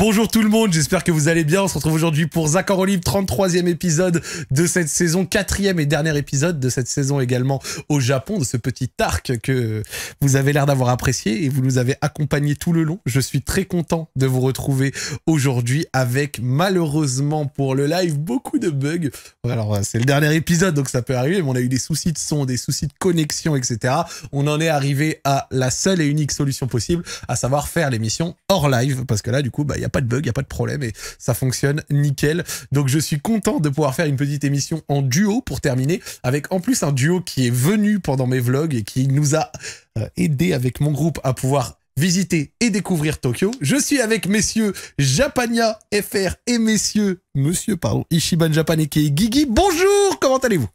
Bonjour tout le monde, j'espère que vous allez bien. On se retrouve aujourd'hui pour Zach Olive, 33e épisode de cette saison, quatrième et dernier épisode de cette saison également au Japon, de ce petit arc que vous avez l'air d'avoir apprécié et vous nous avez accompagné tout le long. Je suis très content de vous retrouver aujourd'hui avec malheureusement pour le live beaucoup de bugs. Alors euh, c'est le dernier épisode donc ça peut arriver, mais on a eu des soucis de son, des soucis de connexion, etc. On en est arrivé à la seule et unique solution possible, à savoir faire l'émission hors live parce que là du coup bah, il y a pas de bug, il n'y a pas de problème et ça fonctionne nickel. Donc je suis content de pouvoir faire une petite émission en duo pour terminer avec en plus un duo qui est venu pendant mes vlogs et qui nous a euh, aidé avec mon groupe à pouvoir visiter et découvrir Tokyo. Je suis avec messieurs Japania FR et messieurs Monsieur pardon, Ishiban Japan et Gigi. Bonjour, comment allez-vous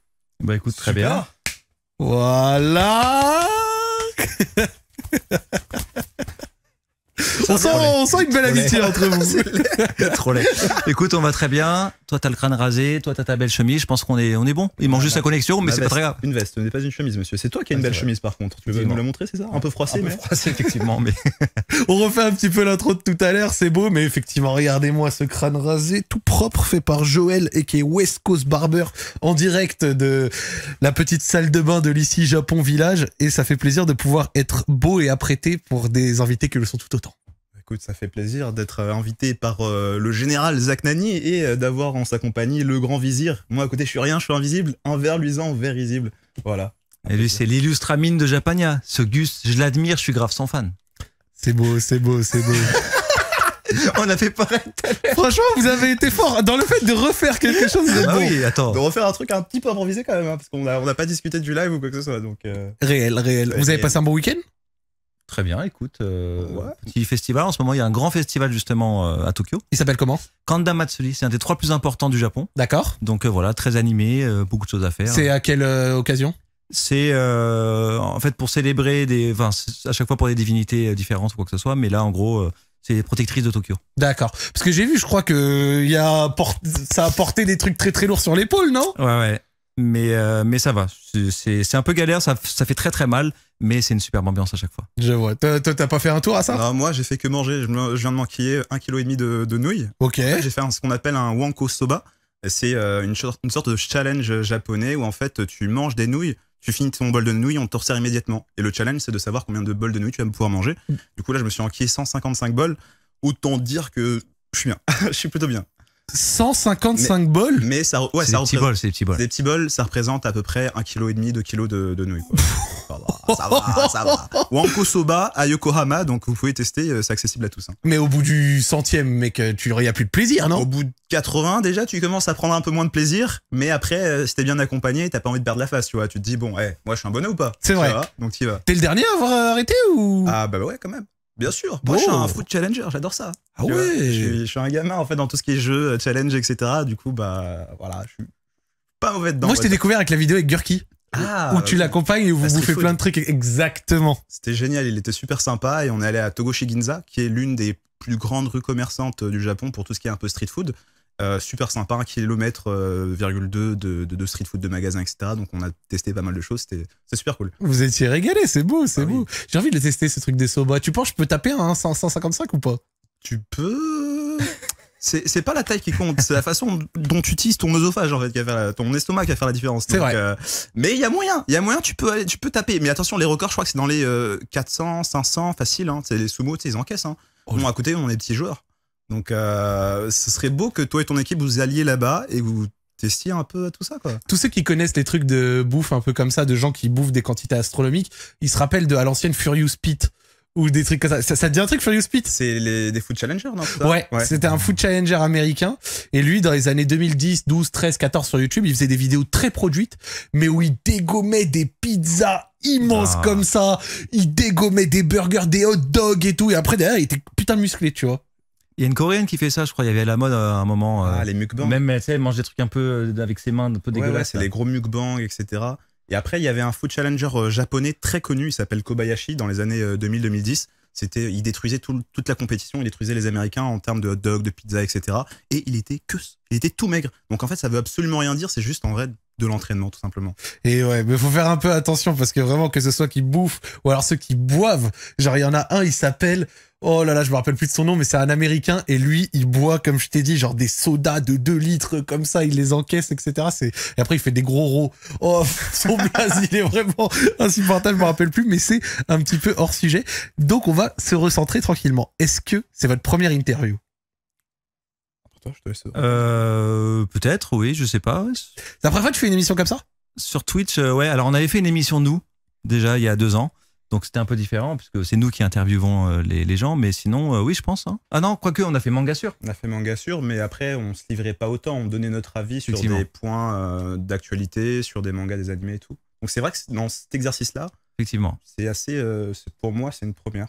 Bah écoute, très bien. Voilà On sent, une belle amitié entre vous. Trop laid. Écoute, on va très bien. Toi, t'as le crâne rasé. Toi, t'as ta belle chemise. Je pense qu'on est, on est bon. Il manque juste la connexion, mais c'est pas très grave. Une veste, n'est pas une chemise, monsieur. C'est toi qui as une ah, belle chemise, par contre. Tu veux nous la montrer, c'est ça Un peu froissée, mais. Froissée, effectivement. Mais on refait un petit peu l'intro de tout à l'heure. C'est beau, mais effectivement, regardez-moi ce crâne rasé, tout propre, fait par Joël et qui est West Coast Barber en direct de la petite salle de bain de l'ICI Japon Village. Et ça fait plaisir de pouvoir être beau et apprêté pour des invités qui le sont tout autour écoute, ça fait plaisir d'être euh, invité par euh, le général Nani et euh, d'avoir en sa compagnie le grand vizir. Moi, à côté, je suis rien, je suis invisible, un ver luisant, un visible. Voilà. Et lui, c'est l'illustre Amine de Japania. Ce Gus, je l'admire, je suis grave sans fan. C'est beau, c'est beau, c'est beau. On a fait pareil. Franchement, vous avez été fort dans le fait de refaire quelque chose de ah oui, attends. De refaire un truc un petit peu improvisé quand même, hein, parce qu'on n'a pas discuté du live ou quoi que ce soit. Donc, Réel, réel. Vous avez passé un bon week-end Très bien, écoute, euh, petit festival. En ce moment, il y a un grand festival justement euh, à Tokyo. Il s'appelle comment Kanda Matsuri, c'est un des trois plus importants du Japon. D'accord. Donc euh, voilà, très animé, beaucoup de choses à faire. C'est à quelle occasion c'est en fait pour célébrer des, enfin à chaque fois pour des divinités différentes ou quoi que ce soit, mais là en gros c'est les protectrices de Tokyo. D'accord. Parce que j'ai vu, je crois que y a ça a porté des trucs très très lourds sur l'épaule, non Ouais, ouais. Euh, mais, ça va. C'est un peu galère, ça, fait très très mal, mais c'est une superbe ambiance à chaque fois. Je vois. Toi, t'as pas fait un tour à ça Moi, j'ai fait que manger. Je, viens de manquer 1,5 kg de, de nouilles. Ok. J'ai fait ce qu'on appelle un wanko soba. C'est euh, une, une sorte de challenge japonais où en fait, tu manges des nouilles tu finis ton bol de nouilles, on te immédiatement. Et le challenge, c'est de savoir combien de bols de nouilles tu vas pouvoir manger. Mm. Du coup, là, je me suis enquillé 155 bols, autant dire que je suis bien. je suis plutôt bien. 155 bols Mais ça, ouais, ça des petits bols, c'est des petits bols. Des petits bols, ça représente à peu près 1,5 kg, 2 kg de, de nouilles. Quoi. ça va, ça va. Wanko Soba à Yokohama, donc vous pouvez tester, euh, c'est accessible à tous. Hein. Mais au bout du centième, mec, tu n'y a plus de plaisir, non Au bout de 80, déjà, tu commences à prendre un peu moins de plaisir, mais après, euh, si t'es bien accompagné, t'as pas envie de perdre la face, tu vois. Tu te dis, bon, eh, moi je suis un bonnet ou pas C'est vrai. donc tu vas. T'es le dernier à avoir arrêté ou Ah bah ouais, quand même. Bien sûr. Moi, je suis un foot challenger, j'adore ça. Ah Je suis, un gamin en fait dans tout ce qui est jeu, challenge, etc. Du coup, bah voilà, je suis pas mauvais dedans. Moi, je t'ai découvert avec la vidéo avec Gurki. où ah, tu l'accompagnes et où vous faites plein de trucs. Exactement. C'était génial, il était super sympa et on est allé à Togoshi Ginza, qui est l'une des plus grandes rues commerçantes euh, du Japon pour tout ce qui est un peu street food. Euh, super sympa, un kilomètre, euh, virgule de, de, street food de magasin, etc. Donc on a testé pas mal de choses, c'était super cool. Vous étiez régalé, c'est beau, c'est bah beau. J'ai envie de tester, ce truc des soba. Tu penses que je peux taper un 155 ou pas Tu peux. c'est pas la taille qui compte, c'est la façon dont tu utilises ton oesophage en fait, ton estomac qui va faire la différence. Euh, mais il y a moyen, il y a moyen, tu peux tu peux taper. Mais attention, les records, je crois que c'est dans les 400, 500, facile. Hein. les sumo, ils encaissent. Hein. Oh, à côté, on est petits joueurs. Donc, euh, ce serait beau que toi et ton équipe vous alliez là-bas et vous testiez un peu tout ça, quoi. Tous ceux qui connaissent les trucs de bouffe un peu comme ça, de gens qui bouffent des quantités astronomiques, ils se rappellent de à l'ancienne Furious Pit ou des trucs comme ça. Ça, un truc Furious Pit C'est des food challengers, non Ouais, c'était un food challenger américain. Et lui, dans les années 2010, 12, 13, 14 sur YouTube, il faisait des vidéos très produites, mais où il dégommait des pizzas immenses ah. comme ça. Il dégommait des burgers, des hot dogs et tout. Et après, derrière, il était putain musclé, tu vois. Il y a une coréenne qui fait ça, je crois. Il y avait à la mode à euh, un moment. Euh, ah, les mukbangs. Même, elle, elle mange des trucs un peu euh, avec ses mains, un peu dégueulasses. Ouais, c'est les gros mukbangs, etc. Et après, il y avait un food challenger japonais très connu. Il s'appelle Kobayashi dans les années 2000-2010. C'était, il détruisait toute la compétition. Il détruisait les Américains en termes de hot dog, de pizza, etc. Et il était que, il était tout maigre. Donc en fait, ça veut absolument rien dire. C'est juste en vrai de l'entraînement tout simplement. Et ouais, mais faut faire un peu attention parce que vraiment que ce soit qui bouffe ou alors ceux qui boivent, genre il y en a un, il s'appelle Oh là là, je me rappelle plus de son nom, mais c'est un américain et lui, il boit, comme je t'ai dit, genre des sodas de 2 litres comme ça, il les encaisse, etc. C'est... Et après, il fait des gros rots. Oh, son blase, il est vraiment insupportable, je me rappelle plus, mais c'est un petit peu hors sujet. Donc, on va se recentrer tranquillement. Est-ce que c'est votre première interview euh, peut-être, oui, je sais pas. C'est la première fois que tu fais une émission comme ça Sur Twitch, euh, ouais. Alors, on avait fait une émission, nous, déjà, il y a deux ans. Donc, c'était un peu différent, puisque c'est nous qui interviewons euh, les, gens. Mais sinon, oui, je pense. Hein. Ah non, quoique, on a fait manga sûr. On a fait manga sûr, mais après, on se livrait pas autant. On donnait notre avis sur des points d'actualité, sur des mangas, des animés et tout. Donc, c'est vrai que dans cet exercice-là, effectivement, c'est assez. pour moi, c'est une première.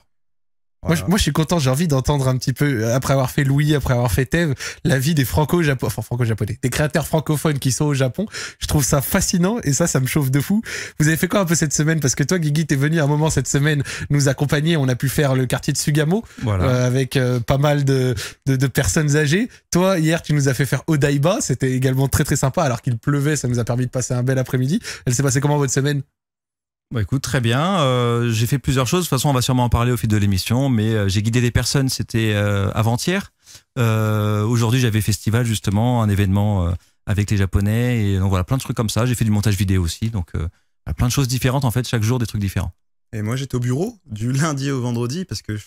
Moi, je suis content, j'ai envie d'entendre un petit peu, euh, après avoir fait Louis, après avoir fait Thèves, la vie des franco-japonais, des créateurs francophones qui sont au Japon. Je trouve ça fascinant et ça, ça me chauffe de fou. Vous avez fait quoi un peu cette semaine Parce que toi, Guigui, t'es venu un moment cette semaine nous accompagner. On a pu faire le quartier de Sugamo euh, avec euh, pas mal de, de, de, personnes âgées. Toi, hier, tu nous as fait faire Odaiba. C'était également très très sympa alors qu'il pleuvait. Ça nous a permis de passer un bel après-midi. Elle s'est passée comment votre semaine bah écoute, très bien. Euh, j'ai fait plusieurs choses. De toute façon, on va sûrement en parler au fil de l'émission. Mais euh, j'ai guidé des personnes. C'était euh, avant-hier. Aujourd'hui, j'avais festival justement, un événement avec les Japonais. Et donc voilà, plein de trucs comme ça. J'ai fait du montage vidéo aussi. Donc bah, plein de choses différentes en fait. Chaque jour, des trucs différents. Et moi, j'étais au bureau du lundi au vendredi parce que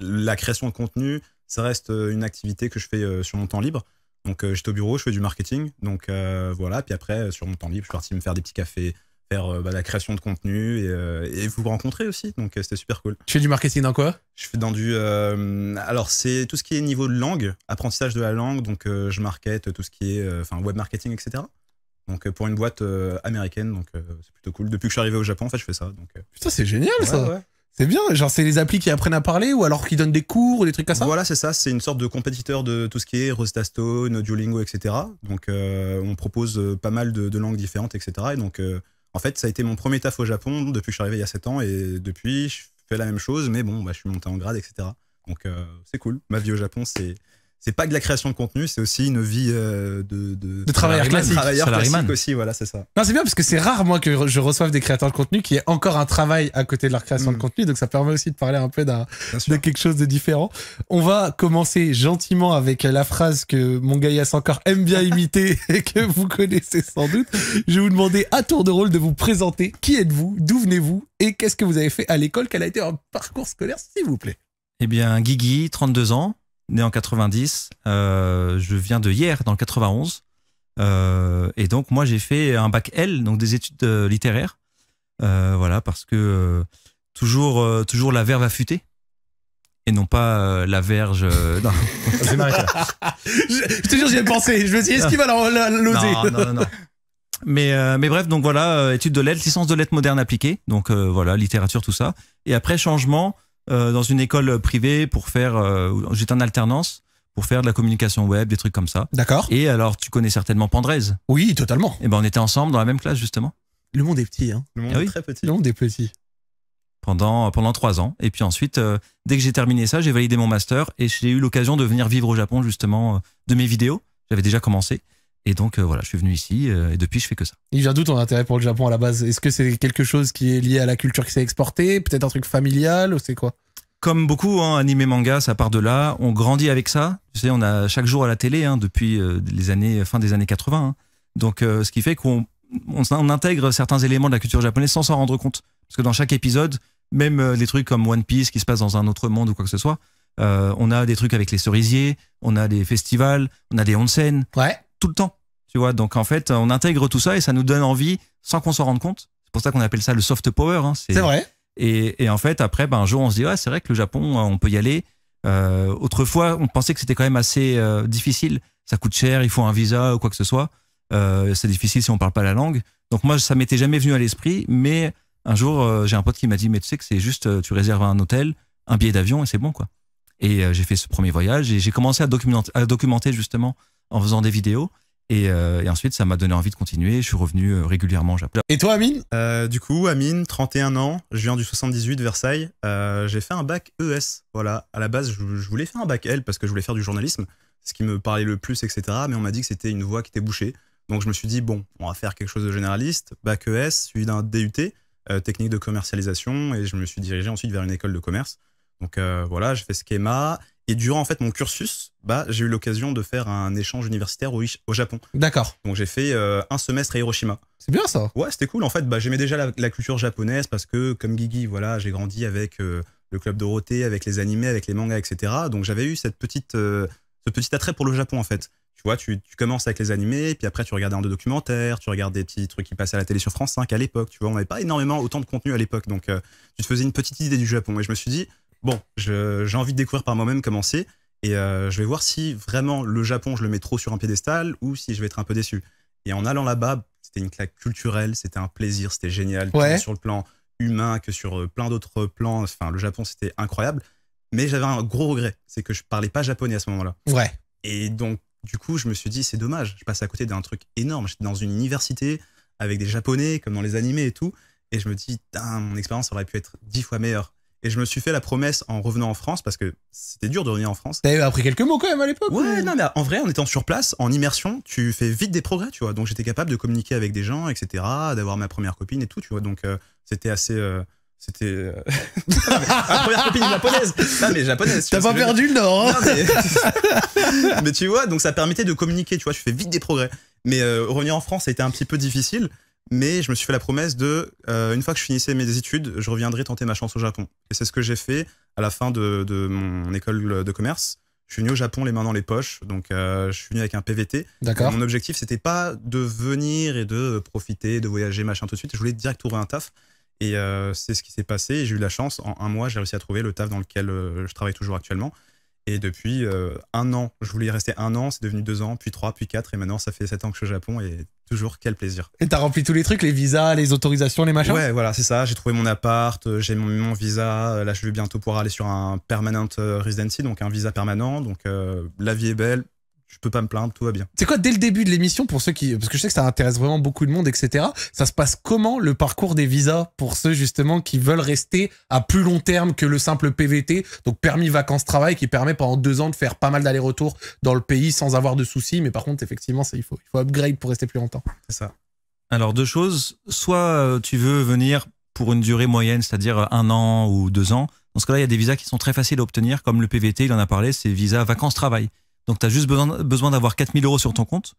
la création de contenu, ça reste une activité que je fais sur mon temps libre. Donc j'étais au bureau, je fais du marketing. Donc voilà. Puis après, sur mon temps libre, je suis parti me faire des petits cafés faire euh, bah, la création de contenu et, euh, et, vous rencontrer aussi. Donc euh, c'était super cool. Tu fais du marketing dans quoi Je fais dans du. alors c'est tout ce qui est niveau de langue, apprentissage de la langue. Donc je market tout ce qui est enfin web marketing, etc. Donc pour une boîte américaine, donc c'est plutôt cool. Depuis que je suis arrivé au Japon, en fait, je fais ça. Donc putain, c'est génial ça. C'est bien, genre c'est les applis qui apprennent à parler ou alors qui donnent des cours ou des trucs comme ça Voilà, c'est ça, c'est une sorte de compétiteur de tout ce qui est Stone, Duolingo, etc. Donc on propose pas mal de, langues différentes, etc. Et donc en fait, ça a été mon premier taf au Japon depuis que je suis arrivé il y a 7 ans. Et depuis, je fais la même chose, mais bon, bah, je suis monté en grade, etc. Donc, euh, c'est cool. Ma vie au Japon, c'est c'est pas que de la création de contenu, c'est aussi une vie euh, de, de, de travailleur classique, aussi, voilà, c'est ça. Non, c'est bien parce que c'est rare, moi, que je reçoive des créateurs de contenu qui aient encore un travail à côté de leur création de mm. contenu, donc ça permet aussi de parler un peu d'un, de quelque chose de différent. On va commencer gentiment avec la phrase que mon gars encore aime bien imiter et que vous connaissez sans doute. Je vais vous demander à tour de rôle de vous présenter. Qui êtes-vous D'où venez-vous Et qu'est-ce que vous avez fait à l'école Quel a été votre parcours scolaire, s'il vous plaît Eh bien, Guigui, 32 ans né en 90, euh, je viens de hier, dans le 91. Euh, et donc, moi, j'ai fait un bac L, donc des études euh, littéraires. voilà, parce que toujours, toujours la verve affûtée et non pas la verge. Euh, non. je, je, te jure, j'y ai pensé. Je me suis dit, est-ce qu'il va l'oser non, non, non, Mais, mais bref, donc voilà, études de lettres, licence de lettres modernes appliquées, donc voilà, littérature, tout ça. Et après, changement euh, dans une école privée pour faire. Euh, j'étais en alternance pour faire de la communication web, des trucs comme ça. D'accord. Et alors, tu connais certainement Pandrez. Oui, totalement. Et eh ben, on était ensemble dans la même classe justement. Le monde est petit, hein. Le monde ah oui. est très petit. Le monde est petit. Pendant pendant trois ans. Et puis ensuite, euh, dès que j'ai terminé ça, j'ai validé mon master et j'ai eu l'occasion de venir vivre au Japon justement de mes vidéos. J'avais déjà commencé. Et donc voilà, je suis venu ici et depuis je fais que ça. Il vient d'où ton intérêt pour le Japon à la base Est-ce que c'est quelque chose qui est lié à la culture qui s'est exportée Peut-être un truc familial ou c'est quoi comme beaucoup, hein, animé manga, ça part de là. On grandit avec ça. Tu sais, on a chaque jour à la télé hein, depuis euh, les années fin des années 80. Hein. Donc, euh, ce qui fait qu'on on, intègre certains éléments de la culture japonaise sans s'en rendre compte, parce que dans chaque épisode, même euh, des trucs comme One Piece qui se passe dans un autre monde ou quoi que ce soit, on a des trucs avec les cerisiers, on a des festivals, on a des onsen, ouais. tout le temps. Tu vois, donc en fait, on intègre tout ça et ça nous donne envie sans qu'on s'en rende compte. C'est pour ça qu'on appelle ça le soft power. Hein. c'est vrai. Et, en fait, après, ben, un jour, on se dit, ouais, c'est vrai que le Japon, euh, on peut y aller. Euh, autrefois, on pensait que c'était quand même assez euh, difficile. Ça coûte cher, il faut un visa ou quoi que ce soit. c'est difficile si on parle pas la langue. Donc moi, ça m'était jamais venu à l'esprit, mais un jour, j'ai un pote qui m'a dit, mais tu sais que c'est juste, tu réserves un hôtel, un billet d'avion et c'est bon, quoi. Et j'ai fait ce premier voyage et j'ai commencé à documenter, à documenter justement en faisant des vidéos. Euh, et, ensuite, ça m'a donné envie de continuer. Je suis revenu euh, régulièrement Et toi, Amine euh, Du coup, Amine, 31 ans, je viens du 78 Versailles. j'ai fait un bac ES. Voilà, à la base, je, voulais faire un bac L parce que je voulais faire du journalisme, ce qui me parlait le plus, etc. Mais on m'a dit que c'était une voie qui était bouchée. Donc je me suis dit, bon, on va faire quelque chose de généraliste. Bac ES, suivi d'un DUT, technique de commercialisation. Et je me suis dirigé ensuite vers une école de commerce. Donc voilà, j'ai fait ce schéma. Et durant en fait mon cursus, bah, j'ai eu l'occasion de faire un échange universitaire au, Japon. D'accord. Donc j'ai fait euh, un semestre à Hiroshima. C'est bien ça. Ouais, c'était cool. En fait, bah, j'aimais déjà la, culture japonaise parce que, comme Guigui, voilà, j'ai grandi avec euh, le club Dorothée, avec les animés, avec les mangas, etc. Donc j'avais eu cette petite, euh, ce petit attrait pour le Japon, en fait. Tu vois, tu, commences avec les animés, puis après tu regardes un de documentaires, tu regardes des petits trucs qui passaient à la télé sur France 5 à l'époque. Tu vois, on n'avait pas énormément autant de contenu à l'époque, donc tu te faisais une petite idée du Japon. Et je me suis dit, bon, j'ai envie de découvrir par moi-même comment c'est. Et euh, je vais voir si vraiment le Japon, je le mets trop sur un piédestal ou si je vais être un peu déçu. Et en allant là-bas, c'était une claque culturelle, c'était un plaisir, c'était génial, sur le plan humain que sur euh, plein d'autres plans. Enfin, le Japon, c'était incroyable. Mais j'avais un gros regret, c'est que je parlais pas japonais à ce moment-là. vrai Et donc, du coup, je me suis dit, c'est dommage, je passe à côté d'un truc énorme. J'étais dans une université avec des japonais, comme dans les animés et tout. Et je me dis, mon expérience aurait pu être dix fois meilleure. Et je me suis fait la promesse en revenant en France, parce que c'était dur de revenir en France. T'avais appris quelques mots quand même à l'époque Ouais, non, mais en vrai, en étant sur place, en immersion, tu fais vite des progrès, tu vois. Donc j'étais capable de communiquer avec des gens, etc., d'avoir ma première copine et tout, tu vois. Donc euh, c'était assez. Euh, c'était. Euh, ma première copine japonaise Non, mais japonaise T'as pas perdu le nord hein. mais... tu vois, donc ça permettait de communiquer, tu vois, je fais vite des progrès. Mais revenir en France, ça a été un petit peu difficile. Mais je me suis fait la promesse de, euh, une fois que je finissais mes études, je reviendrai tenter ma chance au Japon. Et c'est ce que j'ai fait à la fin de, mon école de commerce. Je suis venu au Japon les mains dans les poches, donc euh, je suis venu avec un PVT. D'accord. Mon objectif, c'était pas de venir et de profiter, de voyager, machin, tout de suite. Je voulais direct trouver un taf. Et euh, c'est ce qui s'est passé. J'ai eu la chance. En un mois, j'ai réussi à trouver le taf dans lequel je travaille toujours actuellement. Et depuis euh, un an, je voulais y rester un an, c'est devenu deux ans, puis trois, puis quatre, et maintenant ça fait sept ans que je suis au Japon et toujours quel plaisir. Et t'as rempli tous les trucs, les visas, les autorisations, les machins Ouais, voilà, c'est ça. J'ai trouvé mon appart, euh, j'ai mon, visa. Euh, là, je vais bientôt pouvoir aller sur un permanent residency, donc un visa permanent. Donc la vie est belle, je peux pas me plaindre, tout va bien. C'est quoi, dès le début de l'émission, pour ceux qui. Parce que je sais que ça intéresse vraiment beaucoup de monde, etc. Ça se passe comment le parcours des visas pour ceux justement qui veulent rester à plus long terme que le simple PVT, donc permis vacances-travail, qui permet pendant deux ans de faire pas mal d'allers-retours dans le pays sans avoir de soucis. Mais par contre, effectivement, il faut, il faut upgrade pour rester plus longtemps. C'est ça. Alors, deux choses. Soit euh, tu veux venir pour une durée moyenne, c'est-à-dire euh, un an ou deux ans. Dans ce cas-là, il y a des visas qui sont très faciles à obtenir, comme le PVT, il en a parlé, c'est visa vacances-travail. Donc, tu as juste besoin, besoin d'avoir 4000 euros sur ton compte.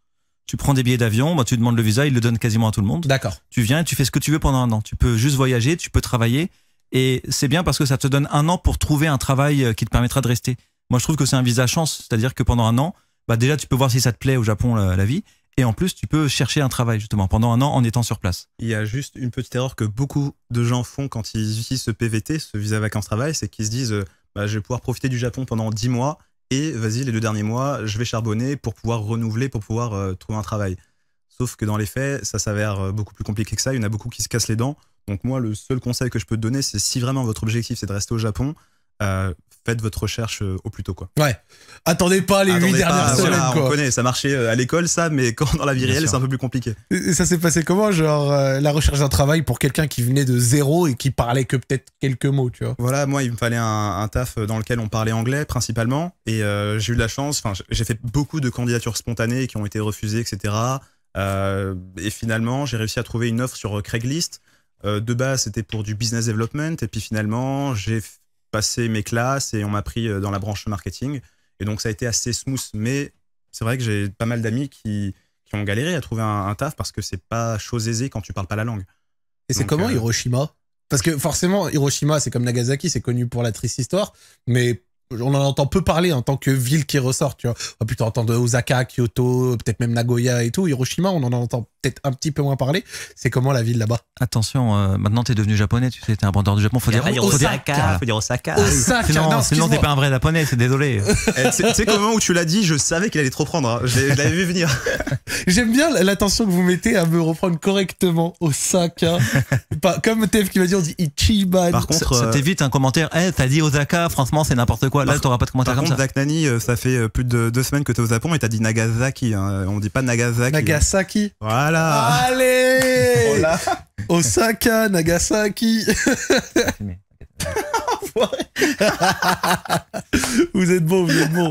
Tu prends des billets d'avion, bah, tu demandes le visa, ils le donnent quasiment à tout le monde. D'accord. Tu viens et tu fais ce que tu veux pendant un an. Tu peux juste voyager, tu peux travailler. Et c'est bien parce que ça te donne un an pour trouver un travail euh, qui te permettra de rester. Moi, je trouve que c'est un visa chance. C'est-à-dire que pendant un an, bah, déjà, tu peux voir si ça te plaît au Japon, la, vie. Et en plus, tu peux chercher un travail justement pendant un an en étant sur place. Il y a juste une petite erreur que beaucoup de gens font quand ils utilisent ce PVT, ce visa vacances travail, c'est qu'ils se disent euh, bah, je vais pouvoir profiter du Japon pendant 10 mois et vas-y, les deux derniers mois, je vais charbonner pour pouvoir renouveler, pour pouvoir euh, trouver un travail. Sauf que dans les faits, ça s'avère euh, beaucoup plus compliqué que ça. Il y en a beaucoup qui se cassent les dents. Donc moi, le seul conseil que je peux te donner, c'est si vraiment votre objectif, c'est de rester au Japon, euh, faites votre recherche euh, au plus tôt. Quoi. Ouais. Attendez pas les huit dernières semaines. ça marchait euh, à l'école, ça, mais quand dans la vie réelle, c'est un peu plus compliqué. Et ça s'est passé comment Genre euh, la recherche d'un travail pour quelqu'un qui venait de zéro et qui parlait que peut-être quelques mots, tu vois Voilà, moi, il me fallait un, taf dans lequel on parlait anglais principalement. Et j'ai eu de la chance, enfin, j'ai fait beaucoup de candidatures spontanées qui ont été refusées, etc. et finalement, j'ai réussi à trouver une offre sur Craigslist. de base, c'était pour du business development. Et puis finalement, j'ai passé mes classes et on m'a pris euh, dans la branche marketing. Et donc, ça a été assez smooth. Mais c'est vrai que j'ai pas mal d'amis qui, ont galéré à trouver un, taf parce que c'est pas chose aisée quand tu parles pas la langue. Et c'est comment euh, Hiroshima Parce que forcément, Hiroshima, c'est comme Nagasaki, c'est connu pour la triste histoire, mais on en entend peu parler en tant que ville qui ressort, tu vois. Ah, on va plutôt entendre Osaka, Kyoto, peut-être même Nagoya et tout. Hiroshima, on en entend peut-être un petit peu moins parler. C'est comment la ville là-bas Attention, maintenant euh, maintenant t'es devenu japonais, tu sais, t'es un bandeur du Japon. Faut dire, ah, Osaka, faut dire Osaka. sinon t'es pas un vrai japonais, c'est désolé. Eh, c'est le moment où tu l'as dit, je savais qu'il allait te reprendre. Hein. Je l'avais vu venir. J'aime bien l'attention que vous mettez à me reprendre correctement Osaka. comme Tev qui m'a dit, on dit Ichiban. Par contre, ça, euh, vite un commentaire. Eh, t'as dit Osaka, franchement, c'est n'importe quoi quoi Là, t'auras pas de commentaire comme ça. Nani, euh, ça fait euh, plus de deux semaines que es au Japon et t'as dit Nagasaki. On hein. On dit pas Nagasaki. Hein. Nagasaki. Voilà. Allez Osaka, Nagasaki. vous êtes bon, vous êtes bon.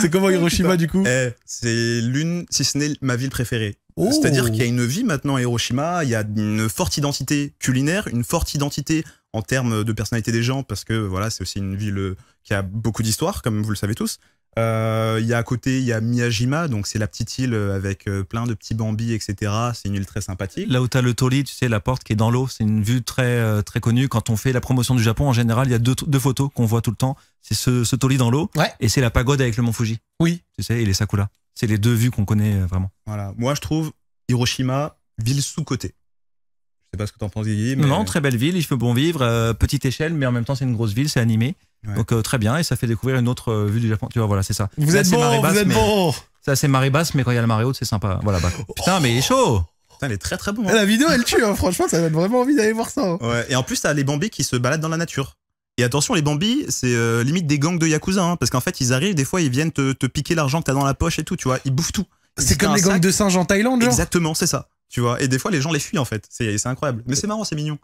C'est comment Hiroshima du coup eh, C'est l'une, si ce n'est ma ville préférée. C'est-à-dire qu'il y a oh. une vie maintenant à Hiroshima, il y a une forte identité culinaire, une forte identité en termes de personnalité des gens, parce que voilà, c'est aussi une ville euh, qui a beaucoup d'histoire, comme vous le savez tous. Euh, il y a à côté, il y a Miyajima, donc c'est la petite île euh, avec plein de petits bambis, etc. C'est une île très sympathique. Là où tu as le toli, tu sais, la porte qui est dans l'eau, c'est une vue très, très connue. Quand on fait la promotion du Japon, en général, il y a deux, photos qu'on voit tout le temps. C'est ce, ce dans l'eau et c'est la pagode avec le mont Fuji. Oui. Tu sais, et les Sakura c'est les deux vues qu'on connaît euh, vraiment. Voilà. Moi, je trouve Hiroshima, ville sous côté Je sais pas ce que en penses, Guigui. Non, très belle ville, il fait bon vivre, euh, petite échelle, mais en même temps, c'est une grosse ville, c'est animé. Donc euh, très bien, et ça fait découvrir une autre vue du Japon. Tu vois, voilà, c'est ça. Vous êtes bon, vous êtes mais... Ça, C'est assez marée basse, mais quand il y a la marée haute, c'est sympa. Voilà, bah. oh. Putain, mais il est chaud Putain, elle est très très bon. Hein. Eh, la vidéo, elle tue, hein. franchement, ça donne vraiment envie d'aller voir ça. Hein. Ouais. Et en plus, t'as les bambis qui se baladent dans la nature. Et attention, les Bambis, c'est euh, limite des gangs de Yakuza, hein, parce qu'en fait, ils arrivent, des fois, ils viennent te, piquer l'argent que t'as dans la poche et tout, tu vois, ils bouffent tout. C'est comme les gangs de singes en Thaïlande, genre Exactement, c'est ça, tu vois. Et des fois, les gens les fuient, en fait. C'est incroyable. Mais c'est marrant, c'est mignon.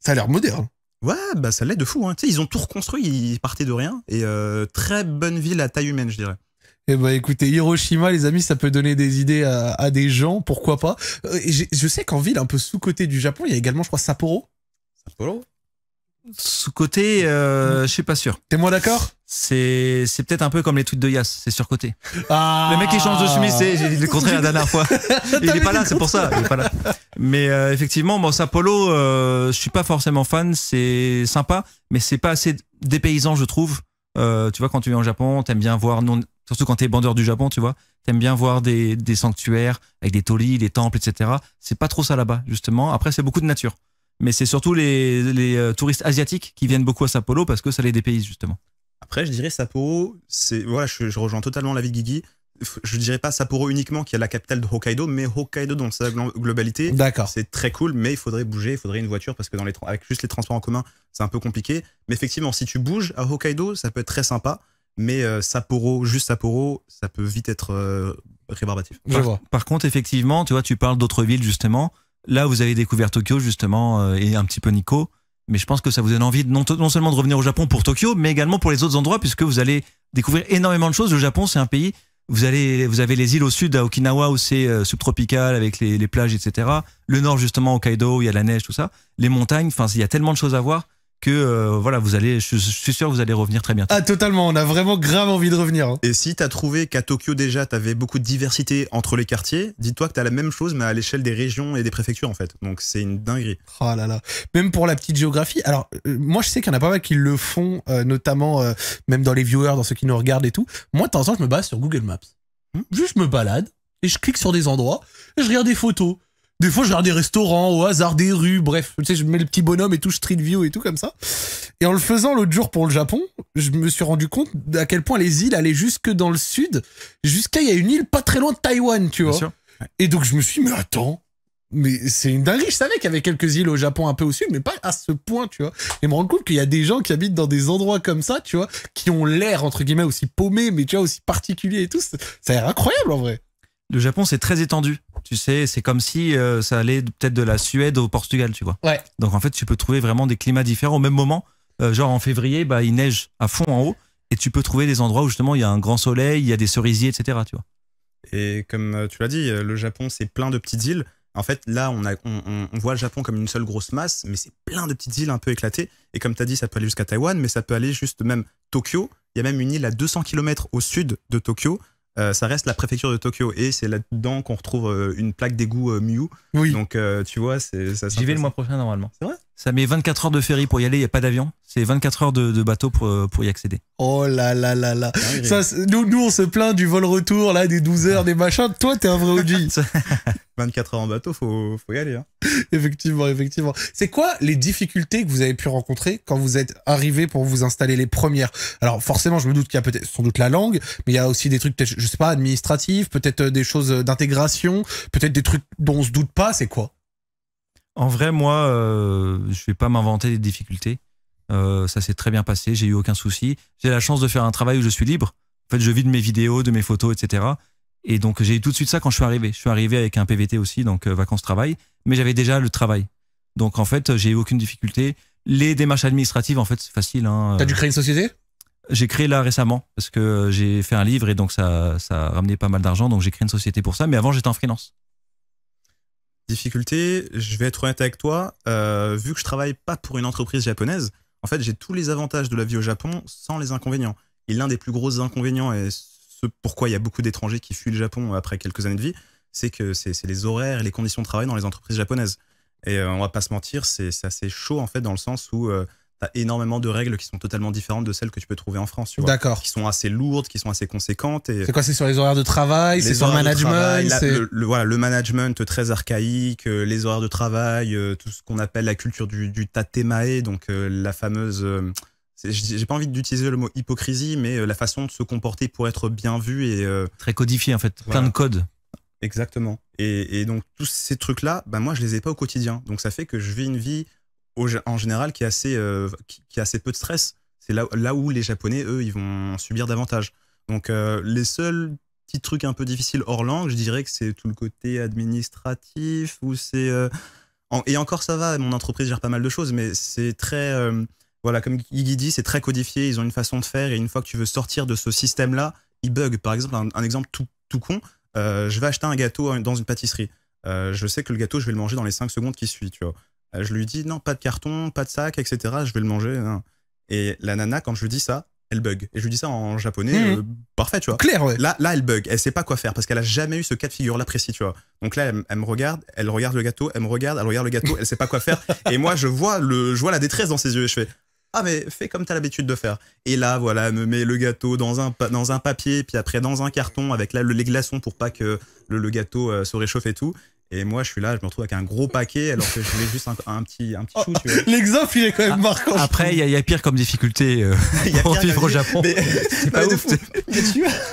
Ça a l'air moderne. Ouais, bah ça l'est de fou. Hein. Tu sais, ils ont tout reconstruit, ils partaient de rien. Et euh, très bonne ville à taille humaine, je dirais. Eh ben écoutez, Hiroshima, les amis, ça peut donner des idées à, des gens, pourquoi pas. Euh, je sais qu'en ville un peu sous-côté du Japon, il y a également, je crois, Sapporo. Sapporo sous-côté, euh, je suis pas sûr. T'es moins d'accord C'est c'est peut-être un peu comme les tweets de Yas. c'est surcoté. Ah. Le mec qui change de chemise, c'est- j'ai le contraire la dernière fois. il est pas là, c'est pour ça. Mais euh, effectivement, bon ça polo, euh, je suis pas forcément fan. C'est sympa, mais c'est pas assez dépaysant, je trouve. Euh, tu vois, quand tu es au Japon, t'aimes bien voir, non, surtout quand t'es bandeur du Japon, tu vois, t'aimes bien voir des, des sanctuaires avec des tolis, des temples, etc. C'est pas trop ça là-bas, justement. Après, c'est beaucoup de nature mais c'est surtout les, euh, touristes asiatiques qui viennent beaucoup à Sapporo parce que ça les dépayse justement. Après, je dirais Sapporo, c'est voilà, je, rejoins totalement l'avis de Gigi. Je dirais pas Sapporo uniquement qui est la capitale de Hokkaido, mais Hokkaido dans sa globalité, c'est très cool, mais il faudrait bouger, il faudrait une voiture parce que dans les avec juste les transports en commun, c'est un peu compliqué. Mais effectivement, si tu bouges à Hokkaido, ça peut être très sympa, mais euh, Sapporo, juste Sapporo, ça peut vite être euh, rébarbatif. Je par, vois. par contre, effectivement, tu vois, tu parles d'autres villes justement. Là, vous avez découvert Tokyo, justement, euh, et un petit peu Nico. Mais je pense que ça vous donne envie non, non seulement de revenir au Japon pour Tokyo, mais également pour les autres endroits, puisque vous allez découvrir énormément de choses. Le Japon, c'est un pays. Vous, allez, vous avez les îles au sud, à Okinawa, où c'est euh, subtropical, avec les, plages, etc. Le nord, justement, Hokkaido, où il y a la neige, tout ça. Les montagnes, enfin, il y a tellement de choses à voir que euh, voilà, vous allez, je, suis sûr vous allez revenir très bientôt. Ah, totalement, on a vraiment grave envie de revenir. Hein. Et si tu as trouvé qu'à Tokyo déjà, tu avais beaucoup de diversité entre les quartiers, dis-toi que tu as la même chose, mais à l'échelle des régions et des préfectures, en fait. Donc, c'est une dinguerie. Oh là là. Même pour la petite géographie. Alors, euh, moi, je sais qu'il y en a pas mal qui le font, euh, notamment même dans les viewers, dans ceux qui nous regardent et tout. Moi, de temps en temps, je me base sur Google Maps. Hmm. Juste, je me balade et je clique sur des endroits et je regarde des photos. Des fois, je regarde des restaurants, au hasard des rues, bref. Tu sais, je mets le petit bonhomme et tout, street view et tout comme ça. Et en le faisant l'autre jour pour le Japon, je me suis rendu compte à quel point les îles allaient jusque dans le sud, jusqu'à il y a une île pas très loin de Taïwan, tu vois. Et donc, je me suis dit, mais attends, mais c'est une dinguerie. Je savais qu'il y avait quelques îles au Japon un peu au sud, mais pas à ce point, tu vois. Et me rendre compte qu'il y a des gens qui habitent dans des endroits comme ça, tu vois, qui ont l'air, entre guillemets, aussi paumés, mais tu vois, aussi particuliers et tout. Ça a l'air incroyable, en vrai le Japon, c'est très étendu. Tu sais, c'est comme si euh, ça allait peut-être de la Suède au Portugal, tu vois. Ouais. Donc en fait, tu peux trouver vraiment des climats différents au même moment. Euh, genre en février, bah, il neige à fond en haut et tu peux trouver des endroits où justement il y a un grand soleil, il y a des cerisiers, etc. Tu vois. Et comme euh, tu l'as dit, le Japon, c'est plein de petites îles. En fait, là, on, a, on, on, voit le Japon comme une seule grosse masse, mais c'est plein de petites îles un peu éclatées. Et comme tu as dit, ça peut aller jusqu'à Taïwan, mais ça peut aller juste même Tokyo. Il y a même une île à 200 km au sud de Tokyo euh, ça reste la préfecture de Tokyo et c'est là-dedans qu'on retrouve euh, une plaque d'égout euh, Miu. Oui. Donc euh, tu vois, c'est ça. J'y vais le mois prochain normalement. C'est vrai ça met 24 heures de ferry pour y aller, il n'y a pas d'avion. C'est 24 heures de, bateau pour, euh, pour, y accéder. Oh là là là là. Ah nous, nous, on se plaint du vol retour, là, des 12 heures, des machins. Toi, t'es un vrai OG. 24 heures en bateau, faut, faut y aller. Hein. effectivement, effectivement. C'est quoi les difficultés que vous avez pu rencontrer quand vous êtes arrivé pour vous installer les premières Alors forcément, je me doute qu'il y a peut-être sans doute la langue, mais il y a aussi des trucs, je sais pas, administratifs, peut-être euh, des choses d'intégration, peut-être des trucs dont on se doute pas. C'est quoi en vrai, moi, je euh, je vais pas m'inventer des difficultés. Euh, ça s'est très bien passé, j'ai eu aucun souci. J'ai la chance de faire un travail où je suis libre. En fait, je vis de mes vidéos, de mes photos, etc. Et donc, j'ai eu tout de suite ça quand je suis arrivé. Je suis arrivé avec un PVT aussi, donc euh, vacances-travail, mais j'avais déjà le travail. Donc, en fait, j'ai eu aucune difficulté. Les démarches administratives, en fait, c'est facile. Hein, T'as dû créer une société j'ai créé là récemment parce que j'ai fait un livre et donc ça, ça a ramené pas mal d'argent. Donc j'ai créé une société pour ça. Mais avant, j'étais en freelance. Difficulté, je vais être honnête avec toi, euh, vu que je travaille pas pour une entreprise japonaise, en fait, j'ai tous les avantages de la vie au Japon sans les inconvénients. Et l'un des plus gros inconvénients, et ce pourquoi il y a beaucoup d'étrangers qui fuient le Japon après quelques années de vie, c'est que c'est les horaires et les conditions de travail dans les entreprises japonaises. Et euh, on va pas se mentir, c'est assez chaud en fait, dans le sens où. Euh, énormément de règles qui sont totalement différentes de celles que tu peux trouver en France, D'accord. Qui sont assez lourdes, qui sont assez conséquentes. Et... C'est quoi C'est sur les horaires de travail C'est sur le management le, voilà, le management très archaïque, euh, les horaires de travail, euh, tout ce qu'on appelle la culture du, du tatemae, donc euh, la fameuse j'ai pas envie d'utiliser le mot hypocrisie, mais la façon de se comporter pour être bien vu et très codifié en fait, plein de codes. Exactement. Et, donc tous ces trucs là, bah moi je les ai pas au quotidien, donc ça fait que je vis une vie en général qui est assez, euh, qui, assez peu de stress. C'est là, là où les Japonais, eux, ils vont subir davantage. Donc euh, les seuls petits trucs un peu difficiles hors langue, je dirais que c'est tout le côté administratif ou c'est... Euh, et encore ça va, mon entreprise gère pas mal de choses, mais c'est très... voilà, comme Iggy dit, c'est très codifié, ils ont une façon de faire, et une fois que tu veux sortir de ce système-là, ils bug. Par exemple, un, exemple tout, tout con, je vais acheter un gâteau dans une pâtisserie. je sais que le gâteau, je vais le manger dans les 5 secondes qui suivent, tu vois. Euh, je lui dis non, pas de carton, pas de sac, etc. Je vais le manger. Hein. Et la nana, quand je lui dis ça, elle bug. Et je lui dis ça en japonais, mmh. euh, parfait, tu vois. Clair, Là, là, elle bug. Elle sait pas quoi faire parce qu'elle a jamais eu ce cas de figure là précis, tu vois. Donc là, elle, me regarde, elle regarde le gâteau, elle me regarde, elle regarde le gâteau, elle sait pas quoi faire. Et moi, je vois le, je vois la détresse dans ses yeux et je fais. Ah mais fais comme tu as l'habitude de faire. Et là voilà, elle me met le gâteau dans un dans un papier, puis après dans un carton avec là le, les glaçons pour pas que le, gâteau euh, se réchauffe et tout. Et moi, je suis là, je me retrouve avec un gros paquet, alors que je voulais juste un, petit, un petit oh, chou. L'exemple, il est quand même ah, marquant. Après, il y, a pire comme difficulté euh, pour vivre au Japon. C'est pas ouf.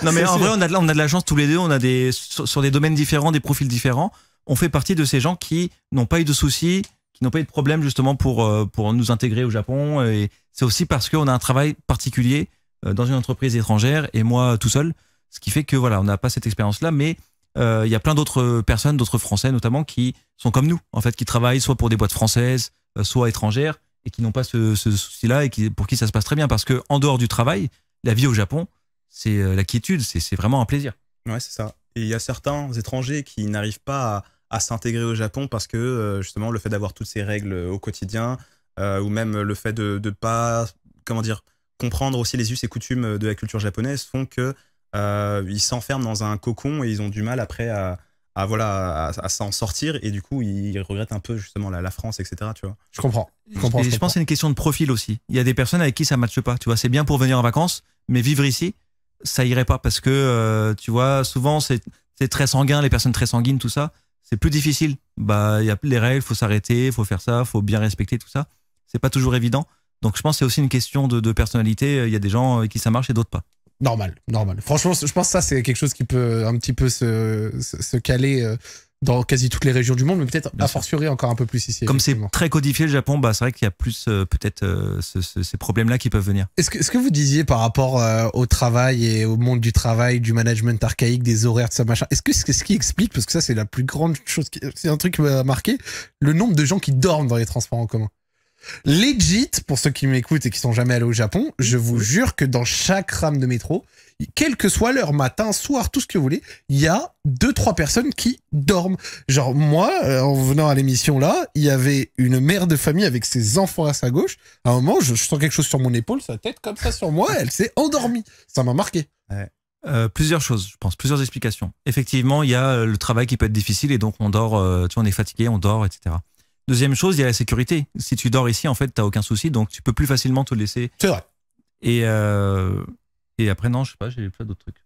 non, mais en vrai, on a, de, de la chance tous les deux. On a des, sur, des domaines différents, des profils différents. On fait partie de ces gens qui n'ont pas eu de soucis, qui n'ont pas eu de problème justement pour, euh, pour nous intégrer au Japon. Et c'est aussi parce qu'on a un travail particulier euh, dans une entreprise étrangère et moi tout seul. Ce qui fait que voilà, on n'a pas cette expérience-là, mais euh, il y a plein d'autres personnes, d'autres Français notamment, qui sont comme nous, en fait, qui travaillent soit pour des boîtes françaises, euh, soit étrangères, et qui n'ont pas ce, souci-là, et qui, pour qui ça se passe très bien. Parce que en dehors du travail, la vie au Japon, c'est euh, la quiétude, c'est vraiment un plaisir. Ouais, c'est ça. Et il y a certains étrangers qui n'arrivent pas à, s'intégrer au Japon parce que justement le fait d'avoir toutes ces règles au quotidien, ou même le fait de ne pas, comment dire, comprendre aussi les us et coutumes de la culture japonaise font que euh, ils s'enferment dans un cocon et ils ont du mal après à, voilà, à, s'en sortir et du coup ils regrettent un peu justement la, France, etc. Tu vois. Je comprends. Je, pense que c'est une question de profil aussi. Il y a des personnes avec qui ça matche pas. Tu vois, c'est bien pour venir en vacances, mais vivre ici, ça irait pas parce que euh, tu vois, souvent c'est très sanguin, les personnes très sanguines, tout ça. C'est plus difficile. Bah, il y a les règles, faut s'arrêter, faut faire ça, faut bien respecter tout ça. C'est pas toujours évident. Donc je pense que c'est aussi une question de, de personnalité. Il y a des gens avec qui ça marche et d'autres pas. Normal, normal. Franchement, je pense que ça, c'est quelque chose qui peut un petit peu se, se, caler euh, dans quasi toutes les régions du monde, mais peut-être a fortiori encore un peu plus ici. Comme c'est très codifié le Japon, bah, c'est vrai qu'il y a plus euh, peut-être euh, ces problèmes-là qui peuvent venir. Est-ce que, ce que vous disiez par rapport au travail et au monde du travail, du management archaïque, des horaires, de ça, machin, est-ce que c'est ce qui explique, parce que ça c'est la plus grande chose, c'est un truc qui m'a marqué, le nombre de gens qui dorment dans les transports en commun Legit, pour ceux qui m'écoutent et qui sont jamais allés au Japon, je vous jure que dans chaque rame de métro, quelle que soit l'heure, matin, soir, tout ce que vous voulez, il y a deux, trois personnes qui dorment. Genre, moi, euh, en venant à l'émission là, il y avait une mère de famille avec ses enfants à sa gauche. À un moment, je, sens quelque chose sur mon épaule, sa tête comme ça sur moi, elle s'est endormie. Ça m'a marqué. Euh, plusieurs choses, je pense, plusieurs explications. Effectivement, il y a euh, le travail qui peut être difficile et donc on dort, tu vois, on est fatigué, on dort, etc. Deuxième chose, il y a la sécurité. Si tu dors ici, en fait, tu t'as aucun souci, donc tu peux plus facilement te laisser. C'est vrai. Et, euh, et après, non, je sais pas, j'ai plein d'autres trucs.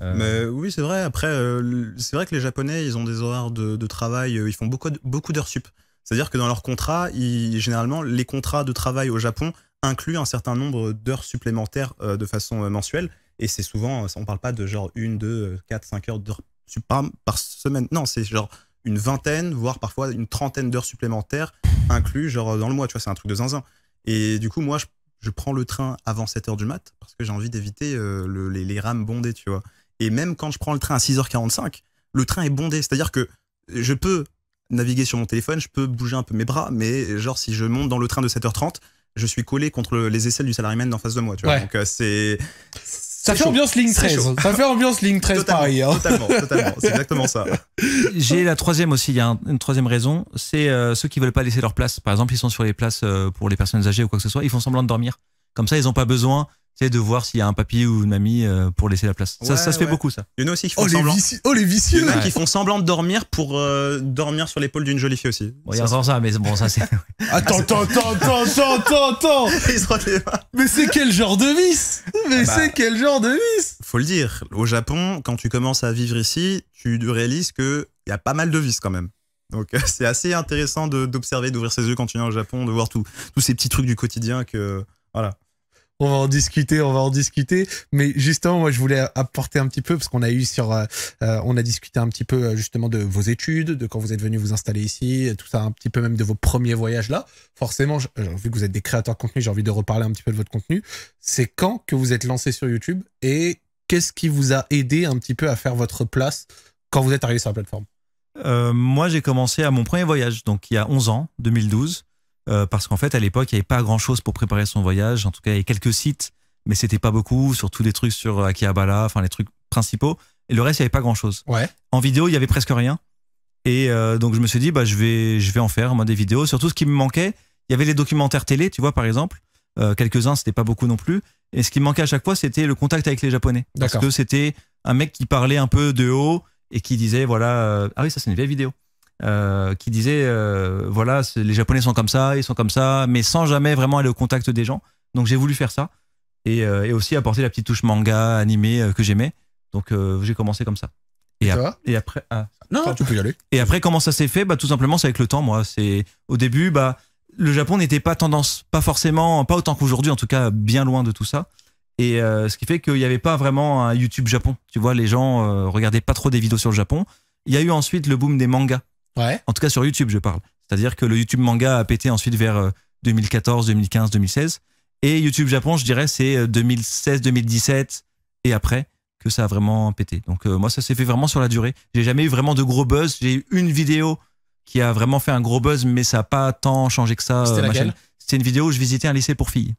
Euh, Mais oui, c'est vrai. Après, euh, c'est vrai que les Japonais, ils ont des horaires de, travail, ils font beaucoup, beaucoup d'heures sup. C'est-à-dire que dans leurs contrats, généralement, les contrats de travail au Japon incluent un certain nombre d'heures supplémentaires de façon mensuelle. Et c'est souvent, on parle pas de genre une, deux, quatre, cinq heures d'heures par, par semaine. Non, c'est genre une vingtaine, voire parfois une trentaine d'heures supplémentaires inclus, genre euh, dans le mois, tu vois, c'est un truc de zinzin. Et du coup, moi, je, prends le train avant 7h du mat parce que j'ai envie d'éviter euh, les, rames bondées, tu vois. Et même quand je prends le train à 6h45, le train est bondé. C'est-à-dire que je peux naviguer sur mon téléphone, je peux bouger un peu mes bras, mais genre si je monte dans le train de 7h30, je suis collé contre les aisselles du salaryman d'en face de moi, tu vois. Donc euh, c'est ça fait, ambiance ligne 13. ça fait ambiance ligne 13 Paris. Hein. Totalement, totalement. C'est exactement ça. J'ai la troisième aussi. Il y a une troisième raison. C'est euh, ceux qui veulent pas laisser leur place. Par exemple, ils sont sur les places euh, pour les personnes âgées ou quoi que ce soit. Ils font semblant de dormir. Comme ça, ils n'ont pas besoin de voir s'il y a un papy ou une mamie euh, pour laisser la place. ça, se fait beaucoup, ça. Il y en a aussi qui font Oh les, semblant. oh, les Il y en a qui font semblant de dormir pour euh, dormir sur l'épaule d'une jolie fille aussi. il y a Ça, ça, mais bon, ça, ah, c'est. Attends, attends, attends, attends, attends, Mais c'est quel genre de vice Mais ah bah. c'est quel genre de vice Faut le dire, au Japon, quand tu commences à vivre ici, tu réalises qu'il y a pas mal de vices quand même. Donc c'est assez intéressant d'observer, d'ouvrir ses yeux quand tu viens au Japon, de voir tout- tous ces petits trucs du quotidien que. Voilà on va en discuter, on va en discuter. Mais justement, moi, je voulais apporter un petit peu parce qu'on a eu sur, euh, euh, on a discuté un petit peu euh, justement de vos études, de quand vous êtes venu vous installer ici, tout ça, un petit peu même de vos premiers voyages là. Forcément, vu que vous êtes des créateurs de contenu, j'ai envie de reparler un petit peu de votre contenu. C'est quand que vous êtes lancé sur YouTube et qu'est-ce qui vous a aidé un petit peu à faire votre place quand vous êtes arrivé sur la plateforme Moi, j'ai commencé à mon premier voyage, donc il y a 11 ans, 2012. Euh, parce qu'en fait, à l'époque, il n'y avait pas grand-chose pour préparer son voyage. En tout cas, il y avait quelques sites, mais c'était pas beaucoup, surtout des trucs sur euh, Akihabara, enfin les trucs principaux. Et le reste, il n'y avait pas grand-chose. Ouais. En vidéo, il y avait presque rien. Et euh, donc, je me suis dit, bah, je vais, je vais en faire, moi, des vidéos. Surtout, ce qui me manquait, il y avait les documentaires télé, tu vois, par exemple. Quelques-uns, c'était pas beaucoup non plus. Et ce qui me manquait à chaque fois, c'était le contact avec les Japonais. Parce que c'était un mec qui parlait un peu de haut et qui disait, voilà, ah oui, ça, c'est une vieille vidéo. Euh, qui disait euh, voilà, les Japonais sont comme ça, ils sont comme ça, mais sans jamais vraiment aller au contact des gens. Donc j'ai voulu faire ça et, euh, aussi apporter la petite touche manga, animé que j'aimais. Donc j'ai commencé comme ça. Et, et après, ah. tu peux y aller. Et après, comment ça s'est fait Bah tout simplement, c'est avec le temps. Moi, c'est au début, bah le Japon n'était pas tendance, pas forcément, pas autant qu'aujourd'hui, en tout cas, bien loin de tout ça. Et ce qui fait qu'il n'y avait pas vraiment un YouTube Japon. Tu vois, les gens ne regardaient pas trop des vidéos sur le Japon. Il y a eu ensuite le boom des mangas en tout cas, sur YouTube, je parle. C'est-à-dire que le YouTube manga a pété ensuite vers 2014, 2015, 2016. Et YouTube Japon, je dirais, c'est 2016, euh, 2017 et après que ça a vraiment pété. Donc, euh, moi, ça s'est fait vraiment sur la durée. J'ai jamais eu vraiment de gros buzz. J'ai eu une vidéo qui a vraiment fait un gros buzz, mais ça n'a pas tant changé que ça. Euh, C'était une vidéo où je visitais un lycée pour filles.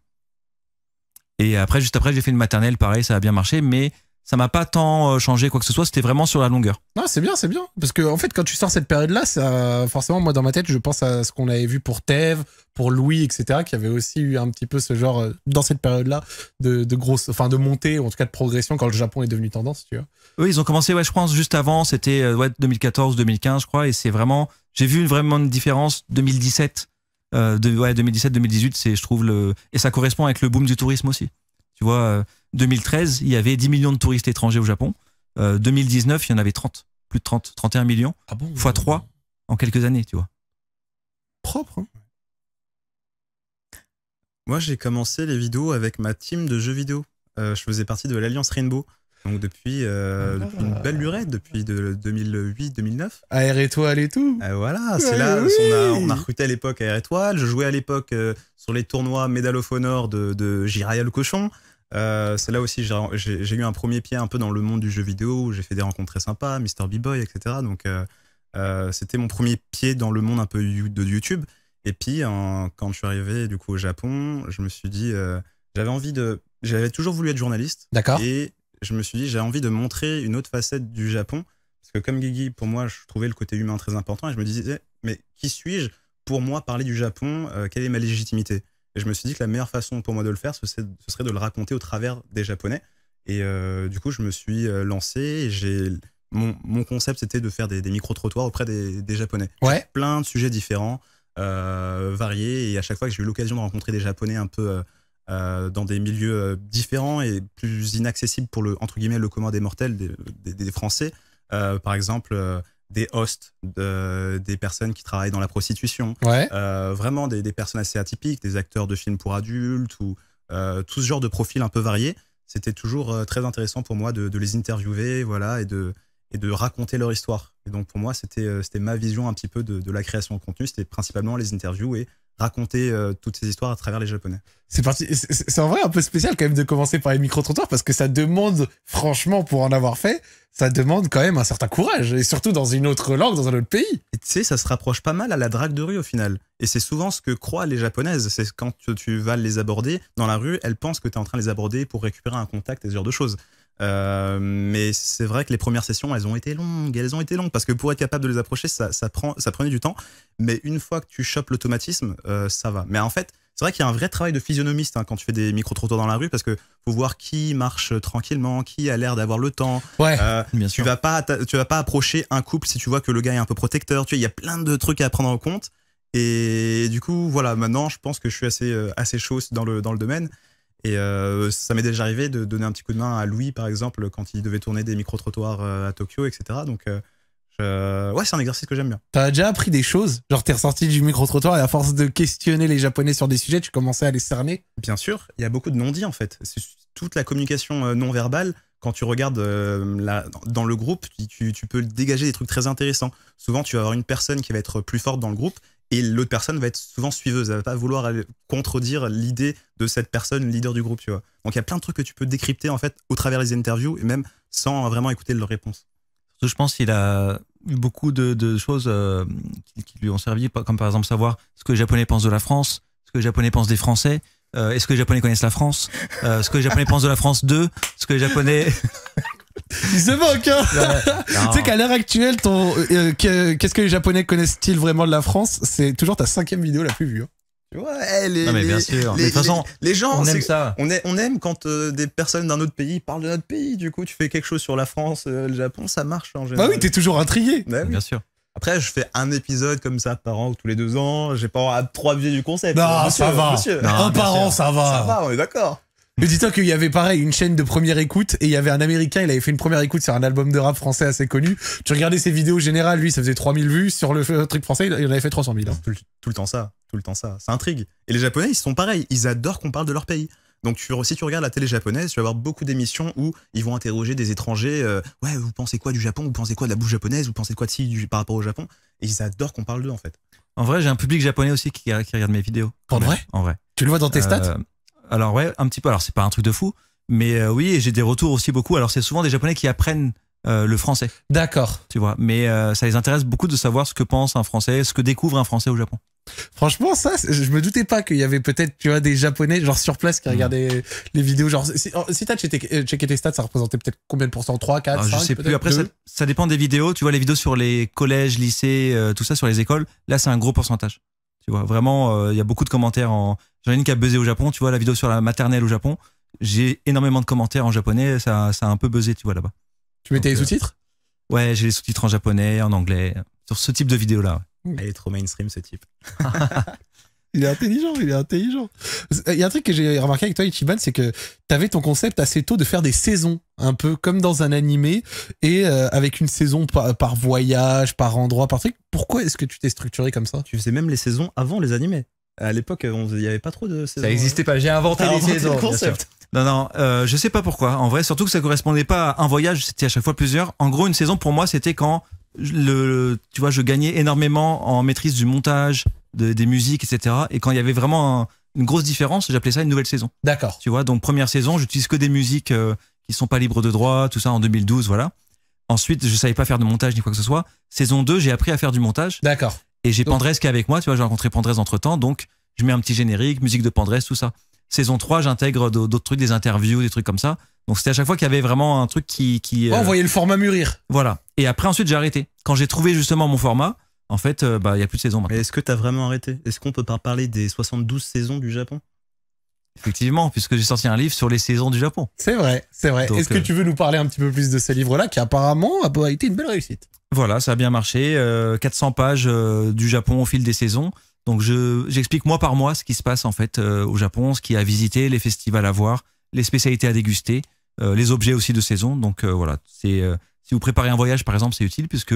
Et après, juste après, j'ai fait une maternelle, pareil, ça a bien marché, mais ça m'a pas tant euh, changé quoi que ce soit, c'était vraiment sur la longueur. Non, c'est bien, c'est bien. Parce que, en fait, quand tu sors cette période-là, ça, forcément, moi, dans ma tête, je pense à ce qu'on avait vu pour Thèves, pour Louis, etc., qui avait aussi eu un petit peu ce genre, euh, dans cette période-là, de, grosse, enfin, de montée, ou en tout cas de progression quand le Japon est devenu tendance, tu vois. Oui, ils ont commencé, ouais, je pense, juste avant, c'était, euh, ouais, 2014, 2015, je crois, et c'est vraiment, j'ai vu vraiment une différence 2017. de, ouais, 2017-2018, c'est, je trouve, le, et ça correspond avec le boom du tourisme aussi. Tu vois, 2013, euh, il y avait 10 millions de touristes étrangers au Japon. 2019, euh, il y en avait 30, plus de 30, 31 millions, ah bon, fois 3 en quelques années, tu vois. Propre. Hein Moi, j'ai commencé les vidéos avec ma team de jeux vidéo. Euh, je faisais partie de l'Alliance Rainbow. Donc depuis, euh, ah, depuis une belle lurette, depuis de, 2008-2009. Air Étoile et tout. Ah, voilà, c'est là, on, a, on, a, recruté à l'époque Air Étoile. Je jouais à l'époque euh, sur les tournois Medal of Honor de, de Jiraya le euh, Cochon. c'est là aussi j'ai eu un premier pied un peu dans le monde du jeu vidéo où j'ai fait des rencontres très sympas, Mr. B-Boy, etc. Donc c'était mon premier pied dans le monde un peu de YouTube. Et puis quand je suis arrivé du coup au Japon, je me suis dit j'avais envie de j'avais toujours voulu être journaliste. D'accord. Et je me suis dit, j'ai envie de montrer une autre facette du Japon. Parce que comme Guigui, pour moi, je trouvais le côté humain très important. Et je me disais, mais qui suis-je pour moi parler du Japon euh, Quelle est ma légitimité Et je me suis dit que la meilleure façon pour moi de le faire, ce, serait de le raconter au travers des Japonais. Et euh, du coup, je me suis euh, lancé j'ai... Mon, concept, c'était de faire des, micro-trottoirs auprès des, Japonais. Ouais. Plein de sujets différents, variés. Et à chaque fois que j'ai eu l'occasion de rencontrer des Japonais un peu euh, dans des milieux euh, différents et plus inaccessibles pour le entre guillemets le commun des mortels des, Français. Euh, par exemple, des hosts, des personnes qui travaillent dans la prostitution, vraiment des, personnes assez atypiques, des acteurs de films pour adultes ou tout ce genre de profils un peu variés. C'était toujours très intéressant pour moi de, les interviewer, voilà, et de et de raconter leur histoire. Et donc pour moi, c'était ma vision un petit peu de, de la création de contenu, c'était principalement les interviews et raconter euh, toutes ces histoires à travers les Japonais. C'est parti. C'est en vrai un peu spécial quand même de commencer par les micro-trottoirs parce que ça demande, franchement, pour en avoir fait, ça demande quand même un certain courage et surtout dans une autre langue, dans un autre pays. tu sais, ça se rapproche pas mal à la drague de rue au final. Et c'est souvent ce que croient les japonaises. C'est quand tu, tu vas les aborder dans la rue, elles pensent que tu es en train de les aborder pour récupérer un contact et ce genre de choses. Euh, mais c'est vrai que les premières sessions, elles ont été longues, elles ont été longues, parce que pour être capable de les approcher, ça, ça prend, ça prenait du temps. Mais une fois que tu chopes l'automatisme, euh, ça va. Mais en fait, c'est vrai qu'il y a un vrai travail de physionomiste hein, quand tu fais des micro-trottoirs dans la rue, parce que faut voir qui marche tranquillement, qui a l'air d'avoir le temps. Ouais, euh, bien tu vas pas, tu vas pas approcher un couple si tu vois que le gars est un peu protecteur. Tu il y a plein de trucs à prendre en compte. Et du coup, voilà, maintenant, je pense que je suis assez, assez chaud dans le, dans le domaine. Et euh, ça m'est déjà arrivé de donner un petit coup de main à Louis, par exemple, quand il devait tourner des micro-trottoirs euh, à Tokyo, etc. Donc, euh, ouais, c'est un exercice que j'aime bien. T'as déjà appris des choses Genre, t'es ressorti du micro-trottoir et à force de questionner les Japonais sur des sujets, tu commençais à les cerner Bien sûr, il y a beaucoup de non-dits en fait. C'est toute la communication non-verbale. Quand tu regardes dans le groupe, tu, tu, peux dégager des trucs très intéressants. Souvent, tu vas avoir une personne qui va être plus forte dans le groupe et l'autre personne va être souvent suiveuse, elle va pas vouloir contredire l'idée de cette personne, leader du groupe, tu vois. Donc il y a plein de trucs que tu peux décrypter en fait au travers des interviews et même sans vraiment écouter leurs réponses. Je pense qu'il a eu beaucoup de, choses euh, qui, lui ont servi, comme par exemple savoir ce que les Japonais pensent de la France, ce que les Japonais pensent des Français, est-ce euh, que les Japonais connaissent la France, euh, ce que les Japonais pensent de la France 2, ce que les Japonais... Il se moque, hein Tu sais qu'à l'heure actuelle, ton, euh, euh, qu'est-ce que les Japonais connaissent-ils vraiment de la France C'est toujours ta cinquième vidéo la plus vue. Hein. Ouais, les, non mais bien sûr. Les, de toute façon, les, gens, on aime ça. On, aime quand euh, des personnes d'un autre pays parlent de notre pays. Du coup, tu fais quelque chose sur la France, le Japon, ça marche en général. Bah oui, t'es toujours intrigué. Bah ouais, Bien sûr. Après, je fais un épisode comme ça par an ou tous les deux ans. J'ai pas trois vieux du concept. Non, bah, ça va. un par an, ça va. Ça va, on est d'accord. Mais dis-toi qu'il y avait pareil une chaîne de première écoute et il y avait un américain, il avait fait une première écoute sur un album de rap français assez connu. Tu regardais ses vidéos générales, lui ça faisait 3000 vues, sur le truc français il en avait fait 300 000. Hein. Tout, le, temps ça, tout le temps ça. Ça intrigue. Et les Japonais ils sont pareils, ils adorent qu'on parle de leur pays. Donc tu, si tu regardes la télé japonaise, tu vas avoir beaucoup d'émissions où ils vont interroger des étrangers. Euh, ouais, vous pensez quoi du Japon Vous pensez quoi de la bouche japonaise Vous pensez quoi de ci du, par rapport au Japon Et ils adorent qu'on parle d'eux en fait. En vrai, j'ai un public japonais aussi qui, regarde mes vidéos. En vrai En vrai. Tu le vois dans tes euh, stats alors ouais, un petit peu. Alors c'est pas un truc de fou, mais euh, oui, j'ai des retours aussi beaucoup. Alors c'est souvent des Japonais qui apprennent euh, le français. D'accord. Tu vois, mais euh, ça les intéresse beaucoup de savoir ce que pense un Français, ce que découvre un Français au Japon. Franchement, ça, je me doutais pas qu'il y avait peut-être, tu vois, des Japonais, genre sur place, qui regardaient les vidéos. Genre, si, oh, t'as checké, checké, tes stats, ça représentait peut-être combien de pourcents 3, 4, 5, Je sais plus. Après, ça, dépend des vidéos. Tu vois, les vidéos sur les collèges, lycées, tout ça, sur les écoles, là, c'est un gros pourcentage. Tu vois, vraiment, euh, il y a beaucoup de commentaires en. J'en ai une qui a buzzé au Japon, tu vois, la vidéo sur la maternelle au Japon. J'ai énormément de commentaires en japonais, ça, a un peu buzzé, tu vois, là-bas. Tu mettais les euh, sous-titres Ouais, j'ai les sous-titres en japonais, en anglais, sur ce type de vidéo-là. Elle est trop mainstream, ce type. Il est intelligent, il est intelligent. Il y a un truc que j'ai remarqué avec toi, Ichiban, c'est que tu avais ton concept assez tôt de faire des saisons, un peu comme dans un animé, et euh, avec une saison par, voyage, par endroit, par truc. Pourquoi est-ce que tu t'es structuré comme ça Tu faisais même les saisons avant les animés. À l'époque, il n'y avait pas trop de saisons. Ça n'existait euh, pas, j'ai inventé, les saisons. Non, non, euh, je sais pas pourquoi. En vrai, surtout que ça correspondait pas à un voyage, c'était à chaque fois plusieurs. En gros, une saison pour moi, c'était quand le, tu vois, je gagnais énormément en maîtrise du montage, des musiques, etc. Et quand il y avait vraiment une grosse différence, j'appelais ça une nouvelle saison. D'accord. Tu vois, donc première saison, j'utilise que des musiques euh, qui sont pas libres de droit, tout ça en 2012, voilà. Ensuite, je savais pas faire de montage ni quoi que ce soit. Saison 2, j'ai appris à faire du montage. D'accord. Et j'ai Pandresse qui est avec moi, tu vois, j'ai rencontré Pandresse entre temps, donc je mets un petit générique, musique de Pandresse, tout ça. Saison 3, j'intègre d'autres trucs, des interviews, des trucs comme ça. Donc c'était à chaque fois qu'il y avait vraiment un truc qui. qui on euh, voyait le format mûrir. Voilà. Et après, ensuite, j'ai arrêté. Quand j'ai trouvé justement mon format, en fait, euh, bah, il bah, n'y a plus de saison Est-ce que tu as vraiment arrêté Est-ce qu'on peut pas parler des 72 saisons du Japon Effectivement, puisque j'ai sorti un livre sur les saisons du Japon. C'est vrai, c'est vrai. Est-ce que euh, tu veux nous parler un petit peu plus de ce livre-là qui apparemment a été une belle réussite Voilà, ça a bien marché. 400 euh, pages du Japon au fil des saisons. Donc j'explique mois par mois ce qui se passe en fait au Japon, ce qu'il y a à visiter, les festivals à voir, les spécialités à déguster, les objets aussi de saison. Donc voilà, c'est si vous préparez un voyage par exemple, c'est utile puisque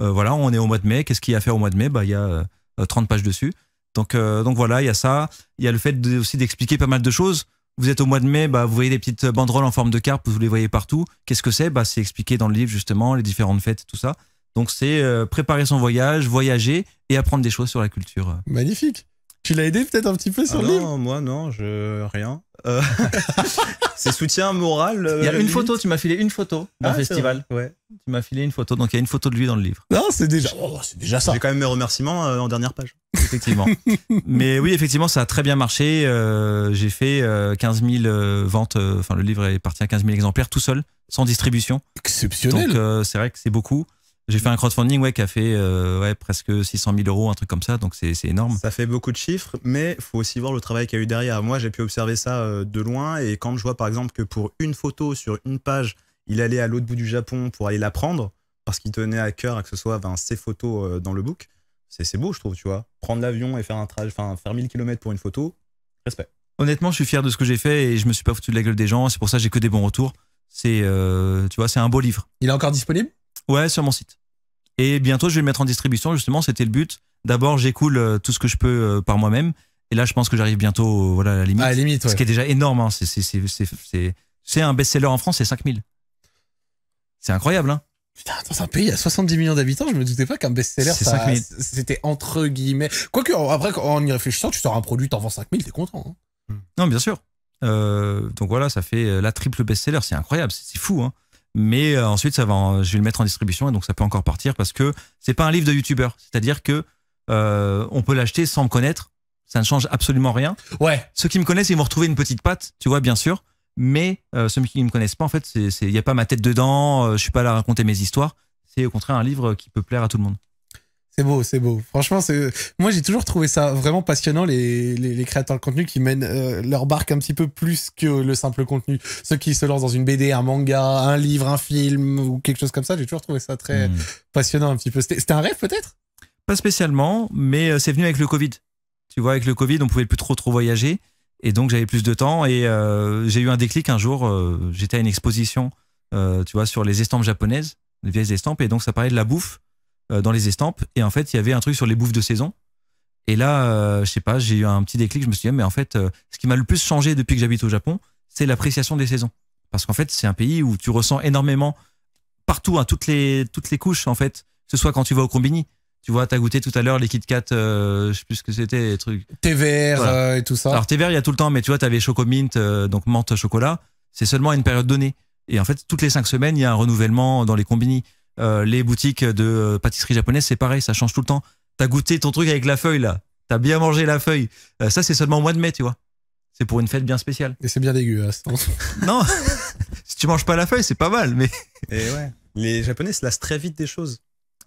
euh, voilà, on est au mois de mai, qu'est-ce qu'il y a à faire au mois de mai Bah, il y a 30 euh, pages dessus. Donc, euh, donc voilà, il y a ça. Il y a le fait aussi d'expliquer pas mal de choses. Vous êtes au mois de mai, bah, vous voyez des petites banderoles en forme de carpe, vous les voyez partout. Qu'est-ce que c'est bah, C'est expliqué dans le livre, justement, les différentes fêtes, tout ça. Donc c'est préparer son voyage, voyager et apprendre des choses sur la culture. Magnifique. Tu l'as aidé peut-être un petit peu sur ah le livre Non, moi non, je rien. Euh, c'est soutien moral. Euh, il y a une photo, tu m'as filé une photo d'un ah, festival. Ouais. Tu m'as filé une photo, donc il y a une photo de lui dans le livre. Non, c'est déjà, oh, c'est déjà ça. J'ai quand même mes remerciements euh, en dernière page. Effectivement. Mais oui, effectivement, ça a très bien marché. j'ai fait 15 000 ventes. Enfin, le livre est parti à 15 000 exemplaires tout seul, sans distribution. Exceptionnel. Donc c'est vrai que c'est beaucoup. J'ai fait un crowdfunding ouais, qui a fait euh, ouais, presque 600 000 euros, un truc comme ça, donc c'est énorme. Ça fait beaucoup de chiffres, mais faut aussi voir le travail qu'il y a eu derrière. Moi, j'ai pu observer ça euh, de loin, et quand je vois par exemple que pour une photo sur une page, il allait à l'autre bout du Japon pour aller la prendre, parce qu'il tenait à cœur à que ce soit ben, ses photos euh, dans le book, c'est beau, je trouve, tu vois. Prendre l'avion et faire un trajet, enfin faire 1000 km pour une photo, respect. Honnêtement, je suis fier de ce que j'ai fait et je me suis pas foutu de la gueule des gens, c'est pour ça que j'ai que des bons retours. C'est, tu vois, c'est un beau livre. Il est encore disponible Ouais, sur mon site. Et bientôt, je vais le mettre en distribution, justement, c'était le but. D'abord, j'écoule euh, tout ce que je peux euh, par moi-même. Et là, je pense que j'arrive bientôt voilà, à la limite. Ah, limite, Ce qui est déjà énorme. Hein. C'est un best-seller en France, c'est 5000. C'est incroyable, hein. Putain, dans un pays à 70 millions d'habitants, je me doutais pas qu'un best-seller, c'était entre guillemets. Quoique, après, en y réfléchissant, tu sors un produit, t'en vends 5000, t'es content. Hein. Non, bien sûr. Euh, donc voilà, ça fait la triple best-seller, c'est incroyable, c'est fou. Hein mais euh, ensuite ça va je vais le mettre en distribution et donc ça peut encore partir parce que c'est pas un livre de youtubeur c'est-à-dire que euh, on peut l'acheter sans me connaître ça ne change absolument rien ouais ceux qui me connaissent ils vont retrouver une petite patte tu vois bien sûr mais euh, ceux qui ne me connaissent pas en fait il n'y a pas ma tête dedans je suis pas là à raconter mes histoires c'est au contraire un livre qui peut plaire à tout le monde c'est beau, c'est beau. Franchement, c'est moi j'ai toujours trouvé ça vraiment passionnant les, les, créateurs de contenu qui mènent euh, leur barque un petit peu plus que le simple contenu. Ceux qui se lancent dans une BD, un manga, un livre, un film ou quelque chose comme ça, j'ai toujours trouvé ça très hmm. passionnant un petit peu. C'était un rêve peut-être Pas spécialement, mais euh, c'est venu avec le Covid. Tu vois, avec le Covid, on pouvait plus trop trop voyager et donc j'avais plus de temps et euh, j'ai eu un déclic un jour. J'étais à une exposition, tu vois, sur les estampes japonaises, les vieilles estampes et donc ça parlait de la bouffe. Euh, dans les estampes. Et en fait, il y avait un truc sur les bouffes de saison. Et là, euh, je sais pas, j'ai eu un petit déclic. Je me suis dit, ah, mais en fait, euh, ce qui m'a le plus changé depuis que j'habite au Japon, c'est l'appréciation des saisons. Parce qu'en fait, c'est un pays où tu ressens énormément partout, à hein, toutes, les, toutes les couches, en fait. Que ce soit quand tu vas au combini, tu vois, t'as goûté tout à l'heure les Kit Kat, je sais plus ce que c'était, les trucs. Thé vert et tout ça. Alors thé vert, il y a tout le temps, mais tu vois, t'avais Choco Mint, donc menthe chocolat. C'est seulement à une période donnée. Et en fait, toutes les cinq semaines, il y a un renouvellement dans les combini. Euh, les boutiques de euh, pâtisserie japonaise, c'est pareil, ça change tout le temps. T'as goûté ton truc avec la feuille là, t'as bien mangé la feuille. Euh, ça, c'est seulement au mois de mai, tu vois. C'est pour une fête bien spéciale. Et c'est bien dégueulasse. Hein, non, si tu manges pas la feuille, c'est pas mal, mais. Et ouais, les Japonais se lassent très vite des choses.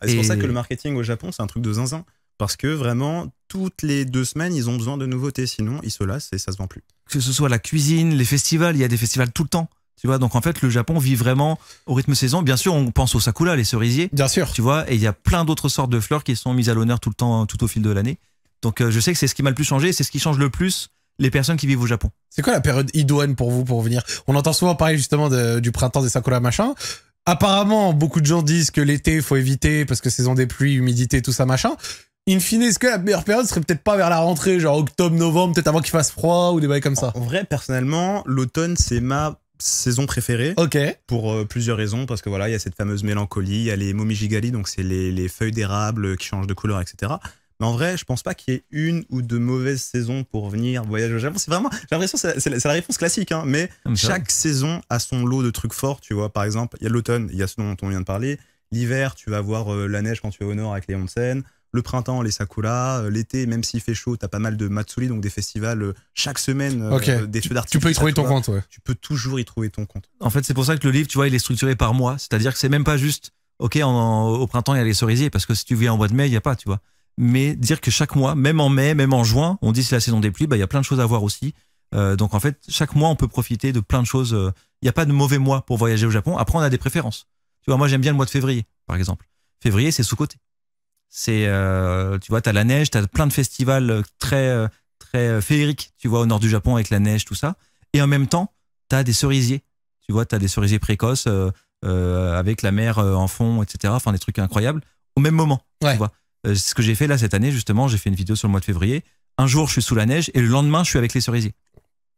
C'est pour ça que le marketing au Japon, c'est un truc de zinzin parce que vraiment toutes les deux semaines ils ont besoin de nouveautés sinon ils se lassent et ça se vend plus que ce soit la cuisine les festivals il y a des festivals tout le temps tu vois, donc en fait, le Japon vit vraiment au rythme saison. Bien sûr, on pense au sakura, les cerisiers. Bien sûr. Tu vois, et il y a plein d'autres sortes de fleurs qui sont mises à l'honneur tout le temps, tout au fil de l'année. Donc euh, je sais que c'est ce qui m'a le plus changé, c'est ce qui change le plus les personnes qui vivent au Japon. C'est quoi la période idoine pour vous, pour venir On entend souvent parler justement du printemps des sakura machin. Apparemment, beaucoup de gens disent que l'été, il faut éviter parce que saison des pluies, humidité, tout ça machin. In fine, est-ce que la meilleure période serait peut-être pas vers la rentrée, genre octobre, novembre, peut-être avant qu'il fasse froid ou des bails comme ça En vrai, personnellement, l'automne, c'est ma saison préférée. Ok. Pour euh, plusieurs raisons, parce que voilà, il y a cette fameuse mélancolie, il y a les momijigali, donc c'est les, feuilles d'érable qui changent de couleur, etc. Mais en vrai, je pense pas qu'il y ait une ou deux mauvaises saisons pour venir voyager au Japon. C'est vraiment, j'ai l'impression, c'est la, réponse classique, hein, mais chaque saison a son lot de trucs forts, tu vois. Par exemple, il y a l'automne, il y a ce dont on vient de parler. L'hiver, tu vas voir euh, la neige quand tu es au nord avec les onsen le printemps, les sakura, euh, l'été, même s'il fait chaud, t'as pas mal de matsuri, donc des festivals euh, chaque semaine, euh, des feux d'artifice. Tu peux y trouver ton compte, Tu peux toujours y trouver ton compte. En fait, c'est pour ça que le livre, tu vois, il est structuré par mois. C'est-à-dire que c'est même pas juste, OK, au printemps, il y a les cerisiers, parce que si tu viens en mois de mai, il n'y a pas, tu vois. Mais dire que chaque mois, même en mai, même en juin, on dit c'est la saison des pluies, bah, il y a plein de choses à voir aussi. donc en fait, chaque mois, on peut profiter de plein de choses. Il n'y a pas de mauvais mois pour voyager au Japon. Après, on a des préférences. Tu vois, moi, j'aime bien le mois de février, par exemple. Février, c'est sous-côté. C'est, euh, tu vois, t'as la neige, t'as plein de festivals euh, très, euh, très féeriques, tu vois, au nord du Japon avec la neige, tout ça. Et en même temps, t'as des cerisiers. Tu vois, t'as des cerisiers précoces avec la mer en fond, etc. Enfin, des trucs incroyables au même moment. Tu vois. c'est ce que j'ai fait là cette année, justement. J'ai fait une vidéo sur le mois de février. Un jour, je suis sous la neige et le lendemain, je suis avec les cerisiers.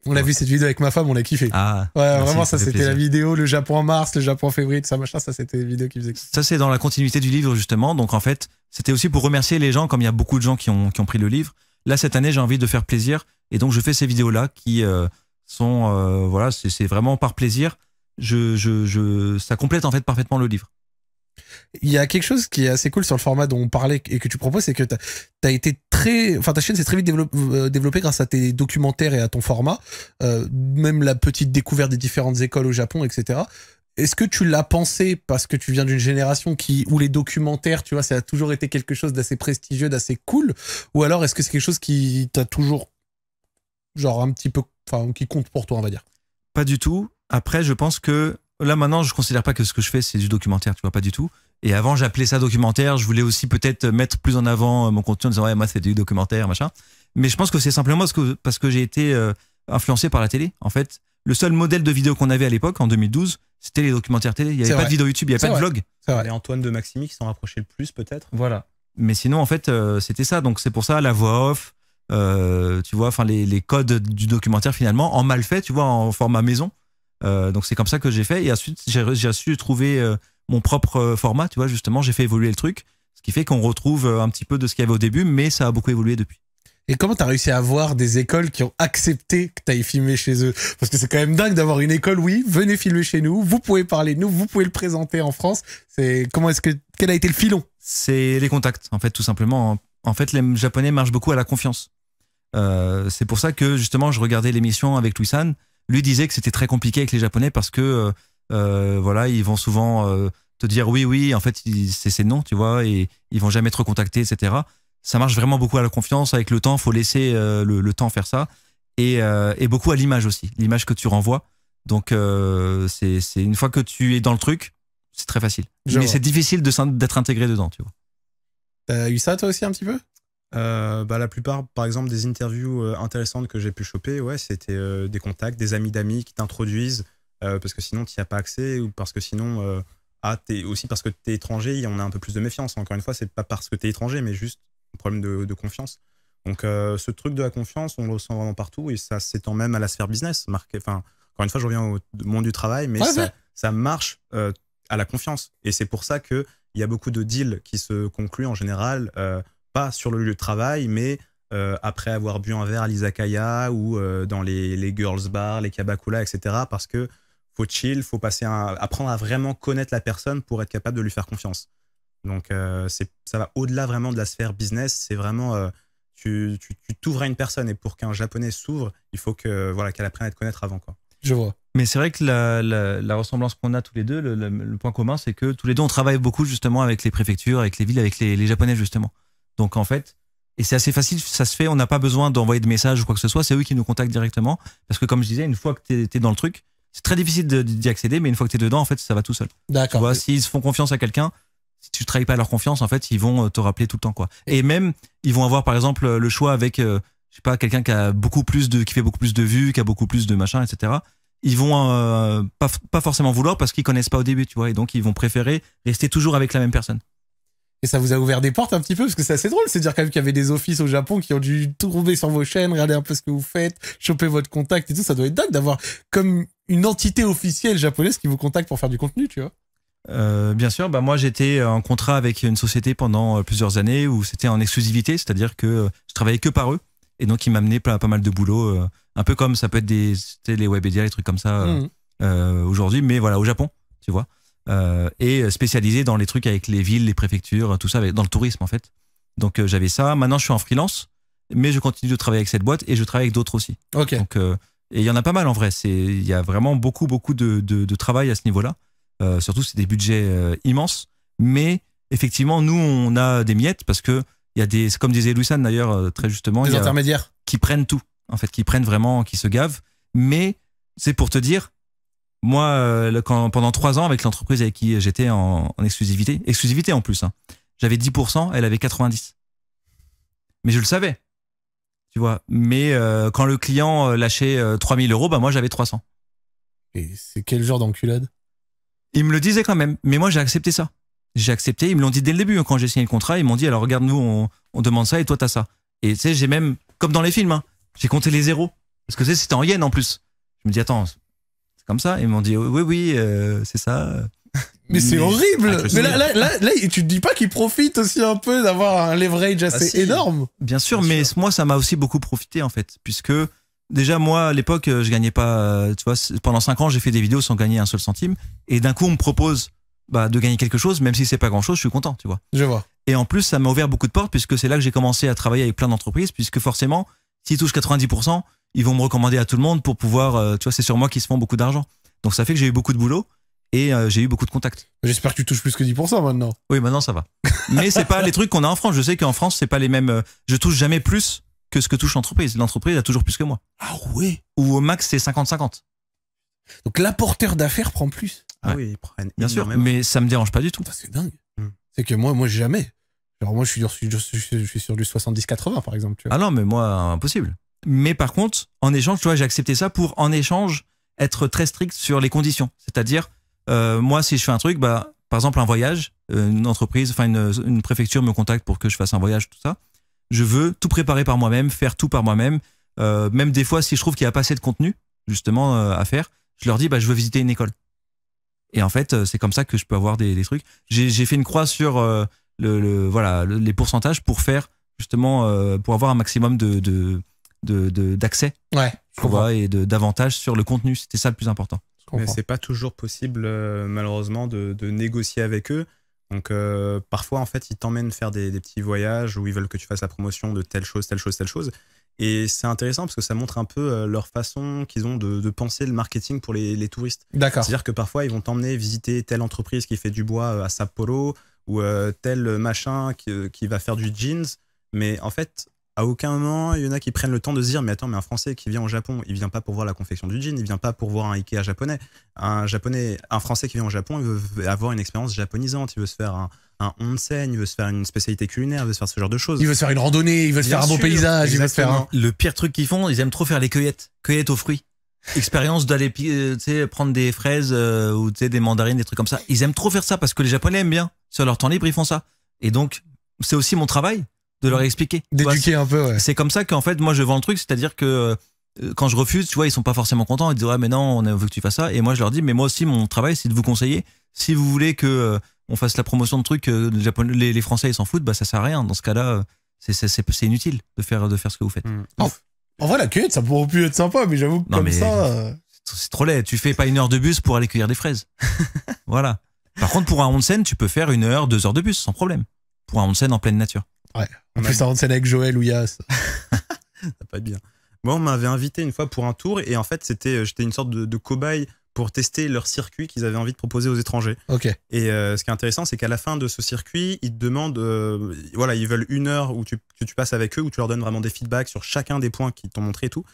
On a vu cette vidéo avec ma femme, on l'a kiffé. Ah, ouais, vraiment, ça, c'était la vidéo, le Japon en mars, le Japon en février, tout ça, machin, ça c'était les vidéos qui faisaient. Ça c'est dans la continuité du livre justement, donc en fait, c'était aussi pour remercier les gens, comme il y a beaucoup de gens qui ont, pris le livre. Là, cette année, j'ai envie de faire plaisir, et donc je fais ces vidéos-là qui euh, sont, euh, voilà, c'est vraiment par plaisir. Je, je, je, ça complète en fait parfaitement le livre. Il y a quelque chose qui est assez cool sur le format dont on parlait et que tu proposes, c'est que tu été très. Enfin, ta chaîne s'est très vite euh, développée, grâce à tes documentaires et à ton format, euh, même la petite découverte des différentes écoles au Japon, etc. Est-ce que tu l'as pensé parce que tu viens d'une génération qui où les documentaires, tu vois, ça a toujours été quelque chose d'assez prestigieux, d'assez cool, ou alors est-ce que c'est quelque chose qui t'a toujours, genre un petit peu, enfin, qui compte pour toi, on va dire Pas du tout. Après, je pense que Là, maintenant, je considère pas que ce que je fais, c'est du documentaire, tu vois, pas du tout. Et avant, j'appelais ça documentaire. Je voulais aussi peut-être mettre plus en avant euh, mon contenu en disant, ouais, moi, c'est du documentaire, machin. Mais je pense que c'est simplement parce que, j'ai été euh, influencé par la télé. En fait, le seul modèle de vidéo qu'on avait à l'époque, en 2012, c'était les documentaires télé. Il n'y avait pas de vidéo YouTube, il n'y avait pas de vlog. Et Antoine de Maximi qui s'en rapprochait le plus, peut-être. Voilà. Mais sinon, en fait, euh, c'était ça. Donc, c'est pour ça, la voix off, tu vois, enfin, les, les, codes du documentaire, finalement, en mal fait, tu vois, en format maison. Euh, donc c'est comme ça que j'ai fait. Et ensuite, j'ai su trouver euh, mon propre euh, format, tu vois, justement, j'ai fait évoluer le truc. Ce qui fait qu'on retrouve un petit peu de ce qu'il y avait au début, mais ça a beaucoup évolué depuis. Et comment t'as réussi à avoir des écoles qui ont accepté que tu ailles filmer chez eux Parce que c'est quand même dingue d'avoir une école, oui, venez filmer chez nous, vous pouvez parler de nous, vous pouvez le présenter en France. C'est comment est-ce que quel a été le filon C'est les contacts, en fait, tout simplement. En fait, les Japonais marchent beaucoup à la confiance. c'est pour ça que justement, je regardais l'émission avec Louis San lui disait que c'était très compliqué avec les Japonais parce que euh, euh, voilà, ils vont souvent euh, te dire oui, oui, en fait, c'est non, tu vois, et ils vont jamais te recontacter, etc. Ça marche vraiment beaucoup à la confiance. Avec le temps, il faut laisser le, temps faire ça. Et, beaucoup à l'image aussi, l'image que tu renvoies. Donc, c'est une fois que tu es dans le truc, c'est très facile. Mais c'est difficile d'être intégré dedans, tu vois. T'as eu ça toi aussi un petit peu euh, bah, la plupart, par exemple, des interviews euh, intéressantes que j'ai pu choper, ouais, c'était euh, des contacts, des amis d'amis qui t'introduisent parce que sinon tu n'y as pas accès ou parce que sinon, ah, es, aussi parce que tu es étranger, on a un peu plus de méfiance. Encore une fois, c'est pas parce que tu es étranger, mais juste un problème de, confiance. Donc, ce truc de la confiance, on le ressent vraiment partout et ça s'étend même à la sphère business. enfin, encore une fois, je reviens au monde du travail, mais ça, ça, marche à la confiance. Et c'est pour ça qu'il y a beaucoup de deals qui se concluent en général pas sur le lieu de travail, mais euh, après avoir bu un verre à l'izakaya ou euh, dans les, les, girls bars, les kabakula, etc. Parce que faut chill, faut passer apprendre à vraiment connaître la personne pour être capable de lui faire confiance. Donc euh, ça va au-delà vraiment de la sphère business. C'est vraiment euh, tu t'ouvres à une personne et pour qu'un japonais s'ouvre, il faut que voilà qu'elle apprenne à te connaître avant quoi. Je vois. Mais c'est vrai que la, ressemblance qu'on a tous les deux, le, point commun, c'est que tous les deux on travaille beaucoup justement avec les préfectures, avec les villes, avec les japonais justement. Donc en fait, et c'est assez facile, ça se fait, on n'a pas besoin d'envoyer de messages ou quoi que ce soit, c'est eux qui nous contactent directement. Parce que comme je disais, une fois que tu dans le truc, c'est très difficile d'y accéder, mais une fois que tu es dedans, en fait, ça va tout seul. D'accord. S'ils se font confiance à quelqu'un, si tu ne trahis pas leur confiance, en fait, ils vont euh, te rappeler tout le temps. quoi. Et même, ils vont avoir par exemple le choix avec, je euh, je sais pas, quelqu'un qui, a beaucoup plus de, qui fait beaucoup plus de vues, qui a beaucoup plus de machin, etc ils vont euh, pas, pas forcément vouloir parce qu'ils connaissent pas au début, tu vois, et donc ils vont préférer rester toujours avec la même personne. Et ça vous a ouvert des portes un petit peu, parce que c'est assez drôle, c'est dire quand même qu'il y avait des offices au Japon qui ont dû trouver sur vos chaînes, regarder un peu ce que vous faites, choper votre contact et tout. Ça doit être dingue d'avoir comme une entité officielle japonaise qui vous contacte pour faire du contenu, tu vois. Euh, bien sûr, bah moi j'étais en contrat avec une société pendant euh, plusieurs années où c'était en exclusivité, c'est-à-dire que euh, je travaillais que par eux et donc ils m'amenaient pas, pas mal de boulot, un peu comme ça peut être des les webédias, les trucs comme ça mmh. aujourd'hui, mais voilà au Japon, tu vois. Euh, et spécialisé dans les trucs avec les villes, les préfectures, tout ça, dans le tourisme en fait. Donc euh, j'avais ça. Maintenant, je suis en freelance, mais je continue de travailler avec cette boîte et je travaille avec d'autres aussi. Euh, et il y en a pas mal en vrai. Il y a vraiment beaucoup, beaucoup de, travail à ce niveau-là. surtout, c'est des budgets immenses. Mais effectivement, nous, on a des miettes parce que il y a des, comme disait Louis d'ailleurs très justement, des intermédiaires qui prennent tout, en fait, qui prennent vraiment, qui se gavent. Mais c'est pour te dire, moi, euh, quand, pendant trois ans, avec l'entreprise avec qui j'étais en, exclusivité, exclusivité en plus, hein, j'avais 10%, elle avait 90%. Mais je le savais, tu vois. Mais euh, quand le client euh, lâchait 3000 euros, bah moi j'avais 300. Et c'est quel genre d'enculade Ils me le disaient quand même, mais moi j'ai accepté ça. J'ai accepté, ils me l'ont dit dès le début, hein, quand j'ai signé le contrat, ils m'ont dit alors regarde, nous on, on demande ça et toi t'as ça. Et tu sais, j'ai même, comme dans les films, hein, j'ai compté les zéros. Parce que c'était en yens en plus. Je me dis attends, comme ça. Ils m'ont dit, oui, oui, euh, c'est ça. Mais, c'est horrible ah, Mais là, là, là, tu te dis pas qu'il profite aussi un peu d'avoir un leverage ah, assez énorme Bien sûr, mais moi, ça m'a aussi beaucoup profité, en fait, puisque déjà, moi, à l'époque, euh, je gagnais pas... Euh, tu vois, pendant 5 ans, j'ai fait des vidéos sans gagner un seul centime, et d'un coup, on me propose bah, de gagner quelque chose, même si c'est pas grand-chose, je suis content, tu vois. Je vois. Et en plus, ça m'a ouvert beaucoup de portes, puisque c'est là que j'ai commencé à travailler avec plein d'entreprises, puisque forcément, s'ils touchent 90%, ils vont me recommander à tout le monde pour pouvoir, euh, tu vois, c'est sur moi qu'ils se font beaucoup d'argent. Donc ça fait que j'ai eu beaucoup de boulot et euh, j'ai eu beaucoup de contacts. J'espère que tu touches plus que 10% maintenant. Oui, maintenant ça va. Mais c'est pas les trucs qu'on a en France. Je sais qu'en France, c'est pas les mêmes. Euh, je touche jamais plus que ce que touche l'entreprise. L'entreprise a toujours plus que moi. Ah ouais Ou au max, c'est 50-50. Donc l'apporteur d'affaires prend plus. Ah oui, il prend Bien sûr, mais ça me dérange pas du tout. C'est dingue. Hmm. C'est que moi, moi jamais. Alors moi, je suis, sur, je suis sur du 70-80 par exemple. Ah non, mais moi, impossible. Mais par contre, en échange, tu vois, j'ai accepté ça pour, en échange, être très strict sur les conditions. C'est-à-dire, euh, moi, si je fais un truc, bah, par exemple, un voyage, euh, une entreprise, enfin, une, une, préfecture me contacte pour que je fasse un voyage, tout ça. Je veux tout préparer par moi-même, faire tout par moi-même. Euh, même des fois, si je trouve qu'il n'y a pas assez de contenu, justement, euh, à faire, je leur dis, bah, je veux visiter une école. Et en fait, euh, c'est comme ça que je peux avoir des, des trucs. J'ai fait une croix sur le, le, voilà, les pourcentages pour faire, justement, pour avoir un maximum de, de d'accès. De, et d'avantage sur le contenu. C'était ça le plus important. Mais n'est pas toujours possible, euh, malheureusement, de, négocier avec eux. Donc, euh, parfois, en fait, ils t'emmènent faire des, petits voyages où ils veulent que tu fasses la promotion de telle chose, telle chose, telle chose. Et c'est intéressant parce que ça montre un peu euh, leur façon qu'ils ont de, penser le marketing pour les, touristes. C'est-à-dire que parfois, ils vont t'emmener visiter telle entreprise qui fait du bois à Sapporo ou tel machin qui, qui va faire du jeans. Mais en fait, à aucun moment, il y en a qui prennent le temps de se dire, mais attends, mais un Français qui vient au Japon, il vient pas pour voir la confection du jean, il vient pas pour voir un Ikea japonais. Un Japonais, un Français qui vient au Japon, il veut avoir une expérience japonisante, il veut se faire un, onsen, il veut se faire une spécialité culinaire, il veut se faire ce genre de choses. Il veut se faire une randonnée, il veut se faire un beau paysage, il veut faire un... Le pire truc qu'ils font, ils aiment trop faire les cueillettes, cueillettes aux fruits. Expérience d'aller euh, prendre des fraises euh, ou des mandarines, des trucs comme ça. Ils aiment trop faire ça parce que les Japonais aiment bien. Sur leur temps libre, ils font ça. Et donc, c'est aussi mon travail de leur expliquer. D'éduquer un peu, C'est comme ça qu'en fait, moi, je vends le truc, c'est-à-dire que euh, quand je refuse, tu vois, ils sont pas forcément contents. Ils disent, ouais mais non, on veut que tu fasses ça. Et moi, je leur dis, mais moi aussi, mon travail, c'est de vous conseiller. Si vous voulez que euh, on fasse la promotion de trucs, euh, les, les, Français, ils s'en foutent, bah, ça sert à rien. Dans ce cas-là, c'est inutile de faire, de faire ce que vous faites. Mm. en vrai, la cueillette, ça pourrait plus être sympa, mais j'avoue que comme ça. C'est trop laid. Tu fais pas une heure de bus pour aller cueillir des fraises. voilà. Par contre, pour un onsen, tu peux faire une heure, deux heures de bus, sans problème pour un onsen en pleine nature. Ouais. En plus, un onsen avec Joël ou Yas. ça pas être bien. Moi, on m'avait invité une fois pour un tour et en fait, c'était euh, j'étais une sorte de, cobaye pour tester leur circuit qu'ils avaient envie de proposer aux étrangers. Ok. Et euh, ce qui est intéressant, c'est qu'à la fin de ce circuit, ils te demandent, euh, voilà, ils veulent une heure où tu, passes avec eux, où tu leur donnes vraiment des feedbacks sur chacun des points qu'ils t'ont montré et tout.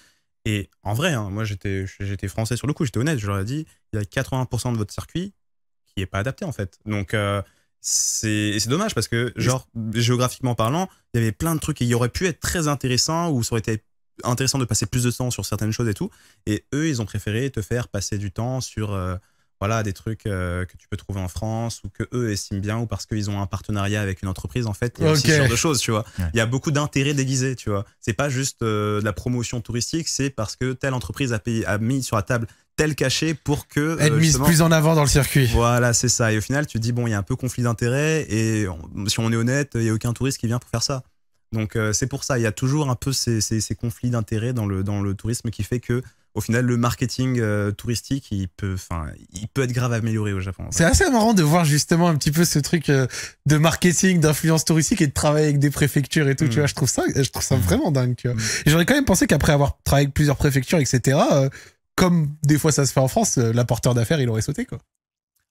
Et en vrai, hein, moi j'étais, français sur le coup, j'étais honnête, je leur ai dit, il y a 80% de votre circuit qui n'est pas adapté en fait. Donc c'est dommage parce que, genre, géographiquement parlant, il y avait plein de trucs qui auraient pu être très intéressants ou ça aurait été intéressant de passer plus de temps sur certaines choses et tout. Et eux, ils ont préféré te faire passer du temps sur euh, voilà, des trucs euh, que tu peux trouver en France ou que eux estiment bien ou parce qu'ils ont un partenariat avec une entreprise. En fait, il ce de choses, tu vois. Il y a beaucoup d'intérêts déguisés, tu vois. C'est pas juste euh, de la promotion touristique, c'est parce que telle entreprise a, payé, a mis sur la table tel caché pour que. Euh, Elle mise plus en avant dans le circuit. Voilà, c'est ça. Et au final, tu te dis, bon, il y a un peu conflit d'intérêts et si on est honnête, il n'y a aucun touriste qui vient pour faire ça. Donc euh, c'est pour ça, il y a toujours un peu ces, conflits d'intérêts dans le, dans le tourisme qui fait que au final, le marketing euh, touristique, il peut, enfin, il peut être grave amélioré au Japon. C'est assez marrant de voir justement un petit peu ce truc de marketing, d'influence touristique et de travailler avec des préfectures et tout. Tu mm. vois, je trouve ça, je trouve ça vraiment dingue. Mm. j'aurais quand même pensé qu'après avoir travaillé avec plusieurs préfectures, etc comme des fois ça se fait en France, euh, l'apporteur d'affaires, il aurait sauté, quoi.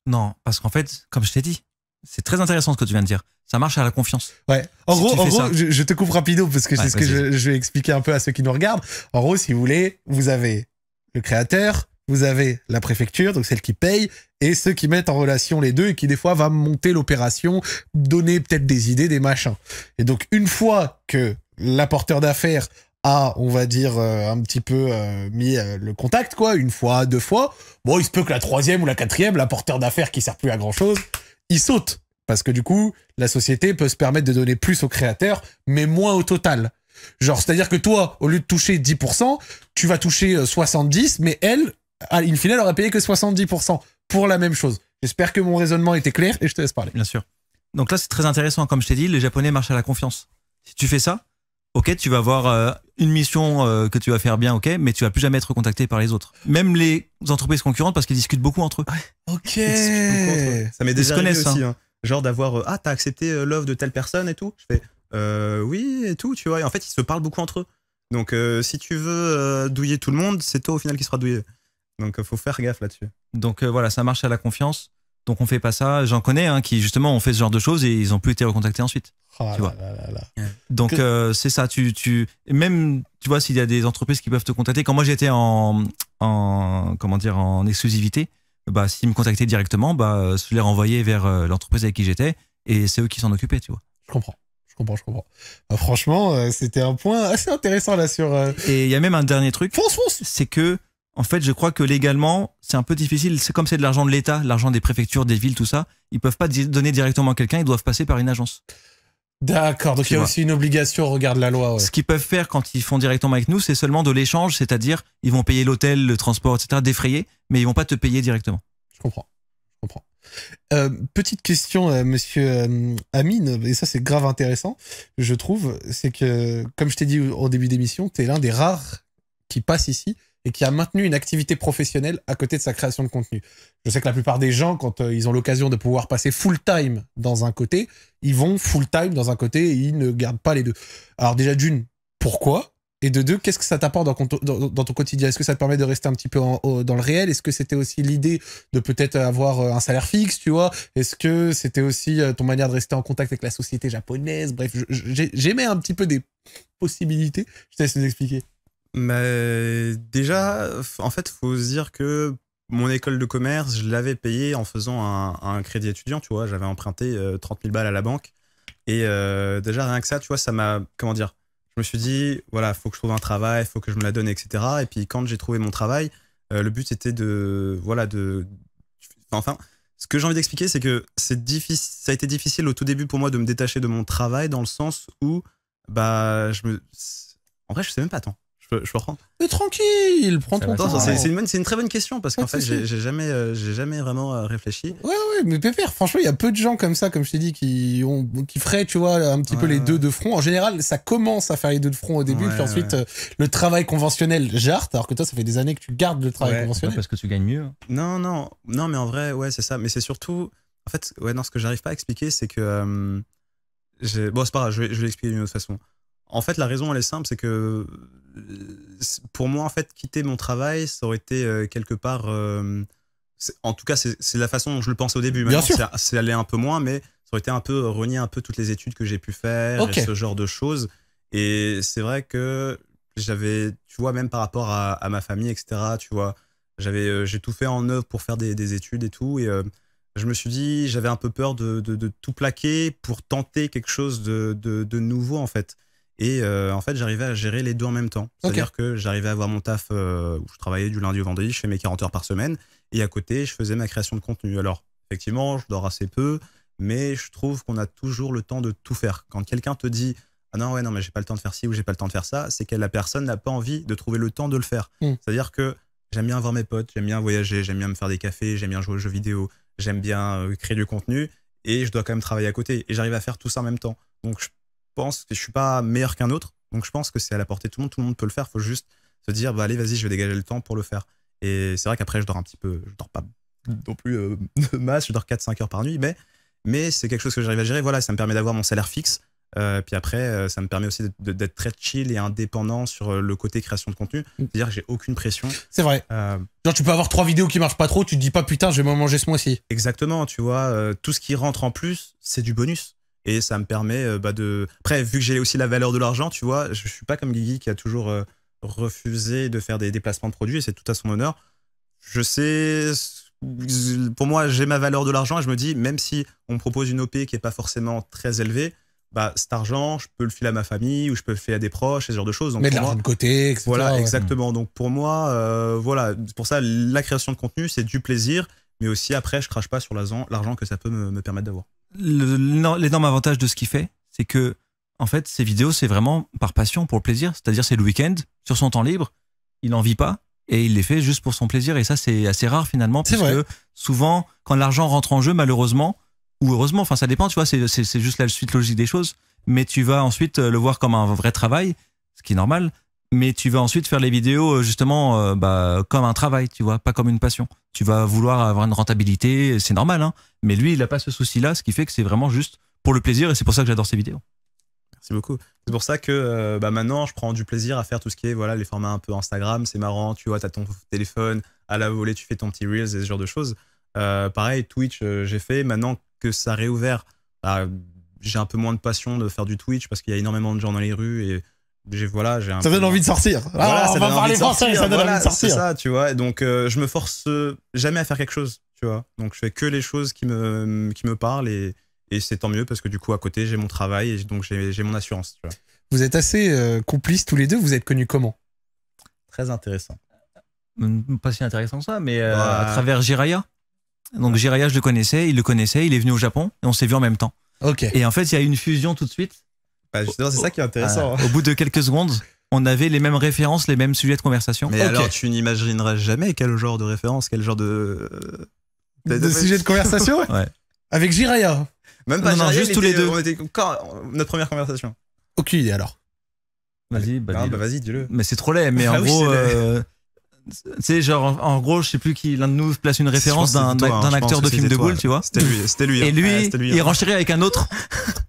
Non, parce qu'en fait, comme je t'ai dit, c'est très intéressant ce que tu viens de dire. Ça marche à la confiance. Ouais. En gros, je, te coupe rapidement parce que c'est ce que je, vais expliquer un peu à ceux qui nous regardent. En gros, si vous voulez, vous avez le créateur, vous avez la préfecture, donc celle qui paye, et ceux qui mettent en relation les deux et qui des fois va monter l'opération, donner peut-être des idées, des machins. Et donc, une fois que l'apporteur d'affaires on va dire, euh, un petit peu euh, mis euh, le contact, quoi, une fois, deux fois, bon, il se peut que la troisième ou la quatrième, la porteur d'affaires qui sert plus à grand chose, il saute. Parce que du coup, la société peut se permettre de donner plus au créateur, mais moins au total. Genre, c'est-à-dire que toi, au lieu de toucher 10%, tu vas toucher 70%, mais elle, à in fine, elle aura payé que 70% pour la même chose. J'espère que mon raisonnement était clair et je te laisse parler. Bien sûr. Donc là, c'est très intéressant. Comme je t'ai dit, les Japonais marchent à la confiance. Si tu fais ça, ok, tu vas avoir euh, une mission euh, que tu vas faire bien, ok, mais tu vas plus jamais être contacté par les autres. Même les entreprises concurrentes, parce qu'ils discutent beaucoup entre eux. Ok. Ça m'est déjà hein. aussi. Hein. Genre d'avoir, euh, ah, t'as accepté l'offre de telle personne et tout. Je fais, oui et tout, tu vois. Et en fait, ils se parlent beaucoup entre eux. Donc, si tu veux douiller tout le monde, c'est toi au final qui sera douillé. Donc, il faut faire gaffe là-dessus. Donc voilà, ça marche à la confiance. Donc on fait pas ça. J'en connais hein, qui justement ont fait ce genre de choses et ils n'ont plus été recontactés ensuite. Donc c'est ça. Tu, tu même tu vois s'il y a des entreprises qui peuvent te contacter. Quand moi j'étais en, en comment dire en exclusivité, bah s'ils me contactaient directement, bah je euh, les renvoyais vers euh, l'entreprise avec qui j'étais et c'est eux qui s'en occupaient. Tu vois. Je comprends. Je comprends, je comprends. Bah, franchement, euh, c'était un point assez intéressant là sur. Et il y a même un dernier truc. Fonce, fonce. C'est que en fait, je crois que légalement, c'est un peu difficile. C'est comme c'est de l'argent de l'État, l'argent des préfectures, des villes, tout ça. Ils peuvent pas donner directement à quelqu'un, ils doivent passer par une agence. D'accord, donc il y a aussi une obligation, au regard de la loi. Ce qu'ils peuvent faire quand ils font directement avec nous, c'est seulement de l'échange, c'est-à-dire ils vont payer l'hôtel, le transport, etc., défrayer, mais ils vont pas te payer directement. Je comprends. comprends. Euh, petite question, euh, monsieur euh, Amine, et ça c'est grave intéressant, je trouve, c'est que, comme je t'ai dit au, début d'émission, tu es l'un des rares qui passe ici et qui a maintenu une activité professionnelle à côté de sa création de contenu. Je sais que la plupart des gens, quand euh, ils ont l'occasion de pouvoir passer full-time dans un côté, ils vont full-time dans un côté et ils ne gardent pas les deux. Alors déjà d'une, pourquoi et de deux, qu'est-ce que ça t'apporte dans, ton quotidien Est-ce que ça te permet de rester un petit peu dans le réel Est-ce que c'était aussi l'idée de peut-être avoir euh, un salaire fixe, tu vois Est-ce que c'était aussi euh, ton manière de rester en contact avec la société japonaise Bref, j'aimais un petit peu des possibilités. Je te laisse nous expliquer. Mais déjà, en fait, faut se dire que mon école de commerce, je l'avais payée en faisant un, crédit étudiant, tu vois. J'avais emprunté 30 euh, 000 balles à la banque. Et euh, déjà, rien que ça, tu vois, ça m'a. Comment dire Je me suis dit, voilà, faut que je trouve un travail, il faut que je me la donne, etc. Et puis, quand j'ai trouvé mon travail, euh, le but était de. Voilà, de. Enfin, ce que j'ai envie d'expliquer, c'est que c'est difficile. Ça a été difficile au tout début pour moi de me détacher de mon travail, dans le sens où, bah, je me. En vrai, je sais même pas tant. Je, je comprends. Mais tranquille, prends ton temps. C'est une, une, très bonne question parce qu'en fait, j'ai jamais, euh, j'ai jamais vraiment euh, réfléchi. Ouais, ouais, mais pépère, franchement, il y a peu de gens comme ça, comme je t'ai dit, qui, ont, qui feraient, tu vois, un petit peu les deux de front. En général, ça commence à faire les deux de front au début, puis ensuite, euh, le travail conventionnel jarte, alors que toi, ça fait des années que tu gardes le travail conventionnel. parce que tu gagnes mieux. Hein. Non, non, non, mais en vrai, ouais, c'est ça. Mais c'est surtout, en fait, ouais, non, ce que j'arrive pas à expliquer, c'est que. bon, c'est pas grave, je vais, je vais l'expliquer d'une autre façon. En fait, la raison, elle est simple, c'est que euh, pour moi, en fait, quitter mon travail, ça aurait été euh, quelque part. Euh, en tout cas, c'est la façon dont je le pensais au début. C'est allé un peu moins, mais ça aurait été un peu renier un peu toutes les études que j'ai pu faire, et ce genre de choses. Et c'est vrai que j'avais, tu vois, même par rapport à, ma famille, etc., tu vois, j'avais, j'ai tout fait en œuvre pour faire des, études et tout. Et je me suis dit, j'avais un peu peur de, tout plaquer pour tenter quelque chose de, de nouveau, en fait. Et euh, en fait, j'arrivais à gérer les deux en même temps. C'est-à-dire que j'arrivais à avoir mon taf euh, où je travaillais du lundi au vendredi, je fais mes 40 heures par semaine, et à côté, je faisais ma création de contenu. Alors, effectivement, je dors assez peu, mais je trouve qu'on a toujours le temps de tout faire. Quand quelqu'un te dit Ah non, ouais, non, mais j'ai pas le temps de faire ci ou j'ai pas le temps de faire ça, c'est que la personne n'a pas envie de trouver le temps de le faire. Mm. C'est-à-dire que j'aime bien voir mes potes, j'aime bien voyager, j'aime bien me faire des cafés, j'aime bien jouer aux jeux vidéo, j'aime bien euh, créer du contenu, et je dois quand même travailler à côté. Et j'arrive à faire tout ça en même temps. Donc, pense que je suis pas meilleur qu'un autre. Donc je pense que c'est à la portée de tout le monde, tout le monde peut le faire. il Faut juste se dire, bah allez, vas-y, je vais dégager le temps pour le faire. Et c'est vrai qu'après, je dors un petit peu, je dors pas non plus de euh, masse, je dors 4-5 heures par nuit, mais, c'est quelque chose que j'arrive à gérer. Voilà, ça me permet d'avoir mon salaire fixe. Euh, puis après, euh, ça me permet aussi d'être très chill et indépendant sur le côté création de contenu. Mm. C'est-à-dire que j'ai aucune pression. C'est vrai. tu peux avoir trois vidéos qui marchent pas trop, tu te dis pas putain, je vais m'en manger ce mois-ci. Exactement, tu vois. tout ce qui rentre en plus, c'est du bonus et ça me permet euh, bah, de. Après, vu que j'ai aussi la valeur de l'argent, tu vois, je, ne suis pas comme Guigui qui a toujours euh, refusé de faire des déplacements de produits et c'est tout à son honneur. Je sais pour moi, j'ai ma valeur de l'argent et je me dis, même si on me propose une OP qui n'est pas forcément très élevée, bah, cet argent, je peux le filer à ma famille ou je peux le faire à des proches, ce genre de choses. Mettre Mais de l'argent de côté, etc. Voilà, exactement. Donc pour moi, euh, voilà, pour ça, la création de contenu, c'est du plaisir. Mais aussi, après, je crache pas sur l'argent que ça peut me permettre d'avoir l'énorme avantage de ce qu'il fait, c'est que, en fait, ces vidéos, c'est vraiment par passion, pour le plaisir. C'est-à-dire, c'est le week-end, sur son temps libre, il n'en vit pas et il les fait juste pour son plaisir. Et ça, c'est assez rare finalement, parce que souvent, quand l'argent rentre en jeu, malheureusement, ou heureusement, enfin, ça dépend, tu vois, c'est juste la suite logique des choses. Mais tu vas ensuite euh, le voir comme un vrai travail, ce qui est normal mais tu vas ensuite faire les vidéos euh, justement euh, bah, comme un travail, tu vois, pas comme une passion. Tu vas vouloir avoir une rentabilité, c'est normal, hein. mais lui, il n'a pas ce souci-là, ce qui fait que c'est vraiment juste pour le plaisir et c'est pour ça que j'adore ses vidéos. Merci beaucoup. C'est pour ça que euh, bah, maintenant, je prends du plaisir à faire tout ce qui est voilà, les formats un peu Instagram, c'est marrant, tu vois, tu as ton téléphone, à la volée, tu fais ton petit Reels et ce genre de choses. pareil, Twitch, j'ai fait, maintenant que ça a réouvert, bah, j'ai un peu moins de passion de faire du Twitch parce qu'il y a énormément de gens dans les rues et voilà j'ai ça donne envie de sortir ça donne envie de sortir c'est ça tu vois donc euh, je me force jamais à faire quelque chose tu vois donc je fais que les choses qui me qui me parlent et, et c'est tant mieux parce que du coup à côté j'ai mon travail et donc j'ai mon assurance vous êtes assez euh, complices tous les deux vous êtes connus comment très intéressant hum, pas si intéressant que ça mais euh, à travers Jiraya donc Jiraya je le connaissais il le connaissait il est venu au Japon et on s'est vu en même temps ok et en fait il y a eu une fusion tout de suite bah justement, c'est ça qui est intéressant. Ah, hein. Au bout de quelques secondes, on avait les mêmes références, les mêmes sujets de conversation. Mais alors, tu n'imagineras jamais quel genre de référence, quel genre de. Euh, de, de sujet de conversation Ouais. Avec Jiraya. Même pas Jiraya, juste tous les deux. notre première conversation. Ok, alors. Vas-y, bah, ah, bah, vas dis-le. Mais c'est trop laid, mais ah en gros. Euh, tu sais, genre, en, gros, je sais plus qui, l'un de nous place une référence d'un hein, acteur de film de Gaulle, tu vois. C'était lui, c'était lui. Et hein. lui, il avec un autre.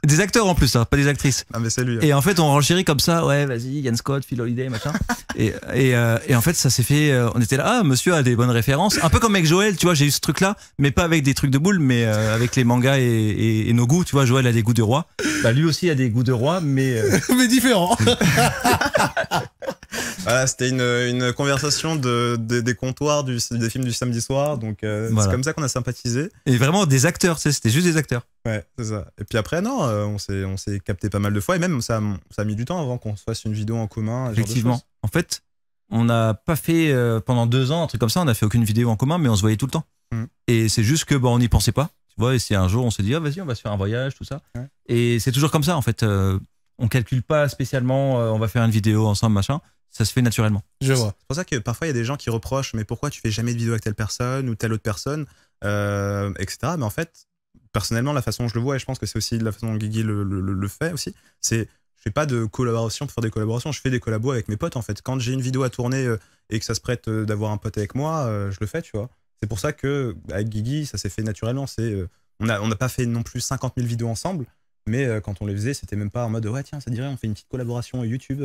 Des acteurs en plus, hein, pas des actrices. Ah, mais c'est lui. Hein. Et en fait, on renchérit comme ça, ouais, vas-y, Yann Scott, Phil Holiday, machin. Euh, et, en fait, ça s'est fait. Euh, on était là, ah, monsieur a des bonnes références. Un peu comme avec Joël, tu vois, j'ai eu ce truc-là, mais pas avec des trucs de boule, mais euh, avec les mangas et, nos goûts. Tu vois, Joël a des goûts de roi. Bah, lui aussi a des goûts de roi, mais. mais différents Voilà, c'était une, conversation de, des comptoirs du, des films du samedi soir. Donc, euh, c'est comme ça qu'on a sympathisé. Et vraiment des acteurs, c'était juste des acteurs. Ouais, c'est ça. Et puis après, non, euh, on s'est capté pas mal de fois. Et même, ça, a mis du temps avant qu'on fasse une vidéo en commun. Effectivement. En fait, on n'a pas fait euh, pendant deux ans un truc comme ça. On n'a fait aucune vidéo en commun, mais on se voyait tout le temps. Mm. Et c'est juste que, bon, on n'y pensait pas. Tu vois, et c'est un jour, on s'est dit, ah, vas-y, on va se faire un voyage, tout ça. Et c'est toujours comme ça, en fait. On on calcule pas spécialement, on va faire une vidéo ensemble, machin ça se fait naturellement. Je vois. C'est pour ça que parfois il y a des gens qui reprochent, mais pourquoi tu fais jamais de vidéo avec telle personne ou telle autre personne, euh, etc. Mais en fait, personnellement, la façon dont je le vois, et je pense que c'est aussi la façon dont Guigui le, fait aussi, c'est je fais pas de collaboration pour faire des collaborations, je fais des collabos avec mes potes en fait. Quand j'ai une vidéo à tourner euh, et que ça se prête euh, d'avoir un pote avec moi, je le fais, tu vois. C'est pour ça que avec Guigui, ça s'est fait naturellement. C'est on n'a on a pas fait non plus 50 000 vidéos ensemble, mais quand on les faisait, c'était même pas en mode ouais tiens ça dirait on fait une petite collaboration YouTube.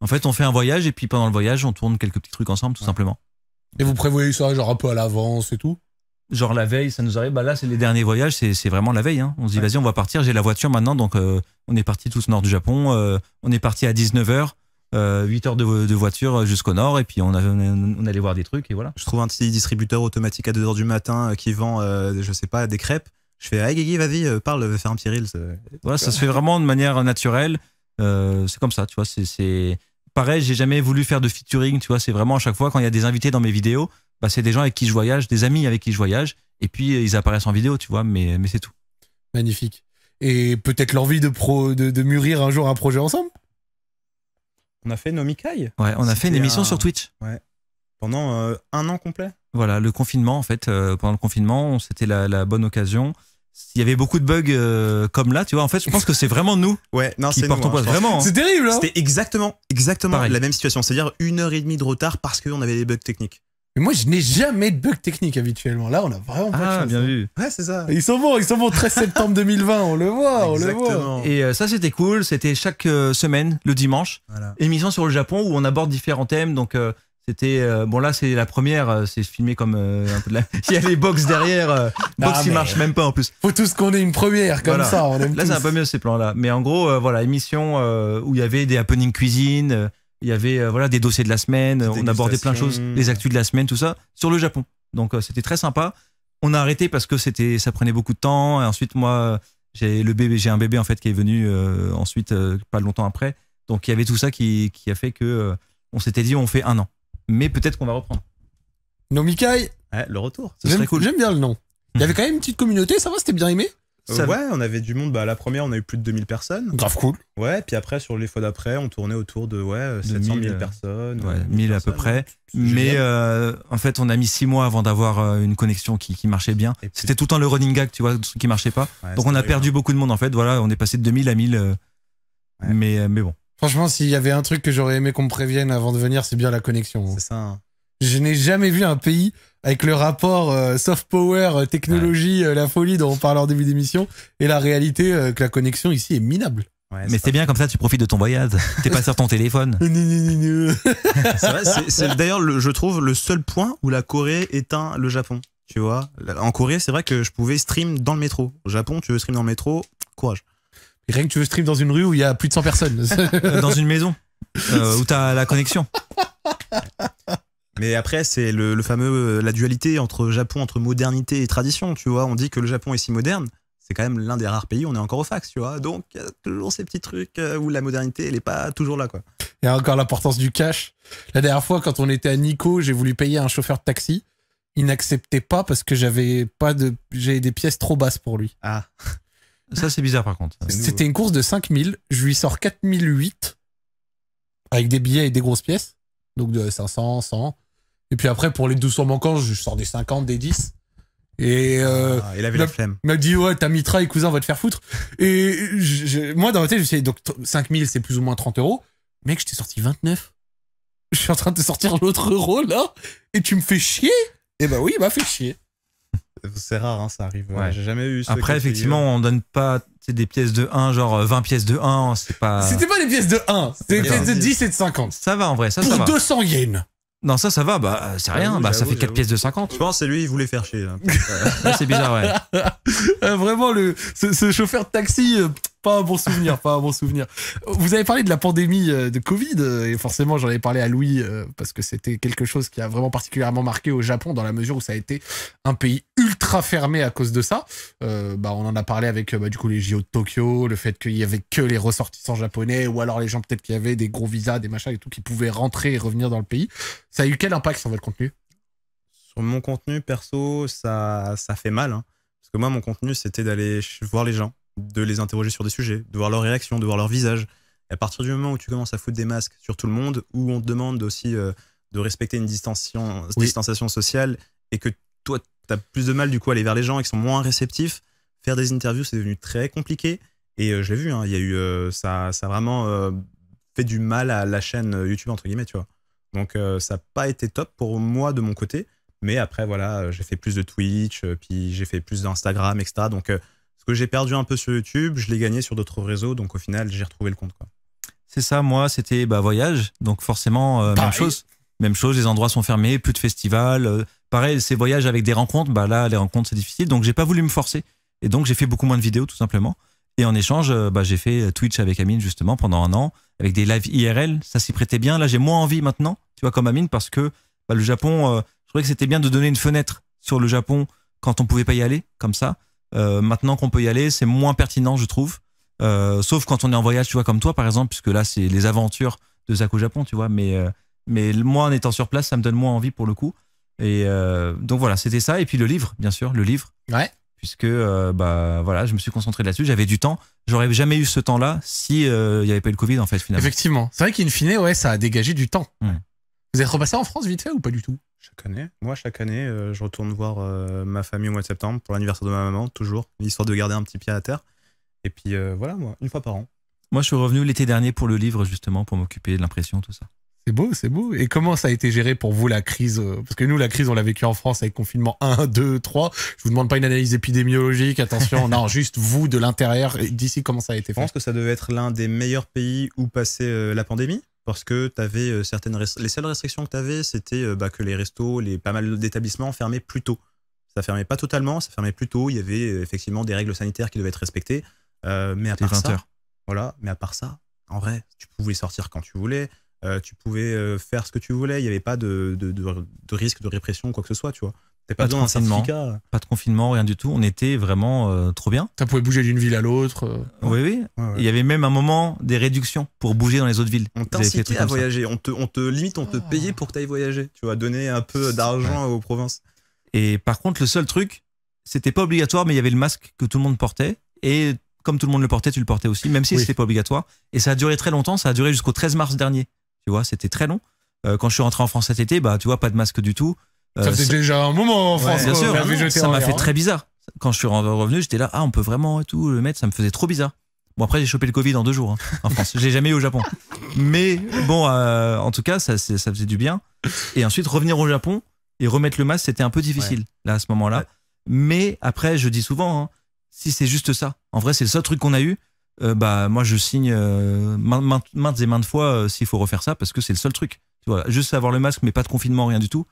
En fait, on fait un voyage et puis pendant le voyage, on tourne quelques petits trucs ensemble, tout simplement. Et vous prévoyez ça genre un peu à l'avance et tout Genre la veille, ça nous arrive. Bah là, c'est les derniers voyages, c'est vraiment la veille. Hein. On se dit, vas-y, on va partir. J'ai la voiture maintenant, donc euh, on est parti tout au nord du Japon. Euh, on est parti à 19h. 8 h de, voiture jusqu'au nord et puis on, allait voir des trucs et voilà. Je trouve un petit distributeur automatique à 2 h du matin euh, qui vend, je sais pas, des crêpes. Je fais, Hey, Guigui, vas-y, parle, va faire un petit ça se fait vraiment de manière naturelle. Euh, c'est comme ça, tu vois. C'est pareil, j'ai jamais voulu faire de featuring, tu vois. C'est vraiment à chaque fois quand il y a des invités dans mes vidéos, bah, c'est des gens avec qui je voyage, des amis avec qui je voyage, et puis euh, ils apparaissent en vidéo, tu vois. Mais, c'est tout. Magnifique. Et peut-être l'envie de, de, mûrir un jour un projet ensemble. On a fait Nomikai. Ouais, on a fait une émission sur Twitch. Ouais. Pendant euh, un an complet. Voilà, le confinement en fait. pendant le confinement, c'était la, la bonne occasion il y avait beaucoup de bugs euh, comme là, tu vois, en fait, je pense que c'est vraiment nous ouais, non, qui portons hein, hein. C'est terrible, hein. C'était exactement, exactement la même situation. C'est-à-dire une heure et demie de retard parce qu'on avait des bugs techniques. Mais moi, je n'ai jamais de bugs techniques habituellement. Là, on a vraiment de ah, bien vu. c'est ça. Ils sont bons, ils sont bons. 13 septembre 2020, on le voit, on le voit. Et euh, ça, c'était cool. C'était chaque euh, semaine, le dimanche, émission sur le Japon où on aborde différents thèmes. Donc, c'était euh, bon là c'est la première, euh, c'est filmé comme euh, un peu de la. Il y a les box derrière, box qui marche même pas en plus. Faut tous qu'on ait une première comme ça. là c'est un peu mieux ces plans là, mais en gros voilà émission où il y avait des happening cuisine, il y avait voilà des dossiers de la semaine, on abordait plein de choses, les actus de la semaine tout ça sur le Japon. Donc c'était très sympa. On a arrêté parce que c'était ça prenait beaucoup de temps et ensuite moi j'ai le bébé j'ai un bébé en fait qui est venu ensuite pas longtemps après donc il y avait tout ça qui, qui a fait que on s'était dit on fait un an mais peut-être qu'on va reprendre. Non, Mikaï Le retour, ce serait cool. J'aime bien le nom. Il y avait quand même une petite communauté, ça va, c'était bien aimé euh, ouais, on avait du monde. Bah, la première, on a eu plus de 2000 personnes. Grave cool. Ouais, puis après, sur les fois d'après, on tournait autour de ouais, 700 euh, 000, euh, personnes. Ouais, 1000 à peu près. Mais en fait, on a mis 6 mois avant d'avoir une connexion qui, marchait bien. C'était tout le temps le running gag, tu vois, qui marchait pas. Donc on a perdu beaucoup de monde, en fait. Voilà, on est passé de 2000 à 1000. mais, mais bon. Franchement, s'il y avait un truc que j'aurais aimé qu'on me prévienne avant de venir, c'est bien la connexion. Hein. C'est ça. Hein. Je n'ai jamais vu un pays avec le rapport euh, soft power, euh, technologie, euh, la folie dont on parle en début d'émission, et la réalité que la connexion ici est minable. mais c'est bien comme ça, tu profites de ton voyage. T'es pas sur ton téléphone. c'est d'ailleurs, je trouve, le seul point où la Corée éteint le Japon. Tu vois, en Corée, c'est vrai que je pouvais stream dans le métro. Au Japon, tu veux stream dans le métro, courage rien que tu veux stream dans une rue où il y a plus de 100 personnes. dans une maison euh, où t'as la connexion. Mais après, c'est le, fameux euh, la dualité entre Japon, entre modernité et tradition. Tu vois, on dit que le Japon est si moderne. C'est quand même l'un des rares pays où on est encore au fax, tu vois. Donc, y a toujours ces petits trucs euh, où la modernité, elle est pas toujours là, quoi. Il y a encore l'importance du cash. La dernière fois, quand on était à Nico, j'ai voulu payer un chauffeur de taxi. Il n'acceptait pas parce que j'avais pas de, j'ai des pièces trop basses pour lui. Ah. Ça, c'est bizarre par contre. C'était une course de 5000. Je lui sors 4008 avec des billets et des grosses pièces. Donc de 500, 100. Et puis après, pour les 200 manquants, je sors des 50, des 10. Et, euh, ah, il avait la flemme. Il m'a dit, ouais, mitra mitraille, cousin, va te faire foutre. Et je, moi, dans ma tête, je sais, donc 5000, c'est plus ou moins 30 euros. Mec, je t'ai sorti 29. Je suis en train de te sortir l'autre euro, là. Et tu me fais chier. et eh bah ben oui, il m'a fait chier c'est rare, hein, ça arrive. J'ai jamais eu. Après, effectivement, on donne pas des pièces de 1, genre 20 euh, pièces de 1, c'est pas. C'était pas des pièces de 1, c'était des pièces de 10 et de 50. Ça va en vrai, ça, Pour ça va. 200 yens. Non, ça, ça va, bah, euh, c'est rien, bah, ça fait 4 pièces de 50. Je pense que c'est lui, il voulait faire chier. c'est bizarre, ouais. Euh, vraiment, le, ce, ce, chauffeur de taxi, pas un bon souvenir, pas un bon souvenir. Vous avez parlé de la pandémie euh, de Covid, euh, et forcément j'en avais parlé à Louis, euh, parce que c'était quelque chose qui a vraiment particulièrement marqué au Japon, dans la mesure où ça a été un pays ultra fermé à cause de ça. bah, on en a parlé avec bah, du coup les JO de Tokyo, le fait qu'il y avait que les ressortissants japonais, ou alors les gens peut-être qui avaient des gros visas, des machins et tout, qui pouvaient rentrer et revenir dans le pays. Ça a eu quel impact sur votre contenu Sur mon contenu perso, ça, ça fait mal. Hein. Parce que moi, mon contenu, c'était d'aller voir les gens, de les interroger sur des sujets, de voir leur réaction, de voir leur visage. à partir du moment où tu commences à foutre des masques sur tout le monde, où on te demande aussi euh, de respecter une distanciation, sociale et que toi, tu as plus de mal du coup à aller vers les gens et qui sont moins réceptifs, faire des interviews, c'est devenu très compliqué. Et euh, je l'ai vu, hein, il y a eu, euh, ça, ça a vraiment fait du mal à la chaîne YouTube, entre guillemets, tu vois. Donc ça n'a pas été top pour moi de mon côté. Mais après, voilà, j'ai fait plus de Twitch, puis j'ai fait plus d'Instagram, etc. Donc que j'ai perdu un peu sur YouTube, je l'ai gagné sur d'autres réseaux, donc au final, j'ai retrouvé le compte. C'est ça, moi, c'était bah, voyage, donc forcément, euh, même chose. Même chose, les endroits sont fermés, plus de festivals. Euh, pareil, ces voyages avec des rencontres, bah là, les rencontres, c'est difficile, donc j'ai pas voulu me forcer. Et donc, j'ai fait beaucoup moins de vidéos, tout simplement. Et en échange, euh, bah, j'ai fait Twitch avec Amine, justement, pendant un an, avec des lives IRL, ça s'y prêtait bien. Là, j'ai moins envie maintenant, tu vois, comme Amine, parce que bah, le Japon, je trouvais que c'était bien de donner une fenêtre sur le Japon quand on pouvait pas y aller, comme ça. Euh, maintenant qu'on peut y aller, c'est moins pertinent, je trouve. Euh, sauf quand on est en voyage, tu vois, comme toi, par exemple, puisque là, c'est les aventures de Zach au Japon, tu vois. Mais, euh, mais moi, en étant sur place, ça me donne moins envie pour le coup. Et donc voilà, c'était ça. Et puis le livre, bien sûr, le livre. Ouais. Puisque, bah voilà, je me suis concentré là-dessus. J'avais du temps. J'aurais jamais eu ce temps-là si il n'y avait pas eu le Covid, en fait, finalement. Effectivement. C'est vrai qu'in fine, ouais, ça a dégagé du temps. Vous êtes repassé en France vite fait ou pas du tout Chaque année. Moi, chaque année, euh, je retourne voir euh, ma famille au mois de septembre pour l'anniversaire de ma maman, toujours, histoire de garder un petit pied à terre. Et puis euh, voilà, moi, une fois par an. Moi, je suis revenu l'été dernier pour le livre, justement, pour m'occuper de l'impression, tout ça. C'est beau, c'est beau. Et comment ça a été géré pour vous la crise Parce que nous, la crise, on l'a vécu en France avec confinement 1, 2, 3. Je vous demande pas une analyse épidémiologique, attention. non, juste vous de l'intérieur. D'ici, comment ça a été fait Je pense que ça devait être l'un des meilleurs pays où passer la pandémie parce que avais euh, certaines les seules restrictions que tu avais, c'était euh, bah, que les restos, les pas mal d'établissements fermaient plus tôt. Ça fermait pas totalement, ça fermait plus tôt. Il y avait euh, effectivement des règles sanitaires qui devaient être respectées, mais à part 20 ça, voilà. Mais à part ça, en vrai, tu pouvais sortir quand tu voulais, tu pouvais faire ce que tu voulais. Il n'y avait pas de, de, de risque de répression ou quoi que ce soit, tu vois pas, de confinement, rien du tout. On était vraiment euh, trop bien. Tu pouvait bouger d'une ville à l'autre. Euh. Oui, oui. Il y avait même un moment des réductions pour bouger dans les autres villes. On t'incitait à voyager. On te, limite, on te oh. payait pour que ailles voyager. Tu vois, donner un peu d'argent aux provinces. Et par contre, le seul truc, c'était pas obligatoire, mais il y avait le masque que tout le monde portait. Et comme tout le monde le portait, tu le portais aussi, même si c'était pas obligatoire. Et ça a duré très longtemps. Ça a duré jusqu'au 13 mars dernier. Tu vois, c'était très long. Euh, quand je suis rentré en France cet été, bah, tu vois, pas de masque du tout. Euh, ça faisait déjà un moment en France. bien sûr, ah ça m'a fait très bizarre. Quand je suis revenu, j'étais là, ah, on peut vraiment tout le mettre, ça me faisait trop bizarre. Bon, après, j'ai chopé le Covid en deux jours hein, en France. J'ai jamais eu au Japon. Mais bon, euh, en tout cas, ça, ça faisait du bien. Et ensuite, revenir au Japon et remettre le masque, c'était un peu difficile, là, à ce moment-là. Mais après, je dis souvent, hein, si c'est juste ça, en vrai, c'est le seul truc qu'on a eu. Euh, bah, moi, je signe maintes et maintes fois s'il faut refaire ça parce que c'est le seul truc. Tu vois, juste avoir le masque, mais pas de confinement, rien du tout.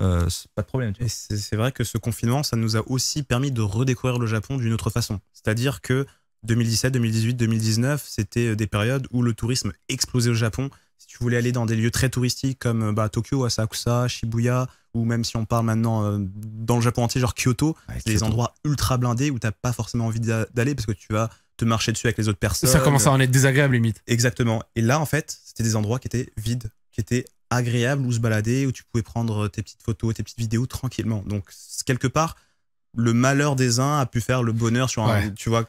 Euh, pas de problème. c'est vrai que ce confinement, ça nous a aussi permis de redécouvrir le Japon d'une autre façon. C'est-à-dire que 2017, 2018, 2019, c'était euh, des périodes où le tourisme explosait au Japon. Si tu voulais aller dans des lieux très touristiques comme euh, bah, Tokyo, Asakusa, Shibuya, ou même si on parle maintenant dans le Japon entier, genre Kyoto, des endroits ultra blindés où t'as pas forcément envie d'aller parce que tu vas te marcher dessus avec les autres personnes. Ça commence à en être désagréable limite. Exactement. Et là, en fait, c'était des endroits qui étaient vides, qui étaient agréable où se balader, où tu pouvais prendre tes petites photos, tes petites vidéos tranquillement. Donc, quelque part, le malheur des uns a pu faire le bonheur sur un. Tu vois.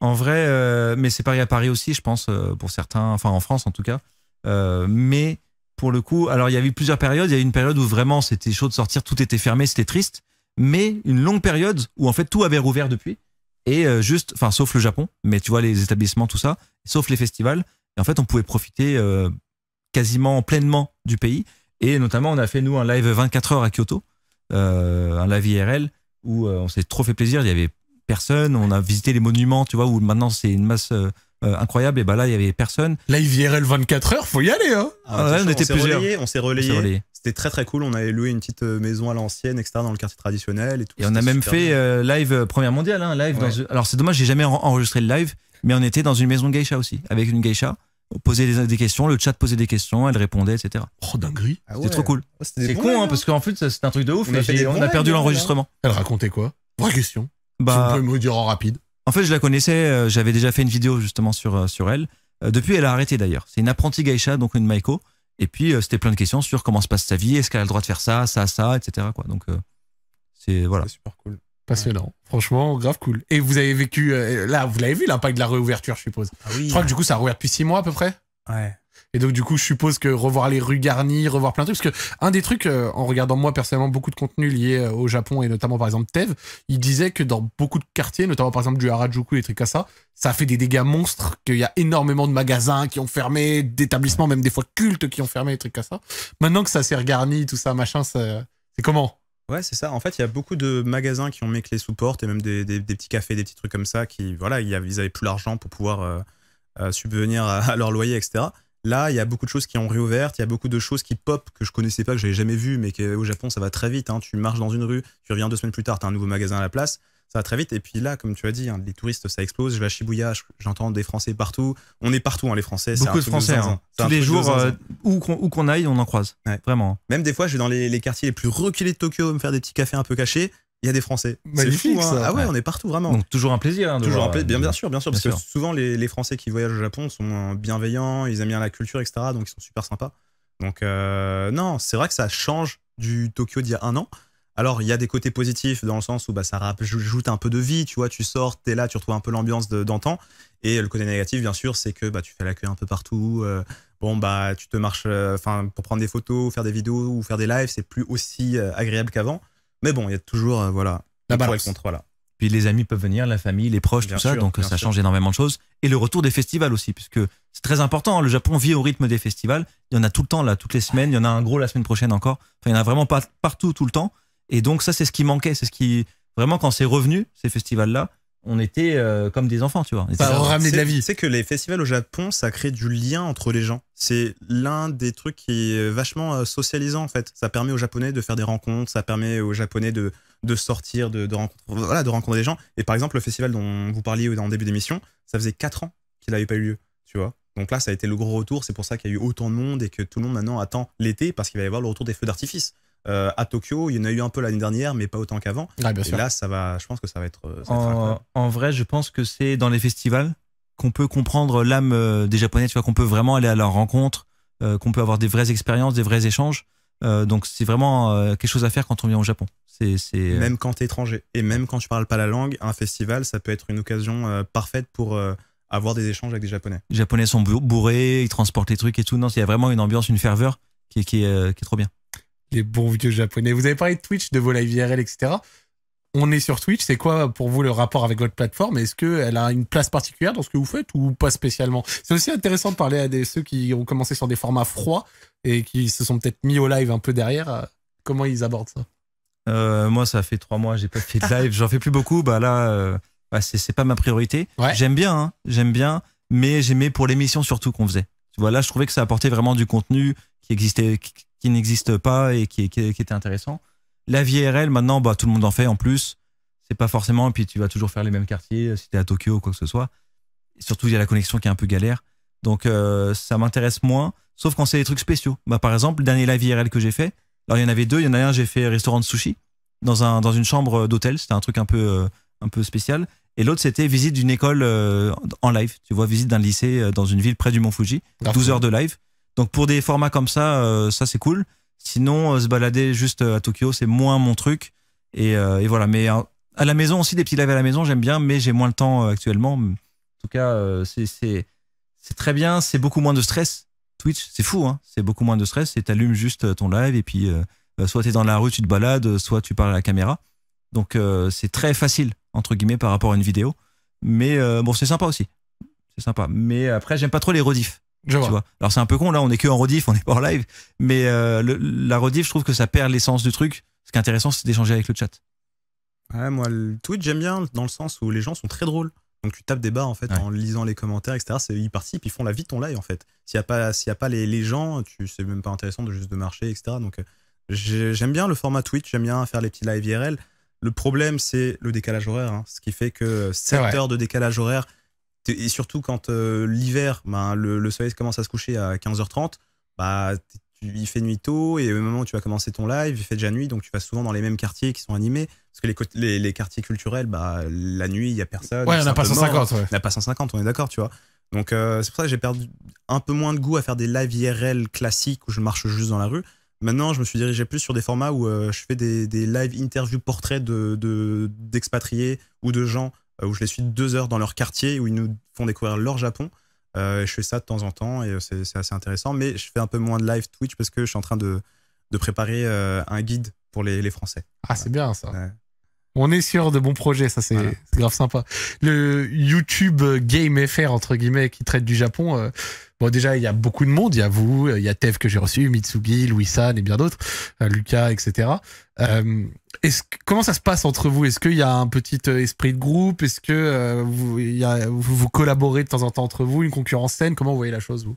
En vrai, euh, mais c'est pareil à Paris aussi, je pense, euh, pour certains, enfin en France en tout cas. Euh, mais pour le coup, alors il y a eu plusieurs périodes. Il y a eu une période où vraiment c'était chaud de sortir, tout était fermé, c'était triste. Mais une longue période où en fait tout avait rouvert depuis. Et juste, enfin sauf le Japon, mais tu vois les établissements, tout ça, sauf les festivals. Et en fait, on pouvait profiter quasiment pleinement du pays. Et notamment, on a fait, nous, un live 24 heures à Kyoto, euh, un live IRL, où euh, on s'est trop fait plaisir. Il n'y avait personne. On a visité les monuments, tu vois, où maintenant, c'est une masse. Euh, incroyable. Et bah là, il y avait personne. Live IRL 24 heures, faut y aller. Hein ah, on, était plusieurs. on s'est relayé. C'était très très cool. On avait loué une petite maison à l'ancienne, etc., dans le quartier traditionnel et tout. Et on a même fait live première mondiale, hein, live. Alors c'est dommage, j'ai jamais enregistré le live, mais on était dans une maison geisha aussi, avec une geisha. Poser posait des, questions, le chat posait des questions, elle répondait, etc. Oh, dinguerie ah c'est trop cool. Oh, c'est con, hein, parce qu'en fait, c'est un truc de ouf, on a, on a perdu l'enregistrement. Elle racontait quoi Vraie question. Bah, si vous me dire en rapide. En fait, je la connaissais, euh, j'avais déjà fait une vidéo justement sur, euh, sur elle. Euh, depuis, elle a arrêté d'ailleurs. C'est une apprentie geisha, donc une maiko. Et puis, c'était plein de questions sur comment se passe sa vie, est-ce qu'elle a le droit de faire ça, ça, ça, etc. Quoi. Donc, c'est voilà. super cool. Passionnant. Franchement, grave cool. Et vous avez vécu, euh, là, vous l'avez vu l'impact de la réouverture, je suppose. Ah oui. Je crois que du coup, ça rouvert depuis six mois à peu près. Ouais. Et donc, du coup, je suppose que revoir les rues garnies, revoir plein de trucs. Parce que, un des trucs, euh, en regardant moi personnellement beaucoup de contenu lié euh, au Japon et notamment par exemple Tev, il disait que dans beaucoup de quartiers, notamment par exemple du Harajuku et des trucs comme ça, ça fait des dégâts monstres, qu'il y a énormément de magasins qui ont fermé, d'établissements, même des fois cultes qui ont fermé, des trucs comme ça. Maintenant que ça s'est regarni, tout ça, machin, c'est comment Ouais, c'est ça. En fait, il y a beaucoup de magasins qui ont mis clés sous porte et même des, petits cafés, des petits trucs comme ça qui, voilà, ils avaient plus l'argent pour pouvoir euh, euh, subvenir à, leur loyer, etc. Là, il y a beaucoup de choses qui ont réouvert, il y a beaucoup de choses qui pop que je connaissais pas, que j'avais jamais vu, mais qu'au Japon, ça va très vite. Hein. Tu marches dans une rue, tu reviens deux semaines plus tard, tu as un nouveau magasin à la place ça va très vite. Et puis là, comme tu as dit, hein, les touristes, ça explose. Je vais à Shibuya, j'entends des Français partout. On est partout, hein, les Français. Beaucoup de Français. Hein. Tous les jours, euh, où qu'on aille, on en croise. Vraiment. Même des fois, je vais dans les, quartiers les plus reculés de Tokyo, me faire des petits cafés un peu cachés. Il y a des Français. C'est fou. Ah ouais, on est partout, vraiment. Donc toujours un plaisir. Euh, bien, sûr, bien sûr. parce que souvent, les, Français qui voyagent au Japon sont euh, bienveillants, ils aiment bien la culture, etc. Donc ils sont super sympas. Donc non, c'est vrai que ça change du Tokyo d'il y a un an. Alors, il y a des côtés positifs dans le sens où bah, ça rajoute un peu de vie, tu vois, tu sors, t'es là, tu retrouves un peu l'ambiance d'antan. Et le côté négatif, bien sûr, c'est que bah, tu fais la queue un peu partout. Euh, bon, bah, tu te marches, euh, enfin, pour prendre des photos, faire des vidéos ou faire des lives, c'est plus aussi euh, agréable qu'avant. Mais bon, il y a toujours, voilà, la balance. contre, voilà. Puis les amis peuvent venir, la famille, les proches, tout ça, donc ça change énormément de choses. Et le retour des festivals aussi, puisque c'est très important. Hein, le Japon vit au rythme des festivals. Il y en a tout le temps, là, toutes les semaines. Il y en a un gros la semaine prochaine encore. Enfin, il y en a vraiment pas partout, tout le temps. Et donc ça, c'est ce qui manquait, c'est ce qui vraiment quand c'est revenu ces festivals-là, on était euh, comme des enfants, tu vois. Pas bah, ramener de la vie. Tu sais que les festivals au Japon, ça crée du lien entre les gens. C'est l'un des trucs qui est vachement euh, socialisant en fait. Ça permet aux Japonais de faire des rencontres, ça permet aux Japonais de, de sortir, de, de, rencontrer, voilà, de rencontrer des gens. Et par exemple, le festival dont vous parliez en début d'émission, ça faisait 4 ans qu'il n'avait pas eu lieu, tu vois. Donc là, ça a été le gros retour. C'est pour ça qu'il y a eu autant de monde et que tout le monde maintenant attend l'été parce qu'il va y avoir le retour des feux d'artifice. Euh, à Tokyo, il y en a eu un peu l'année dernière, mais pas autant qu'avant. Ah, et là, ça va, je pense que ça va être. Euh, en, vrai, je pense que c'est dans les festivals qu'on peut comprendre l'âme euh, des Japonais, tu vois, qu'on peut vraiment aller à leur rencontre, qu'on peut avoir des vraies expériences, des vrais échanges. donc c'est vraiment quelque chose à faire quand on vient au Japon. C'est, Même quand tu es étranger et même quand tu parles pas la langue, un festival, ça peut être une occasion parfaite pour avoir des échanges avec des Japonais. Les Japonais sont bourrés, ils transportent les trucs et tout. Non, il y a vraiment une ambiance, une ferveur qui, qui est trop bien les bons vieux japonais. Vous avez parlé de Twitch, de vos lives IRL, etc. On est sur Twitch. C'est quoi pour vous le rapport avec votre plateforme Est-ce qu'elle a une place particulière dans ce que vous faites ou pas spécialement C'est aussi intéressant de parler à ceux qui ont commencé sur des formats froids et qui se sont peut-être mis au live un peu derrière. Comment ils abordent ça euh, Moi, ça fait trois mois, j'ai pas fait de live. J'en fais plus beaucoup. Bah là, euh, bah, c'est pas ma priorité. J'aime bien, hein. j'aime bien, mais j'aimais pour l'émission surtout qu'on faisait. Voilà, je trouvais que ça apportait vraiment du contenu qui existait, qui n'existe pas et qui, qui, était intéressant. La vie maintenant, bah, tout le monde en fait en plus. C'est pas forcément, et puis tu vas toujours faire les mêmes quartiers euh, si t'es à Tokyo ou quoi que ce soit. surtout, il y a la connexion qui est un peu galère. Donc, euh, ça m'intéresse moins, sauf quand c'est des trucs spéciaux. Bah, par exemple, le dernier live IRL que j'ai fait, alors il y en avait deux. Il y en a un, j'ai fait restaurant de sushi dans, un, dans une chambre euh, d'hôtel. C'était un truc un peu, un peu spécial. Et l'autre, c'était visite d'une école en live. Tu vois, visite d'un lycée dans une ville près du Mont Fuji. 12 heures de live. Donc pour des formats comme ça, euh, ça c'est cool. Sinon, euh, se balader juste euh, à Tokyo, c'est moins mon truc. Et, voilà. Mais à la maison aussi, des petits lives à la maison, j'aime bien, mais j'ai moins le temps actuellement. En tout cas, c'est très bien. C'est beaucoup moins de stress. Twitch, c'est fou, hein. c'est beaucoup moins de stress. Et t'allumes juste ton live et puis bah, soit tu es dans la rue, tu te balades, soit tu parles à la caméra. Donc c'est très facile, entre guillemets, par rapport à une vidéo. Mais bon, c'est sympa aussi. C'est sympa. Mais après, j'aime pas trop les rediffs. Alors c'est un peu con, là on est que en rediff, on n'est pas en live, mais euh, la rediff, je trouve que ça perd l'essence du truc. Ce qui est intéressant, c'est d'échanger avec le chat. Ouais, moi le Twitch j'aime bien dans le sens où les gens sont très drôles. Donc tu tapes des barres en fait en lisant les commentaires, etc. Ils participent, ils font la vie ton live en fait. S'il n'y a pas, s'il a pas les, gens, tu c'est même pas intéressant de juste de marcher, etc. Donc euh, j'aime bien le format Twitch, j'aime bien faire les petits lives IRL. Le problème c'est le décalage horaire, hein. ce qui fait que 7 heures de décalage horaire, et surtout quand euh, l'hiver, ben, le, soleil commence à se coucher à 15h30, bah, il fait nuit tôt et au moment où tu vas commencer ton live, il fait déjà nuit, donc tu vas souvent dans les mêmes quartiers qui sont animés. Parce que les, les, quartiers culturels, bah, la nuit, il n'y a personne. Ouais, en a pas 150. en a pas 150, on est d'accord, tu vois. Donc euh, c'est pour ça que j'ai perdu un peu moins de goût à faire des live IRL classiques où je marche juste dans la rue. Maintenant, je me suis dirigé plus sur des formats où euh, je fais des, des live interviews portraits d'expatriés de, d'expatriés ou de gens euh, où je les suis deux heures dans leur quartier, où ils nous font découvrir leur Japon. Euh, je fais ça de temps en temps et euh, c'est assez intéressant. Mais je fais un peu moins de live Twitch parce que je suis en train de, préparer un guide pour les, Français. Ah, c'est bien ça. On est sur de bons projets, ça c'est grave sympa. Le YouTube Game FR, entre guillemets, qui traite du Japon, Bon, déjà, il y a beaucoup de monde. Il y a vous, il y a Tev que j'ai reçu, Mitsugi, louis et bien d'autres, euh, Lucas, etc. Euh, comment ça se passe entre vous Est-ce qu'il y a un petit euh, esprit de groupe Est-ce que euh, vous, vous, collaborez de temps en temps entre vous Une concurrence saine Comment vous voyez la chose, vous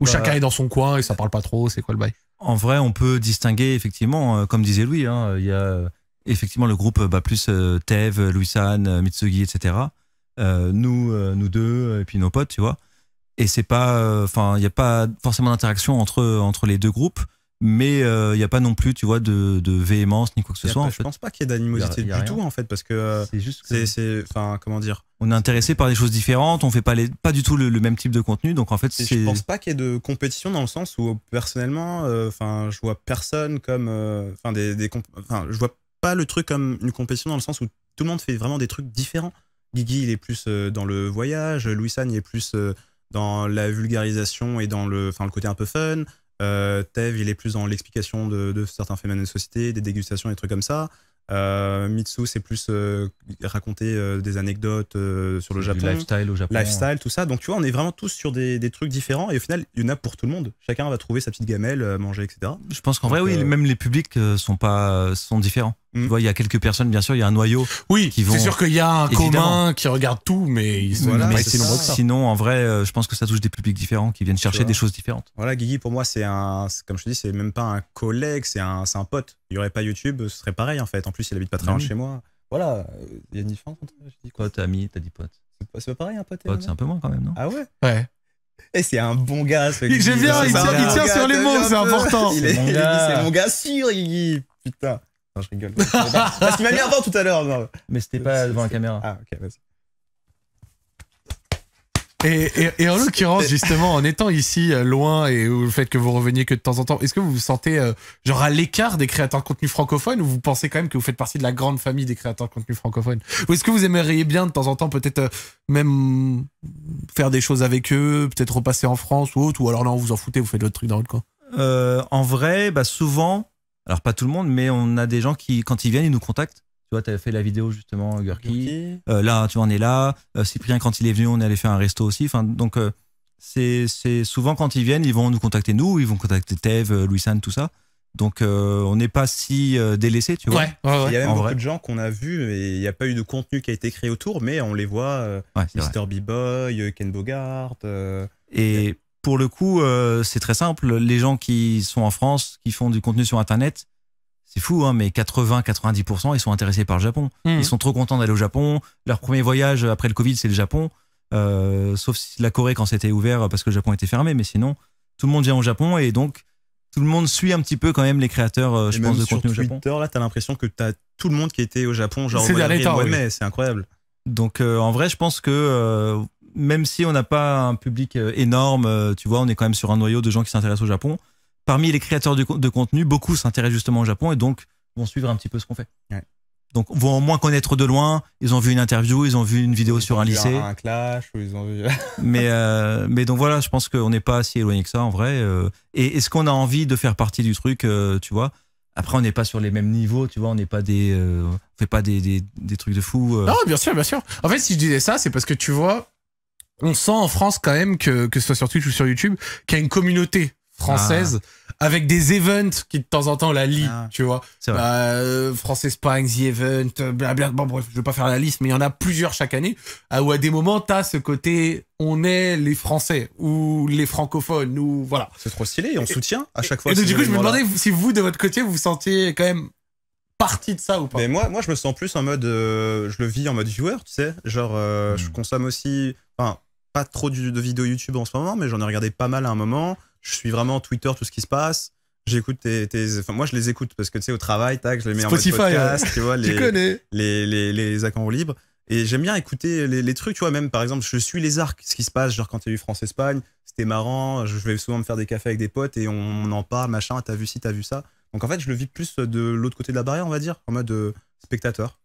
Ou bah, chacun est dans son coin et ça parle pas trop C'est quoi le bail En vrai, on peut distinguer, effectivement, comme disait Louis, hein, il y a effectivement le groupe bah, plus Tev, Louis-San, Mitsugi, etc. nous, nous deux, et puis nos potes, tu vois et c'est pas, euh, enfin, il n'y a pas forcément d'interaction entre entre les deux groupes mais euh, il n'y a pas non plus, tu vois, de, de véhémence ni quoi que ce soit. Je en Je pense pas qu'il y ait d'animosité du tout, en fait, parce que euh, c'est juste, c'est, enfin, comment dire. On est intéressé par des choses différentes, on fait pas les, pas du tout le, même type de contenu, donc en fait, c'est. Je pense pas qu'il y ait de compétition dans le sens où personnellement, enfin, ne je vois personne comme, enfin, des, des je vois pas le truc comme une compétition dans le sens où tout le monde fait vraiment des trucs différents. Gigi il est plus dans le voyage, louis il est plus dans la vulgarisation et dans le, le côté un peu fun. Euh, Tev, il est plus dans l'explication de, de, certains phénomènes de société, des dégustations, des trucs comme ça. Euh, Mitsu, c'est plus euh, raconter euh, des anecdotes sur le Japon. Lifestyle au Japon. Hein. Lifestyle, tout ça. Donc, tu vois, on est vraiment tous sur des, trucs différents. Et au final, il y en a pour tout le monde. Chacun va trouver sa petite gamelle, à manger, etc. Je pense qu'en vrai, oui, même les publics sont, pas, sont différents. Mm. il y a quelques personnes, bien sûr, il y a un noyau. Oui, c'est sûr qu'il y a un commun qui regarde tout, mais ils sont voilà, mais Sinon, en vrai, euh, je pense que ça touche des publics différents qui viennent chercher des choses différentes. Voilà, Guigui, pour moi, c'est un, comme je te dis, c'est même pas un collègue, c'est un, un pote. Il n'y aurait pas YouTube, ce serait pareil, en fait. En plus, il habite pas très loin chez moi. Voilà, euh, il y a une différence entre. Je dis quoi Pote, ami, t'as dit pote. C'est pas, pareil, un pote. Pote, c'est un peu moins quand même, non Ah ouais Ouais. Et eh, c'est un bon gars, ce J'aime bien, il tient, il tient sur les mots, c'est important. Il c'est mon gars sûr, Guigui. Putain je rigole. Parce qu'il m'a mis avant tout à l'heure. Mais c'était pas devant la caméra. Ah, ok, vas-y. Et, en l'occurrence, justement, en étant ici euh, loin et le fait que vous reveniez que de temps en temps, est-ce que vous vous sentez euh, genre à l'écart des créateurs de contenu francophones ou vous pensez quand même que vous faites partie de la grande famille des créateurs de contenu francophones Ou est-ce que vous aimeriez bien de temps en temps peut-être euh, même faire des choses avec eux, peut-être repasser en France ou autre Ou alors non, vous en foutez, vous faites d'autres truc dans le coin En vrai, bah souvent, alors, pas tout le monde, mais on a des gens qui, quand ils viennent, ils nous contactent. Tu vois, tu as fait la vidéo justement, Gurki. Euh, là, tu vois, on est là. Euh, Cyprien, quand il est venu, on est allé faire un resto aussi. donc, euh, c'est souvent quand ils viennent, ils vont nous contacter, nous, ils vont contacter Tev, louis tout ça. Donc, on n'est pas si délaissé, tu vois. Il y a même beaucoup de gens qu'on a vus et il n'y a pas eu de contenu qui a été créé autour, mais on les voit. Mister B-Boy, Ken Bogart. et pour le coup, euh, c'est très simple. Les gens qui sont en France, qui font du contenu sur Internet, c'est fou, hein, mais 80-90%, ils sont intéressés par le Japon. Mmh. Ils sont trop contents d'aller au Japon. Leur premier voyage après le Covid, c'est le Japon. Euh, sauf la Corée quand c'était ouvert parce que le Japon était fermé, mais sinon, tout le monde vient au Japon et donc tout le monde suit un petit peu quand même les créateurs, euh, je pense, de contenu au Japon. Twitter, là, t'as l'impression que tu as tout le monde qui était au Japon, genre, c'est c'est incroyable. Donc en vrai, je pense que même si on n'a pas un public euh, énorme, euh, tu vois, on est quand même sur un noyau de gens qui s'intéressent au Japon. Parmi les créateurs de, contenu, beaucoup s'intéressent justement au Japon et donc vont suivre un petit peu ce qu'on fait. Donc vont au moins connaître de loin. Ils ont vu une interview, ils ont vu une vidéo sur un lycée. Un clash, ils ont vu. mais euh, mais donc voilà, je pense qu'on n'est pas si éloigné que ça en vrai. Et est-ce qu'on a envie de faire partie du truc, tu vois Après, on n'est pas sur les mêmes niveaux, tu vois. On n'est pas des, fait pas des, des, trucs de fou. Non, bien sûr, bien sûr. En fait, si je disais ça, c'est parce que tu vois, on sent en France quand même que, que ce soit sur Twitch ou sur YouTube, qu'il y a une communauté française ah. avec des events qui de temps en temps la lient, ah. tu vois. Bah, euh, France-Espagne, The Event, blablabla. Euh, bon, je vais pas faire la liste, mais il y en a plusieurs chaque année ah, où à des moments, tu as ce côté on est les Français ou les francophones ou voilà. C'est trop stylé, et on soutient à chaque fois. Et du coup, je me demandais si vous, de votre côté, vous vous sentiez quand même partie de ça ou pas Mais moi, moi, je me sens plus en mode, euh, je le vis en mode viewer, tu sais. Genre, euh, je hmm. consomme aussi, enfin, pas trop de vidéos YouTube en ce moment, mais j'en ai regardé pas mal à un moment. Je suis vraiment Twitter, tout ce qui se passe. J'écoute tes, enfin, moi je les écoute parce que tu sais, au travail, tac, je les mets en mode podcast, tu vois, les, tu connais. les, les, accords libres. Et j'aime bien écouter les, trucs, tu vois, même par exemple, je suis les arcs, ce qui se passe, genre quand tu y France-Espagne, c'était marrant, je vais souvent me faire des cafés avec des potes et on, en parle, machin, t'as vu ci, t'as vu ça. Donc en fait, je le vis plus de l'autre côté de la barrière, on va dire, en mode euh, spectateur.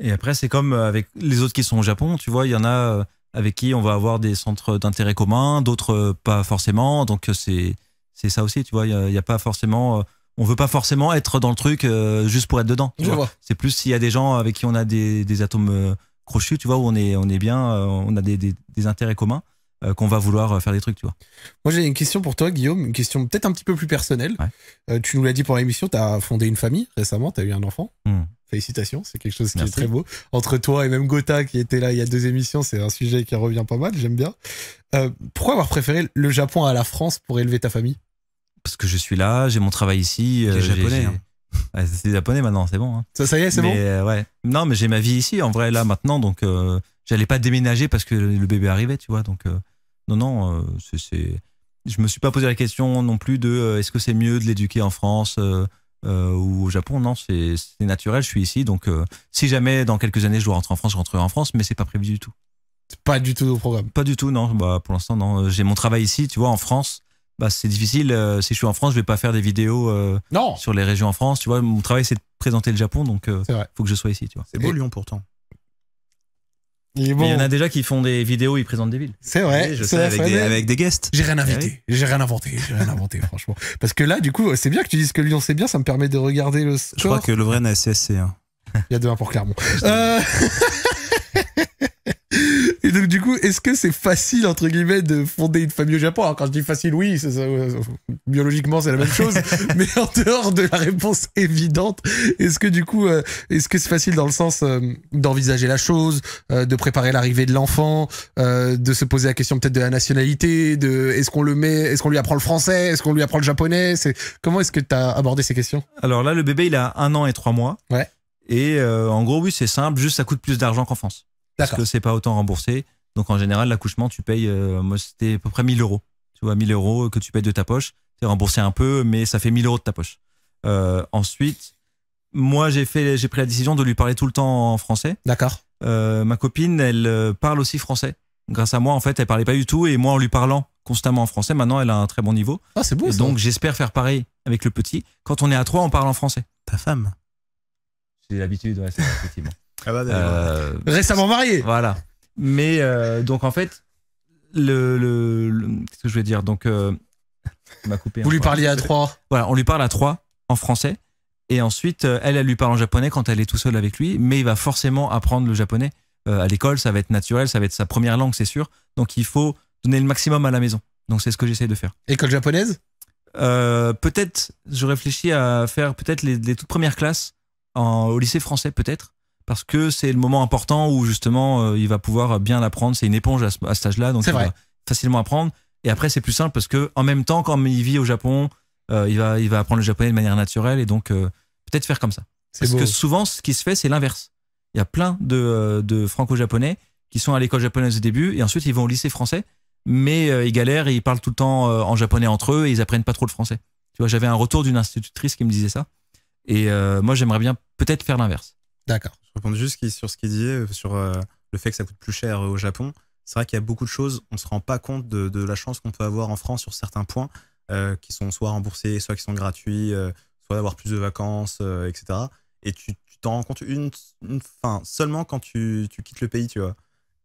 Et après, c'est comme euh, avec les autres qui sont au Japon, tu vois, il y en a euh, avec qui on va avoir des centres d'intérêt communs, d'autres euh, pas forcément. Donc euh, c'est c'est ça aussi, tu vois. Il n'y a, pas forcément. Euh, on veut pas forcément être dans le truc juste pour être dedans. C'est plus s'il y a des gens avec qui on a des, atomes crochus, tu vois, où on est, on est bien, on a des, intérêts communs qu'on va vouloir faire des trucs, tu vois. Moi, j'ai une question pour toi, Guillaume, une question peut-être un petit peu plus personnelle. tu nous l'as dit pour l'émission, tu as fondé une famille récemment, tu as eu un enfant. Hmm. Félicitations, c'est quelque chose qui est très beau. Entre toi et même Gotha qui était là il y a deux émissions, c'est un sujet qui revient pas mal, j'aime bien. Euh, pourquoi avoir préféré le Japon à la France pour élever ta famille Parce que je suis là, j'ai mon travail ici. Euh, japonais. Hein. c'est japonais maintenant, c'est bon. Hein. Ça, ça y est, c'est bon euh, ouais. Non, mais j'ai ma vie ici, en vrai, là, maintenant, donc euh, j'allais pas déménager parce que le bébé arrivait, tu vois. Donc, non, non, c'est. Je me suis pas posé la question non plus de est-ce que c'est mieux de l'éduquer en France euh, ou au Japon, non, c'est naturel, je suis ici. Donc, euh, si jamais dans quelques années je dois rentrer en France, je rentrerai en France, mais c'est pas prévu du tout. Pas du tout au programme. Pas du tout, non. Bah, pour l'instant, non. Euh, j'ai mon travail ici, tu vois, en France. Bah, c'est difficile. si je suis en France, je vais pas faire des vidéos non. sur les régions en France. Tu vois, mon travail, c'est de présenter le Japon, donc il faut que je sois ici. Tu vois. C'est beau Lyon pourtant. Il y en a déjà qui font des vidéos, ils présentent des villes. C'est vrai. Je sais, avec, des, guests. J'ai rien eh invité, J'ai rien inventé. J'ai rien inventé, franchement. Parce que là, du coup, c'est bien que tu dises que Lyon, c'est bien. Ça me permet de regarder le score. Je crois que le vrai CSC. Il y a deux 1 pour Clermont. Euh, Et donc, du coup, est-ce que c'est facile, entre guillemets, de fonder une famille au Japon Alors, quand je dis facile, oui, euh, biologiquement, c'est la même chose. mais en dehors de la réponse évidente, est-ce que, du coup, euh, est-ce que c'est facile dans le sens euh, d'envisager la chose, de préparer l'arrivée de l'enfant, de se poser la question peut-être de la nationalité, de est-ce qu'on le met, est-ce qu'on lui apprend le français, est-ce qu'on lui apprend le japonais Comment est-ce que tu as abordé ces questions Alors là, le bébé, il a un an et trois mois. Ouais. Et en gros, oui, c'est simple, juste ça coûte plus d'argent qu'en France parce que c'est pas autant remboursé. Donc en général, l'accouchement, tu payes, euh, moi c'était à peu près 1000 euros. Tu vois, 1000 euros que tu payes de ta poche. C'est es remboursé un peu, mais ça fait 1000 euros de ta poche. Euh, ensuite, moi j'ai fait, j'ai pris la décision de lui parler tout le temps en français. D'accord. Euh, ma copine, elle euh, parle aussi français. Grâce à moi, en fait, elle parlait pas du tout, et moi en lui parlant constamment en français, maintenant elle a un très bon niveau. Ah, c'est beau. ça. Donc j'espère faire pareil avec le petit. Quand on est à trois, on parle en français. Ta femme. J'ai l'habitude, ouais, effectivement. Euh, Récemment marié. Voilà. Mais euh, donc en fait, le, qu'est-ce que je vais dire Donc, euh, m'a coupé. Vous hein, lui parliez à trois. Voilà, on lui parle à trois en français. Et ensuite, elle, elle lui parle en japonais quand elle est tout seule avec lui, mais il va forcément apprendre le japonais à l'école. Ça va être naturel, ça va être sa première langue, c'est sûr. Donc, il faut donner le maximum à la maison. Donc, c'est ce que j'essaie de faire. École japonaise peut-être, je réfléchis à faire peut-être les, les toutes premières classes en, au lycée français, peut-être, parce que c'est le moment important où justement euh, il va pouvoir bien l'apprendre. C'est une éponge à, ce, stade là donc il va facilement apprendre. Et après, c'est plus simple parce que en même temps, quand il vit au Japon, euh, il, va, il va apprendre le japonais de manière naturelle et donc euh, peut-être faire comme ça. Parce que souvent, ce qui se fait, c'est l'inverse. Il y a plein de, de franco-japonais qui sont à l'école japonaise au début et ensuite ils vont au lycée français, mais ils galèrent et ils parlent tout le temps en japonais entre eux et ils apprennent pas trop le français. Tu vois, j'avais un retour d'une institutrice qui me disait ça. Et moi, j'aimerais bien peut-être faire l'inverse. D'accord. Je réponds juste sur ce qu'il disait, euh, sur euh, le fait que ça coûte plus cher euh, au Japon. C'est vrai qu'il y a beaucoup de choses, on ne se rend pas compte de, la chance qu'on peut avoir en France sur certains points qui sont soit remboursés, soit qui sont gratuits, soit d'avoir plus de vacances, etc. Et tu t'en rends compte une, fin, seulement quand tu, quittes le pays, tu vois.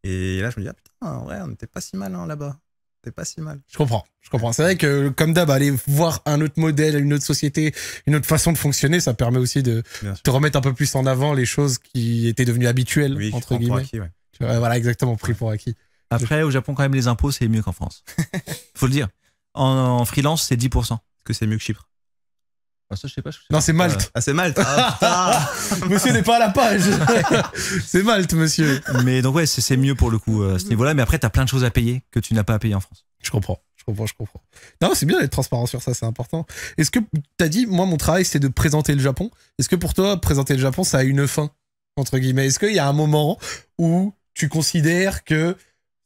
Et là, je me dis, ah putain, ouais, on n'était pas si mal hein, là-bas t'es pas si mal. Je comprends, je comprends. C'est vrai que comme d'hab, aller voir un autre modèle, une autre société, une autre façon de fonctionner, ça permet aussi de te remettre un peu plus en avant les choses qui étaient devenues habituelles entre guillemets. Pour acquis, Voilà, exactement, pris pour acquis. Après, au Japon, quand même, les impôts, c'est mieux qu'en France. Faut le dire. En, freelance, c'est 10%. Est-ce que c'est mieux que Chypre non, c'est Malte. Ah, c'est Malte. monsieur n'est pas à la page. c'est Malte, monsieur. Mais donc, ouais, c'est mieux pour le coup euh, à ce niveau-là. Mais après, t'as plein de choses à payer que tu n'as pas à payer en France. Je comprends. Je comprends, je comprends. Non, c'est bien d'être transparent sur ça, c'est important. Est-ce que t'as dit, moi, mon travail, c'est de présenter le Japon. Est-ce que pour toi, présenter le Japon, ça a une fin, entre guillemets Est-ce qu'il y a un moment où tu considères que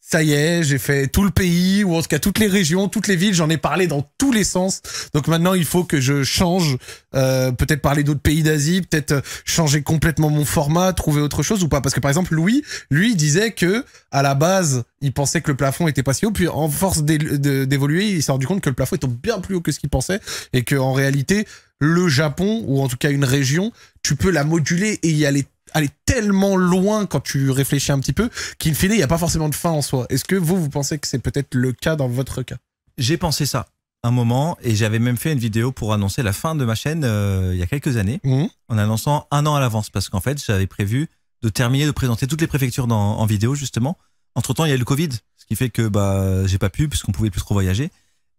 ça y est, j'ai fait tout le pays, ou en tout cas toutes les régions, toutes les villes, j'en ai parlé dans tous les sens. Donc maintenant, il faut que je change, euh, peut-être parler d'autres pays d'Asie, peut-être euh, changer complètement mon format, trouver autre chose ou pas. Parce que par exemple, Louis, lui, disait que à la base, il pensait que le plafond était pas si haut, puis en force d'évoluer, il s'est rendu compte que le plafond était bien plus haut que ce qu'il pensait, et qu'en réalité, le Japon, ou en tout cas une région, tu peux la moduler et y aller aller tellement loin quand tu réfléchis un petit peu qu'il finit, il n'y a pas forcément de fin en soi. Est-ce que vous, vous pensez que c'est peut-être le cas dans votre cas J'ai pensé ça un moment et j'avais même fait une vidéo pour annoncer la fin de ma chaîne euh, il y a quelques années mmh. en annonçant un an à l'avance parce qu'en fait, j'avais prévu de terminer de présenter toutes les préfectures en vidéo justement. Entre-temps, il y a eu le Covid, ce qui fait que bah, j'ai pas pu puisqu'on pouvait plus trop voyager.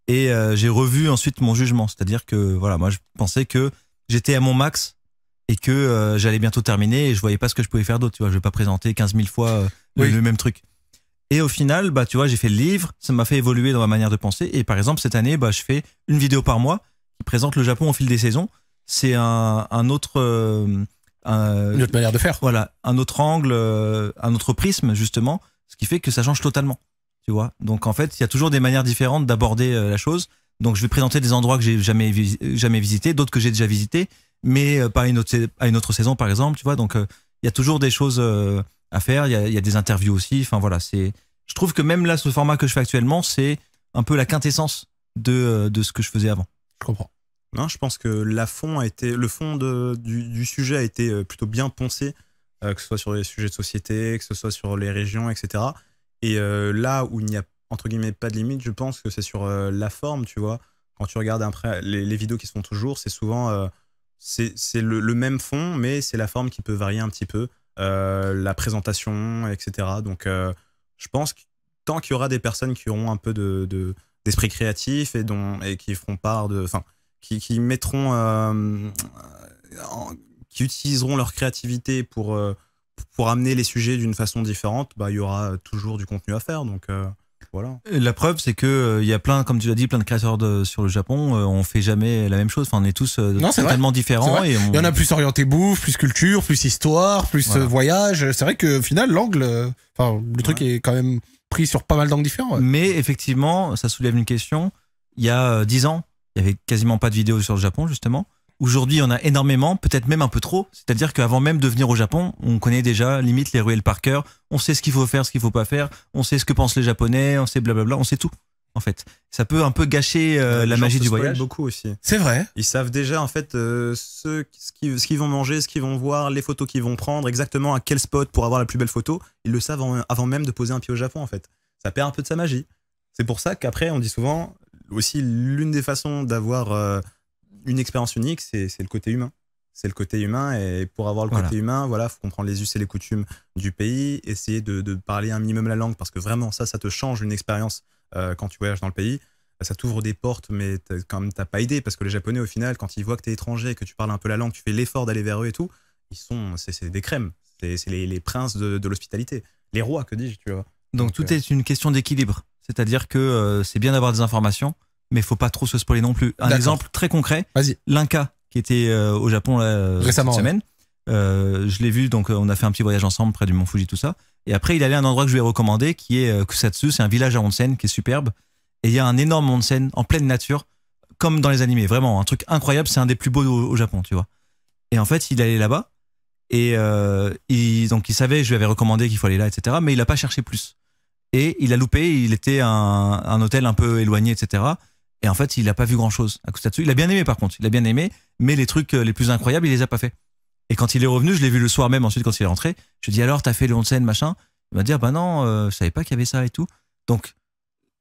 Et euh, j'ai revu ensuite mon jugement, c'est-à-dire que voilà, moi je pensais que j'étais à mon max et que euh, j'allais bientôt terminer et je voyais pas ce que je pouvais faire d'autre. Tu vois, je vais pas présenter 15 000 fois euh, le même truc. Et au final, bah, tu vois, j'ai fait le livre, ça m'a fait évoluer dans ma manière de penser. Et par exemple, cette année, bah, je fais une vidéo par mois qui présente le Japon au fil des saisons. C'est un, autre. Euh, une autre manière de faire. Voilà, un autre angle, un autre prisme, justement, ce qui fait que ça change totalement. Tu vois, donc en fait, il y a toujours des manières différentes d'aborder la chose. Donc je vais présenter des endroits que j'ai jamais, jamais visités, d'autres que j'ai déjà visités, mais euh, pas à une, autre, à une autre saison, par exemple, tu vois. Donc, euh, il y a toujours des choses euh, à faire. Il y, a, des interviews aussi. Enfin, voilà, c'est. Je trouve que même là, ce format que je fais actuellement, c'est un peu la quintessence de, de, ce que je faisais avant. Je comprends. Non, je pense que la fond a été, le fond du, sujet a été plutôt bien poncé, que ce soit sur les sujets de société, que ce soit sur les régions, etc. Et là où il n'y a entre guillemets pas de limite, je pense que c'est sur la forme, tu vois. Quand tu regardes après les, les vidéos qui sont toujours, c'est souvent c'est le, même fond, mais c'est la forme qui peut varier un petit peu, euh, la présentation, etc. Donc, euh, je pense que tant qu'il y aura des personnes qui auront un peu d'esprit de, créatif et, et qui feront part de. Enfin, qui, mettront. Euh, qui utiliseront leur créativité pour, pour amener les sujets d'une façon différente, bah, il y aura toujours du contenu à faire. Donc. La preuve, c'est que euh, il y a plein, comme tu l'as dit, plein de créateurs sur le Japon. Euh, on fait jamais la même chose. Enfin, on est tous euh, totalement différents. Il y en a plus orienté bouffe, plus culture, plus histoire, plus voyage. C'est vrai que final, l'angle, le truc est quand même pris sur pas mal d'angles différents. Mais effectivement, ça soulève une question. Il y a dix ans, il y avait quasiment pas de vidéos sur le Japon justement. Aujourd'hui, on a énormément, peut-être même un peu trop. C'est-à-dire qu'avant même de venir au Japon, on connaît déjà limite les ruelles par cœur. On sait ce qu'il faut faire, ce qu'il faut pas faire. On sait ce que pensent les Japonais. On sait blablabla. On sait tout. En fait, ça peut un peu gâcher euh, la magie du voyage. Beaucoup aussi. C'est vrai. Ils savent déjà en fait euh, ce, qu'ils vont manger, ce qu'ils vont voir, les photos qu'ils vont prendre, exactement à quel spot pour avoir la plus belle photo. Ils le savent avant même de poser un pied au Japon en fait. Ça perd un peu de sa magie. C'est pour ça qu'après on dit souvent aussi l'une des façons d'avoir euh, une expérience unique, c'est le côté humain. C'est le côté humain. Et pour avoir le côté humain, voilà, faut comprendre les us et les coutumes du pays, essayer de, de, parler un minimum la langue, parce que vraiment, ça, ça te change une expérience euh, quand tu voyages dans le pays. Ça t'ouvre des portes, mais quand même, t'as pas idée, parce que les Japonais, au final, quand ils voient que tu es étranger, et que tu parles un peu la langue, tu fais l'effort d'aller vers eux et tout, ils sont, c'est des crèmes. C'est les, princes de, l'hospitalité. Les rois, que dis-je, tu vois. Donc, tout euh, est une question d'équilibre. C'est-à-dire que euh, c'est bien d'avoir des informations, mais faut pas trop se spoiler non plus. Un exemple très concret. L'Inca, qui était euh, au Japon euh, Récemment, cette semaine. Euh, je l'ai vu, donc on a fait un petit voyage ensemble près du Mont Fuji, tout ça. Et après, il allait à un endroit que je lui ai recommandé, qui est Kusatsu. C'est un village à onsen qui est superbe. Et il y a un énorme onsen en pleine nature, comme dans les animés. Vraiment, un truc incroyable. C'est un des plus beaux au, Japon, tu vois. Et en fait, il allait là-bas. Et donc, il savait, je lui avais recommandé qu'il faut aller là, etc. Mais il n'a pas cherché plus. Et il a loupé. Il était un, un hôtel un peu éloigné, etc. Et en fait, il n'a pas vu grand-chose à de ça. Il a bien aimé, par contre. Il a bien aimé, mais les trucs euh, les plus incroyables, il les a pas fait. Et quand il est revenu, je l'ai vu le soir même, ensuite, quand il est rentré, je lui ai dit alors, t'as fait le scène, machin Il m'a dit, ah, bah non, euh, je savais pas qu'il y avait ça et tout. Donc,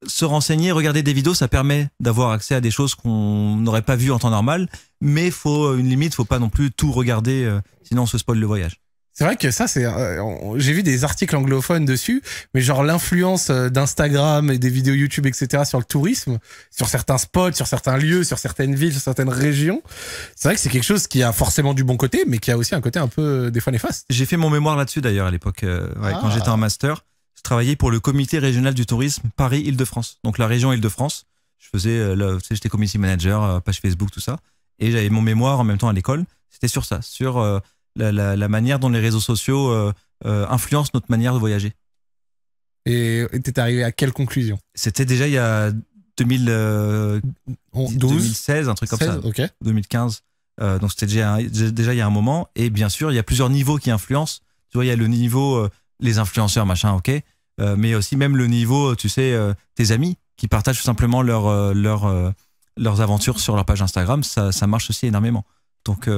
se renseigner, regarder des vidéos, ça permet d'avoir accès à des choses qu'on n'aurait pas vu en temps normal, mais faut euh, une limite, faut pas non plus tout regarder, sinon on se spoil le voyage. C'est vrai que ça, c'est. Euh, j'ai vu des articles anglophones dessus, mais genre l'influence euh, d'Instagram et des vidéos YouTube, etc., sur le tourisme, sur certains spots, sur certains lieux, sur certaines villes, sur certaines régions. C'est vrai que c'est quelque chose qui a forcément du bon côté, mais qui a aussi un côté un peu euh, des fois néfaste. J'ai fait mon mémoire là-dessus d'ailleurs à l'époque, ouais, quand ah. j'étais en master. Je travaillais pour le comité régional du tourisme Paris-Île-de-France, donc la région Île-de-France. Je faisais, le, j'étais community manager, page Facebook, tout ça, et j'avais mon mémoire en même temps à l'école. C'était sur ça, sur la, la, manière dont les réseaux sociaux euh, euh, influencent notre manière de voyager. Et es arrivé à quelle conclusion C'était déjà il y a 2000, 2016, euh, un truc comme ça, 2015. donc c'était déjà, déjà il y a un moment. Et bien sûr, il y a plusieurs niveaux qui influencent. Tu vois, il y a le niveau les influenceurs, machin, ok. mais aussi même le niveau, tu sais, tes amis qui partagent tout simplement leur, leur, leurs aventures sur leur page Instagram, ça, ça marche aussi énormément. Donc,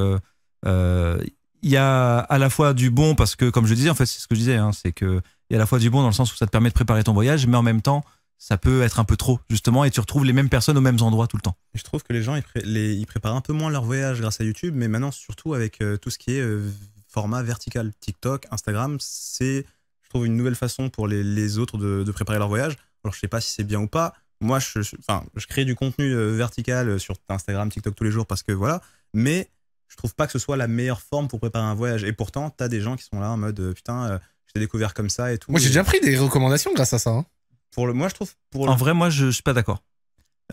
il y a à la fois du bon parce que, comme je disais, en fait, c'est ce que je disais, hein, c'est que il y a à la fois du bon dans le sens où ça te permet de préparer ton voyage, mais en même temps, ça peut être un peu trop justement, et tu retrouves les mêmes personnes aux mêmes endroits tout le temps. je trouve que les gens ils, préparent un peu moins leur voyage grâce à YouTube, mais maintenant surtout avec euh, tout ce qui est euh, format vertical, TikTok, Instagram, c'est je trouve une nouvelle façon pour les, autres de, préparer leur voyage. Alors je sais pas si c'est bien ou pas. Moi, je, je, crée du contenu euh, vertical sur Instagram, TikTok tous les jours parce que voilà, mais je trouve pas que ce soit la meilleure forme pour préparer un voyage. Et pourtant, t'as des gens qui sont là en mode euh, putain, euh, je t'ai découvert comme ça et tout. Moi, j'ai déjà pris des recommandations grâce à ça. Hein. Pour le, moi, je trouve. En vrai, moi, je, suis pas d'accord.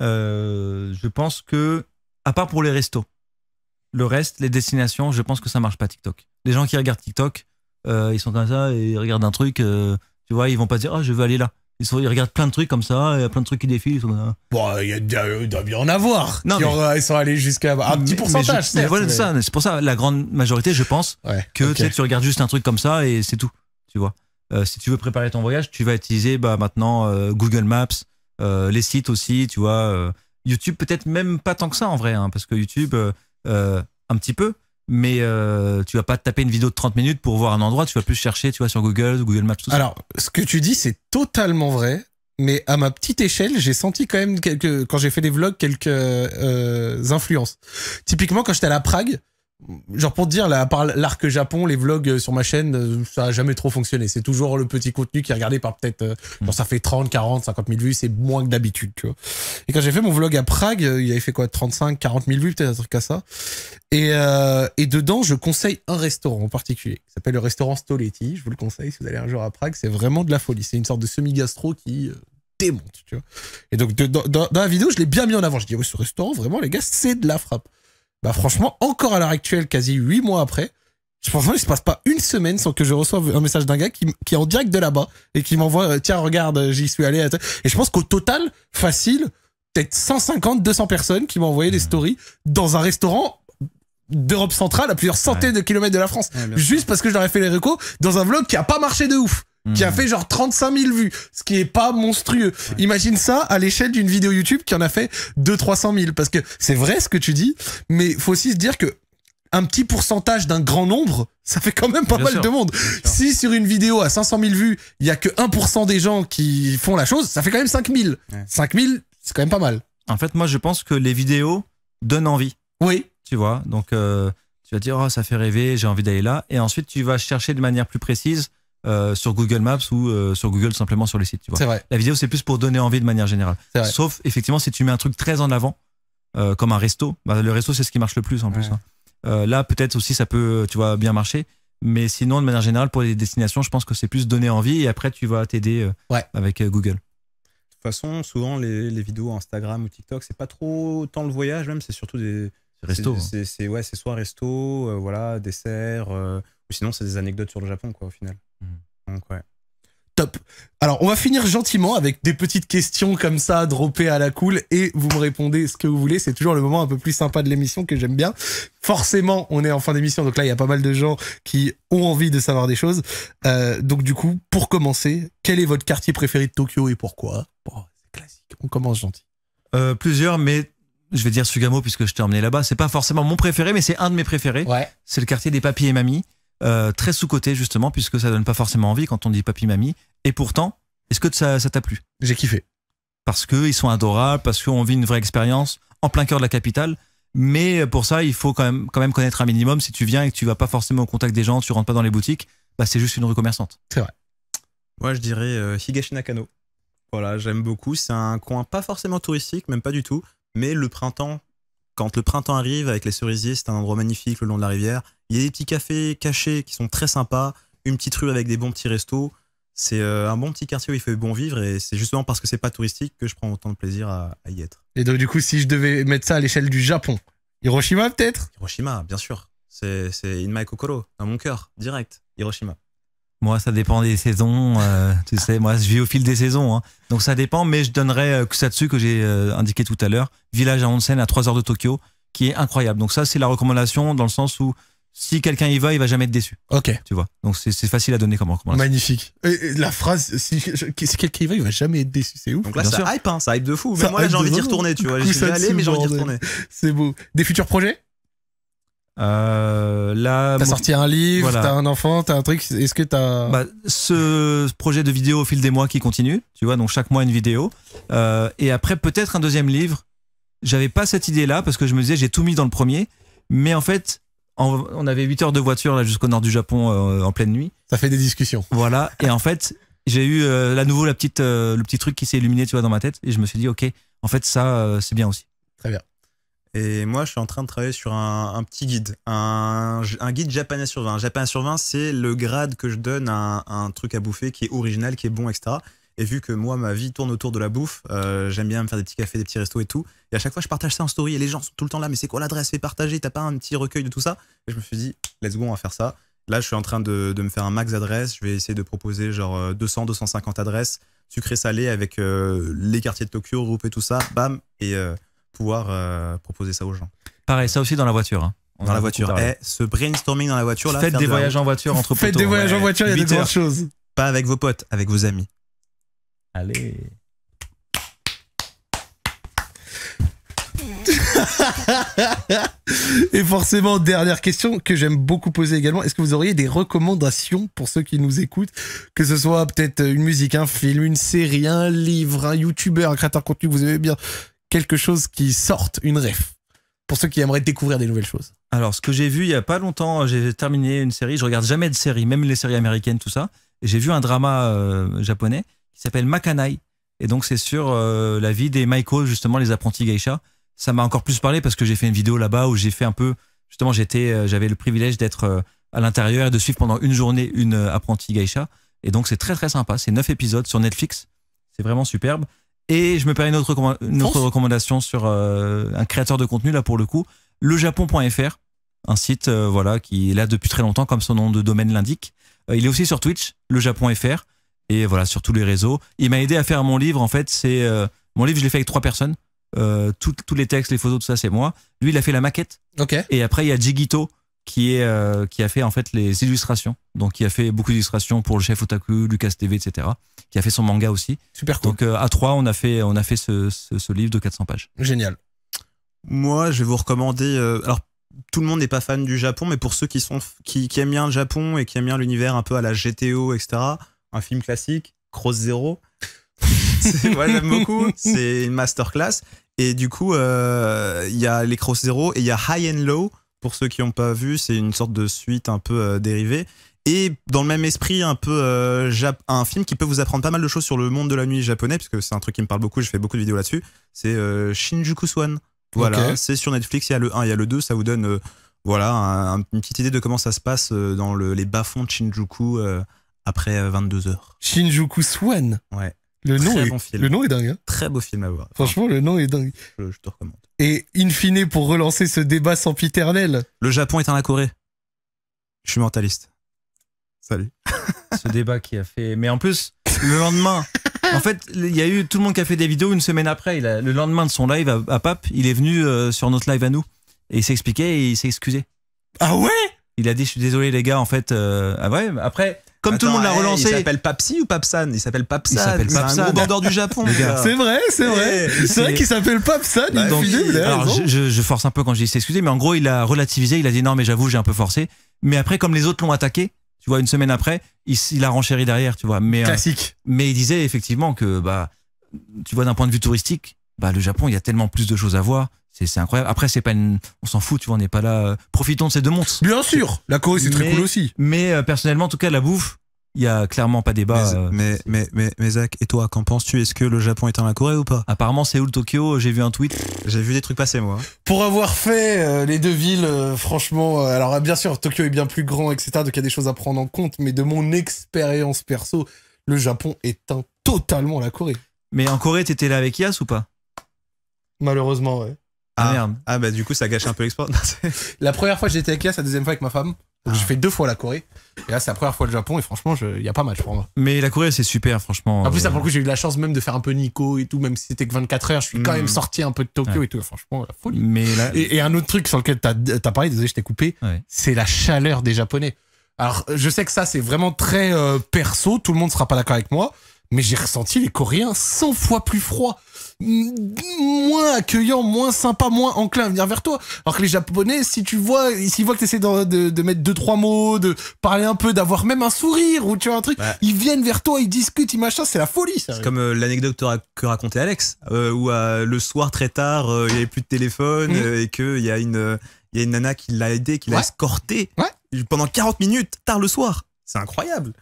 Euh, je pense que, à part pour les restos, le reste, les destinations, je pense que ça marche pas TikTok. Les gens qui regardent TikTok, ils sont comme ça et ils regardent un truc, tu vois, ils vont pas dire, ah, je veux aller là. Ils, regardent plein de trucs comme ça, il y a plein de trucs qui défilent. Bon, il, y a, bien en avoir. ils sont allés jusqu'à un petit pourcentage. voilà, ça. C'est pour ça, la grande majorité, je pense, que tu regardes juste un truc comme ça et c'est tout. Tu vois. Euh, si tu veux préparer ton voyage, tu vas utiliser bah, maintenant euh, Google Maps, euh, les sites aussi, tu vois. YouTube, peut-être même pas tant que ça en vrai, hein, parce que YouTube, un petit peu, mais euh, tu vas pas te taper une vidéo de 30 minutes pour voir un endroit, tu vas plus chercher, tu vois, sur Google, Google Maps, tout ça. Alors, ce que tu dis, c'est totalement vrai, mais à ma petite échelle, j'ai senti quand même quelques, quand j'ai fait des vlogs, quelques euh, influences. Typiquement, quand j'étais à la Prague, genre pour te dire, là, à part l'arc Japon, les vlogs euh, sur ma chaîne, euh, ça a jamais trop fonctionné. C'est toujours le petit contenu qui est regardé par peut-être, Bon, euh, hmm. ça fait 30, 40, 50 000 vues, c'est moins que d'habitude, tu vois. Et quand j'ai fait mon vlog à Prague, il avait fait quoi, 35, 40 000 vues, peut-être un truc à ça. Et, dedans, je conseille un restaurant en particulier, qui s'appelle le restaurant Stoletti. Je vous le conseille si vous allez un jour à Prague, c'est vraiment de la folie. C'est une sorte de semi-gastro qui, démonte, tu vois. Et donc, dans, dans, la vidéo, je l'ai bien mis en avant. Je dis, oui, ce restaurant, vraiment, les gars, c'est de la frappe bah franchement, encore à l'heure actuelle, quasi huit mois après, je pense qu'il se passe pas une semaine sans que je reçoive un message d'un gars qui, est en direct de là-bas et qui m'envoie euh, tiens regarde j'y suis allé et je pense qu'au total facile peut-être 150 200 personnes qui m'ont envoyé des mmh. stories dans un restaurant d'Europe centrale à plusieurs centaines de kilomètres de la France juste parce que je leur ai fait les recos dans un vlog qui a pas marché de ouf qui a hmm. fait genre 35 000 vues, ce qui est pas monstrueux. Imagine ça à l'échelle d'une vidéo YouTube qui en a fait 200-300 000, parce que c'est vrai ce que tu dis, mais faut aussi se dire que un petit pourcentage d'un grand nombre, ça fait quand même pas mal de monde. Si sur une vidéo à 500 000 vues, il y a que 1% des gens qui font la chose, ça fait quand même 5 000. 5 000, c'est quand même pas mal. En fait, moi, je pense que les vidéos donnent envie. Oui. Tu vois, donc euh, tu vas dire, oh, ça fait rêver, j'ai envie d'aller là. Et ensuite, tu vas chercher de manière plus précise euh, sur Google Maps ou euh, sur Google simplement sur les sites. Tu vois. La vidéo, c'est plus pour donner envie de manière générale. Sauf, effectivement, si tu mets un truc très en avant, euh, comme un resto, bah, le resto, c'est ce qui marche le plus en plus. Hein. là, peut-être aussi, ça peut, tu vois, bien marcher. Mais sinon, de manière générale, pour les destinations, je pense que c'est plus donner envie et après, tu vas t'aider avec Google. De toute façon, souvent, les, les vidéos Instagram ou TikTok, c'est pas trop tant le voyage, même, c'est surtout des. C'est resto. C'est hein. soit resto, voilà, dessert sinon, c'est des anecdotes sur le Japon, quoi, au final. Mm. Donc, ouais. Top. Alors, on va finir gentiment avec des petites questions comme ça, droppées à la cool, et vous me répondez ce que vous voulez. C'est toujours le moment un peu plus sympa de l'émission que j'aime bien. Forcément, on est en fin d'émission, donc là, il y a pas mal de gens qui ont envie de savoir des choses. Euh, donc, du coup, pour commencer, quel est votre quartier préféré de Tokyo et pourquoi bon, C'est classique, on commence gentil. Euh, plusieurs, mais je vais dire Sugamo puisque je t'ai emmené là-bas. C'est pas forcément mon préféré, mais c'est un de mes préférés. Ouais. C'est le quartier des papiers et mamies. Euh, très sous-coté justement, puisque ça donne pas forcément envie quand on dit papi, mamie. Et pourtant, est-ce que ça t'a plu J'ai kiffé. Parce que ils sont adorables, parce qu'on vit une vraie expérience en plein cœur de la capitale. Mais pour ça, il faut quand même, quand même connaître un minimum. Si tu viens et que tu vas pas forcément au contact des gens, tu rentres pas dans les boutiques, bah c'est juste une rue commerçante. C'est vrai. Moi, je dirais euh, Higashi Nakano. Voilà, j'aime beaucoup. C'est un coin pas forcément touristique, même pas du tout. Mais le printemps, quand le printemps arrive avec les cerisiers, c'est un endroit magnifique le long de la rivière. Il y a des petits cafés cachés qui sont très sympas, une petite rue avec des bons petits restos. C'est euh, un bon petit quartier où il fait bon vivre et c'est justement parce que c'est pas touristique que je prends autant de plaisir à, y être. Et donc du coup, si je devais mettre ça à l'échelle du Japon, Hiroshima peut-être Hiroshima, bien sûr. C'est Inma Kokoro, dans mon cœur, direct, Hiroshima. Moi, ça dépend des saisons. Euh, tu ah. sais, moi, je vis au fil des saisons. Hein. Donc, ça dépend, mais je donnerais dessus euh, que j'ai euh, indiqué tout à l'heure, village à Onsen, à 3 heures de Tokyo, qui est incroyable. Donc, ça, c'est la recommandation dans le sens où si quelqu'un y va, il va jamais être déçu. Ok. Tu vois. Donc, c'est facile à donner comme recommandation. Magnifique. la phrase, si, quelqu'un y va, il va jamais être déçu. C'est ouf. Donc là, ça hype, hein. ça hype de fou. Mais moi, j'ai envie d'y retourner, tu vois. mais j'ai envie d'y retourner. C'est beau. Des futurs projets euh, là, t'as sorti un livre, t'as un enfant, t'as un truc. Est-ce que t'as bah, ce projet de vidéo au fil des mois qui continue Tu vois, donc chaque mois une vidéo, euh, et après peut-être un deuxième livre. J'avais pas cette idée-là parce que je me disais j'ai tout mis dans le premier, mais en fait on avait 8 heures de voiture là jusqu'au nord du Japon euh, en pleine nuit. Ça fait des discussions. Voilà, et en fait j'ai eu à euh, nouveau la petite le petit truc qui s'est illuminé tu vois dans ma tête et je me suis dit ok en fait ça c'est bien aussi. Très bien. Et moi, je suis en train de travailler sur un, petit guide, un, guide japonais sur 20. japonais sur 20, c'est le grade que je donne à, un, truc à bouffer qui est original, qui est bon, etc. Et vu que moi, ma vie tourne autour de la bouffe, euh, j'aime bien me faire des petits cafés, des petits restos et tout. Et à chaque fois, je partage ça en story et les gens sont tout le temps là, mais c'est quoi l'adresse Fais partager, t'as pas un petit recueil de tout ça Et je me suis dit, let's go, on va faire ça. Là, je suis en train de, me faire un max d'adresses. Je vais essayer de proposer genre 200, euh, 250 adresses sucrées, salées avec euh, les quartiers de Tokyo, et tout ça, bam, et pouvoir euh, proposer ça aux gens. Pareil, ça aussi dans la voiture. Hein. Dans, la voiture. Eh, ce brainstorming dans la voiture, là. Faites des voyages en voiture entre Faites des voyages en voiture, il y a des choses. Pas avec vos potes, avec vos amis. Allez. Et forcément, dernière question que j'aime beaucoup poser également. Est-ce que vous auriez des recommandations pour ceux qui nous écoutent Que ce soit peut-être une musique, un film, une série, un livre, un youtubeur, un créateur de contenu que vous aimez bien quelque chose qui sorte, une ref, pour ceux qui aimeraient découvrir des nouvelles choses Alors, ce que j'ai vu il y a pas longtemps, euh, j'ai terminé une série, je regarde jamais de série même les séries américaines, tout ça. j'ai vu un drama euh, japonais qui s'appelle Makanai. Et donc, c'est sur euh, la vie des Maiko, justement, les apprentis geisha. Ça m'a encore plus parlé parce que j'ai fait une vidéo là-bas où j'ai fait un peu, justement, j'étais, j'avais le privilège d'être à l'intérieur et de suivre pendant une journée une apprentie geisha. Et donc, c'est très, très sympa. C'est neuf épisodes sur Netflix. C'est vraiment superbe. Et je me permets une autre, recommandation sur euh, un créateur de contenu, là pour le coup, lejapon.fr, un site euh, voilà, qui est là depuis très longtemps, comme son nom de domaine l'indique. Euh, il est aussi sur Twitch, lejapon.fr, et voilà, sur tous les réseaux. Il m'a aidé à faire mon livre, en fait, c'est. mon livre, je l'ai fait avec trois personnes. tous les textes, les photos, tout ça, c'est moi. Lui, il a fait la maquette. Okay. Et après, il y a Jigito qui, est, euh, qui a fait en fait les illustrations. Donc, qui a fait beaucoup d'illustrations pour le chef Otaku, Lucas TV, etc. Qui a fait son manga aussi. Super cool. Donc, euh, à trois on a fait, on a fait ce, ce, livre de 400 pages. Génial. Moi, je vais vous recommander. Euh, alors, tout le monde n'est pas fan du Japon, mais pour ceux qui, sont, qui, qui aiment bien le Japon et qui aiment bien l'univers un peu à la GTO, etc., un film classique, Cross Zero. moi, j'aime beaucoup. C'est une masterclass. Et du coup, il y a les Cross Zero et il y a High and Low pour ceux qui n'ont pas vu, c'est une sorte de suite un peu euh, dérivée. Et dans le même esprit, un peu euh, un film qui peut vous apprendre pas mal de choses sur le monde de la nuit japonais, puisque c'est un truc qui me parle beaucoup, je fais beaucoup de vidéos là-dessus. C'est euh, Shinjuku Swan. Voilà, c'est sur Netflix, il y a le 1, il y a le 2, ça vous donne voilà, une petite idée de comment ça se passe dans les bas-fonds de Shinjuku après 22 heures. Shinjuku Swan Ouais. Le nom, est, film. le nom est dingue. Hein. Très beau film à voir. Franchement, le nom est dingue. je te recommande. Et in fine, pour relancer ce débat sempiternel. Le Japon est en la Corée. Je suis mentaliste. Salut. ce débat qui a fait. Mais en plus, le lendemain. En fait, il y a eu tout le monde qui a fait des vidéos une semaine après. le lendemain de son live à, Pape, il est venu euh, sur notre live à nous. Et il s'expliquait et il s'est excusé. Ah ouais Il a dit Je suis désolé, les gars, en fait. Euh, ah ouais Après, comme tout le monde l'a relancé. Il s'appelle Papsi ou Papsan Il s'appelle Papsan. Il s'appelle Papsan. Un gros du Japon. C'est vrai, c'est vrai. Eh, c'est vrai qu'il s'appelle Papsan. donc, bah, alors je, force un peu quand je dis s'excuser, mais en gros, il a relativisé. Il a dit non, mais j'avoue, j'ai un peu forcé. Mais après, comme les autres l'ont attaqué, tu vois, une semaine après, il, a renchéri derrière, tu vois. Mais, euh, Classique. mais il disait effectivement que, bah, tu vois, d'un point de vue touristique, bah, le Japon, il y a tellement plus de choses à voir. C'est incroyable. Après, c'est pas une... on s'en fout, tu vois, on n'est pas là. Euh, profitons de ces deux montres. Bien sûr, la Corée, c'est très cool aussi. Mais euh, personnellement, en tout cas, la bouffe, il y a clairement pas débat. Mais, euh, mais, mais, mais, Zach, et toi, qu'en penses-tu Est-ce que le Japon est en la Corée ou pas Apparemment, le Tokyo, j'ai vu un tweet. J'ai vu des trucs passer, moi. Hein. Pour avoir fait les deux villes, franchement, alors bien sûr, Tokyo est bien plus grand, etc. Donc il y a des choses à prendre en compte. Mais de mon expérience perso, le Japon éteint totalement la Corée. Mais en Corée, t'étais là avec Yas ou pas Malheureusement, ouais. Ah. ah, merde. Ah bah du coup ça gâche un peu l'export. la première fois j'étais avec Kia, la deuxième fois avec ma femme. Donc j'ai ah. fait deux fois la Corée. Et là c'est la première fois le Japon et franchement il y a pas mal pour moi. Mais la Corée c'est super franchement. En plus ça pour le coup euh, j'ai eu la chance même de faire un peu Nico et tout, même si c'était que 24 heures, je suis quand hmm. même sorti un peu de Tokyo et tout. Franchement la folie. Mais et, un autre truc sur lequel t'as as parlé, désolé je t'ai coupé, c'est la chaleur des Japonais. Alors je sais que ça c'est vraiment très euh, perso, tout le monde sera pas d'accord avec moi, mais j'ai ressenti les Coréens 100 fois plus froids. Mmh, moins accueillant, moins sympa, moins enclin à venir vers toi. Alors que les Japonais, si tu vois, s'ils voient que t'essaies de, de, mettre deux trois mots, de parler un peu, d'avoir même un sourire ou tu vois un truc, ils viennent vers toi, ils discutent, ils machin, c'est la folie. C'est comme euh, l'anecdote que racontait Alex, euh, où euh, le soir très tard, il n'y avait plus de téléphone mmh. et qu'il y a une il y a une nana qui l'a aidé, qui l'a escorté pendant 40 minutes tard le soir. C'est incroyable.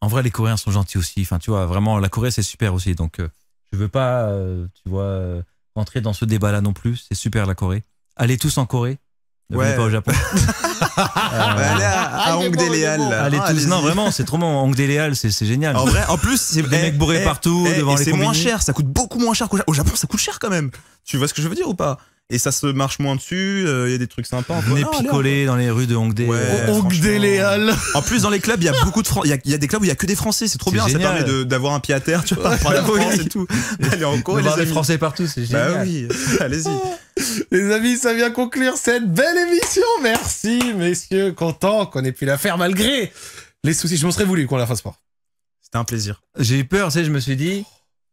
En vrai, les Coréens sont gentils aussi. Enfin, tu vois, vraiment, la Corée, c'est super aussi. Donc, je veux pas, euh, tu vois, euh, rentrer dans ce débat-là non plus. C'est super la Corée. Allez tous en Corée. Ne pas au Japon. Euh, allez à, hongdae Allez ah, tous. Non, vraiment, c'est trop bon. hongdae c'est génial. En plus, c'est des mecs bourrés eh, partout eh, devant eh, les C'est moins cher. Ça coûte beaucoup moins cher qu'au Japon. Au Japon, ça coûte cher quand même. Tu vois ce que je veux dire ou pas et ça se marche moins dessus. Il euh, y a des trucs sympas. On est ah, picolé dans les rues de Hongdae. Ouais, Léal. En plus, dans les clubs, il y a beaucoup de il y, a des clubs où il y a que des Français. C'est trop bien. Ça permet d'avoir un pied à terre, tu vois, ouais, la bah et tout. les Français partout, c'est bah génial. Bah oui, allez-y. Les amis, ça vient conclure cette belle émission. Merci, messieurs. Content qu'on ait pu la faire malgré les soucis. Je m'en serais voulu qu'on la fasse pas. C'était un plaisir. J'ai eu peur, tu sais, je me suis dit.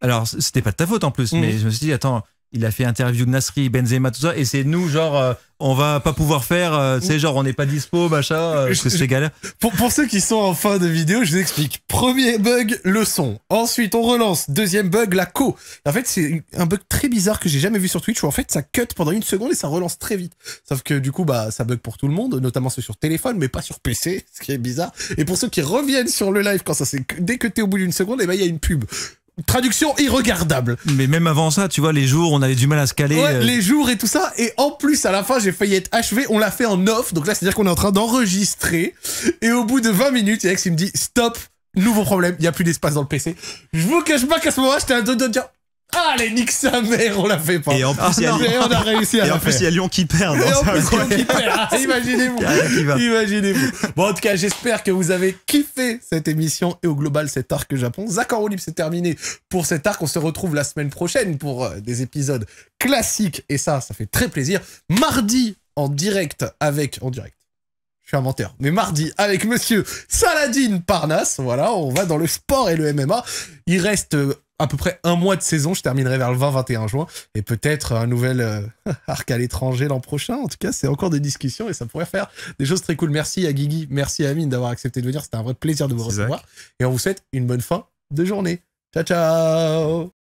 Alors, c'était pas de ta faute en plus, mmh. mais je me suis dit, attends, il a fait interview de Nasri, Benzema, tout ça, et c'est nous, genre, euh, on va pas pouvoir faire, euh, c'est genre, on n'est pas dispo, machin, euh, c'est galère. Pour, pour ceux qui sont en fin de vidéo, je vous explique. Premier bug, le son. Ensuite, on relance. Deuxième bug, la co. En fait, c'est un bug très bizarre que j'ai jamais vu sur Twitch où en fait, ça cut pendant une seconde et ça relance très vite. Sauf que du coup, bah, ça bug pour tout le monde, notamment ceux sur téléphone, mais pas sur PC, ce qui est bizarre. Et pour ceux qui reviennent sur le live quand ça s'est décuté au bout d'une seconde, et eh ben, il y a une pub. Traduction irregardable. Mais même avant ça, tu vois, les jours, on avait du mal à se caler. Ouais, euh. les jours et tout ça. Et en plus, à la fin, j'ai failli être achevé. On l'a fait en off. Donc là, c'est-à-dire qu'on est en train d'enregistrer. Et au bout de 20 minutes, il me dit, stop, nouveau problème, il n'y a plus d'espace dans le PC. Je vous cache pas qu'à ce moment-là, j'étais un dodo de Allez, ah, nique sa mère, on la fait pas. Et en plus, il y a Lyon. qui perd. Imaginez-vous. Imaginez-vous. Bon, en tout cas, j'espère que vous avez kiffé cette émission et au global cet arc Japon. en Olive, c'est terminé pour cet arc. On se retrouve la semaine prochaine pour euh, des épisodes classiques. Et ça, ça fait très plaisir. Mardi, en direct avec. En direct je suis un menteur. Mais mardi, avec monsieur Saladin Parnas. voilà, on va dans le sport et le MMA. Il reste euh, à peu près un mois de saison. Je terminerai vers le 20-21 juin et peut-être un nouvel euh, arc à l'étranger l'an prochain. En tout cas, c'est encore des discussions et ça pourrait faire des choses très cool. Merci à Guigui, merci à Amine d'avoir accepté de venir. C'était un vrai plaisir de vous recevoir. Et on vous souhaite une bonne fin de journée. Ciao, ciao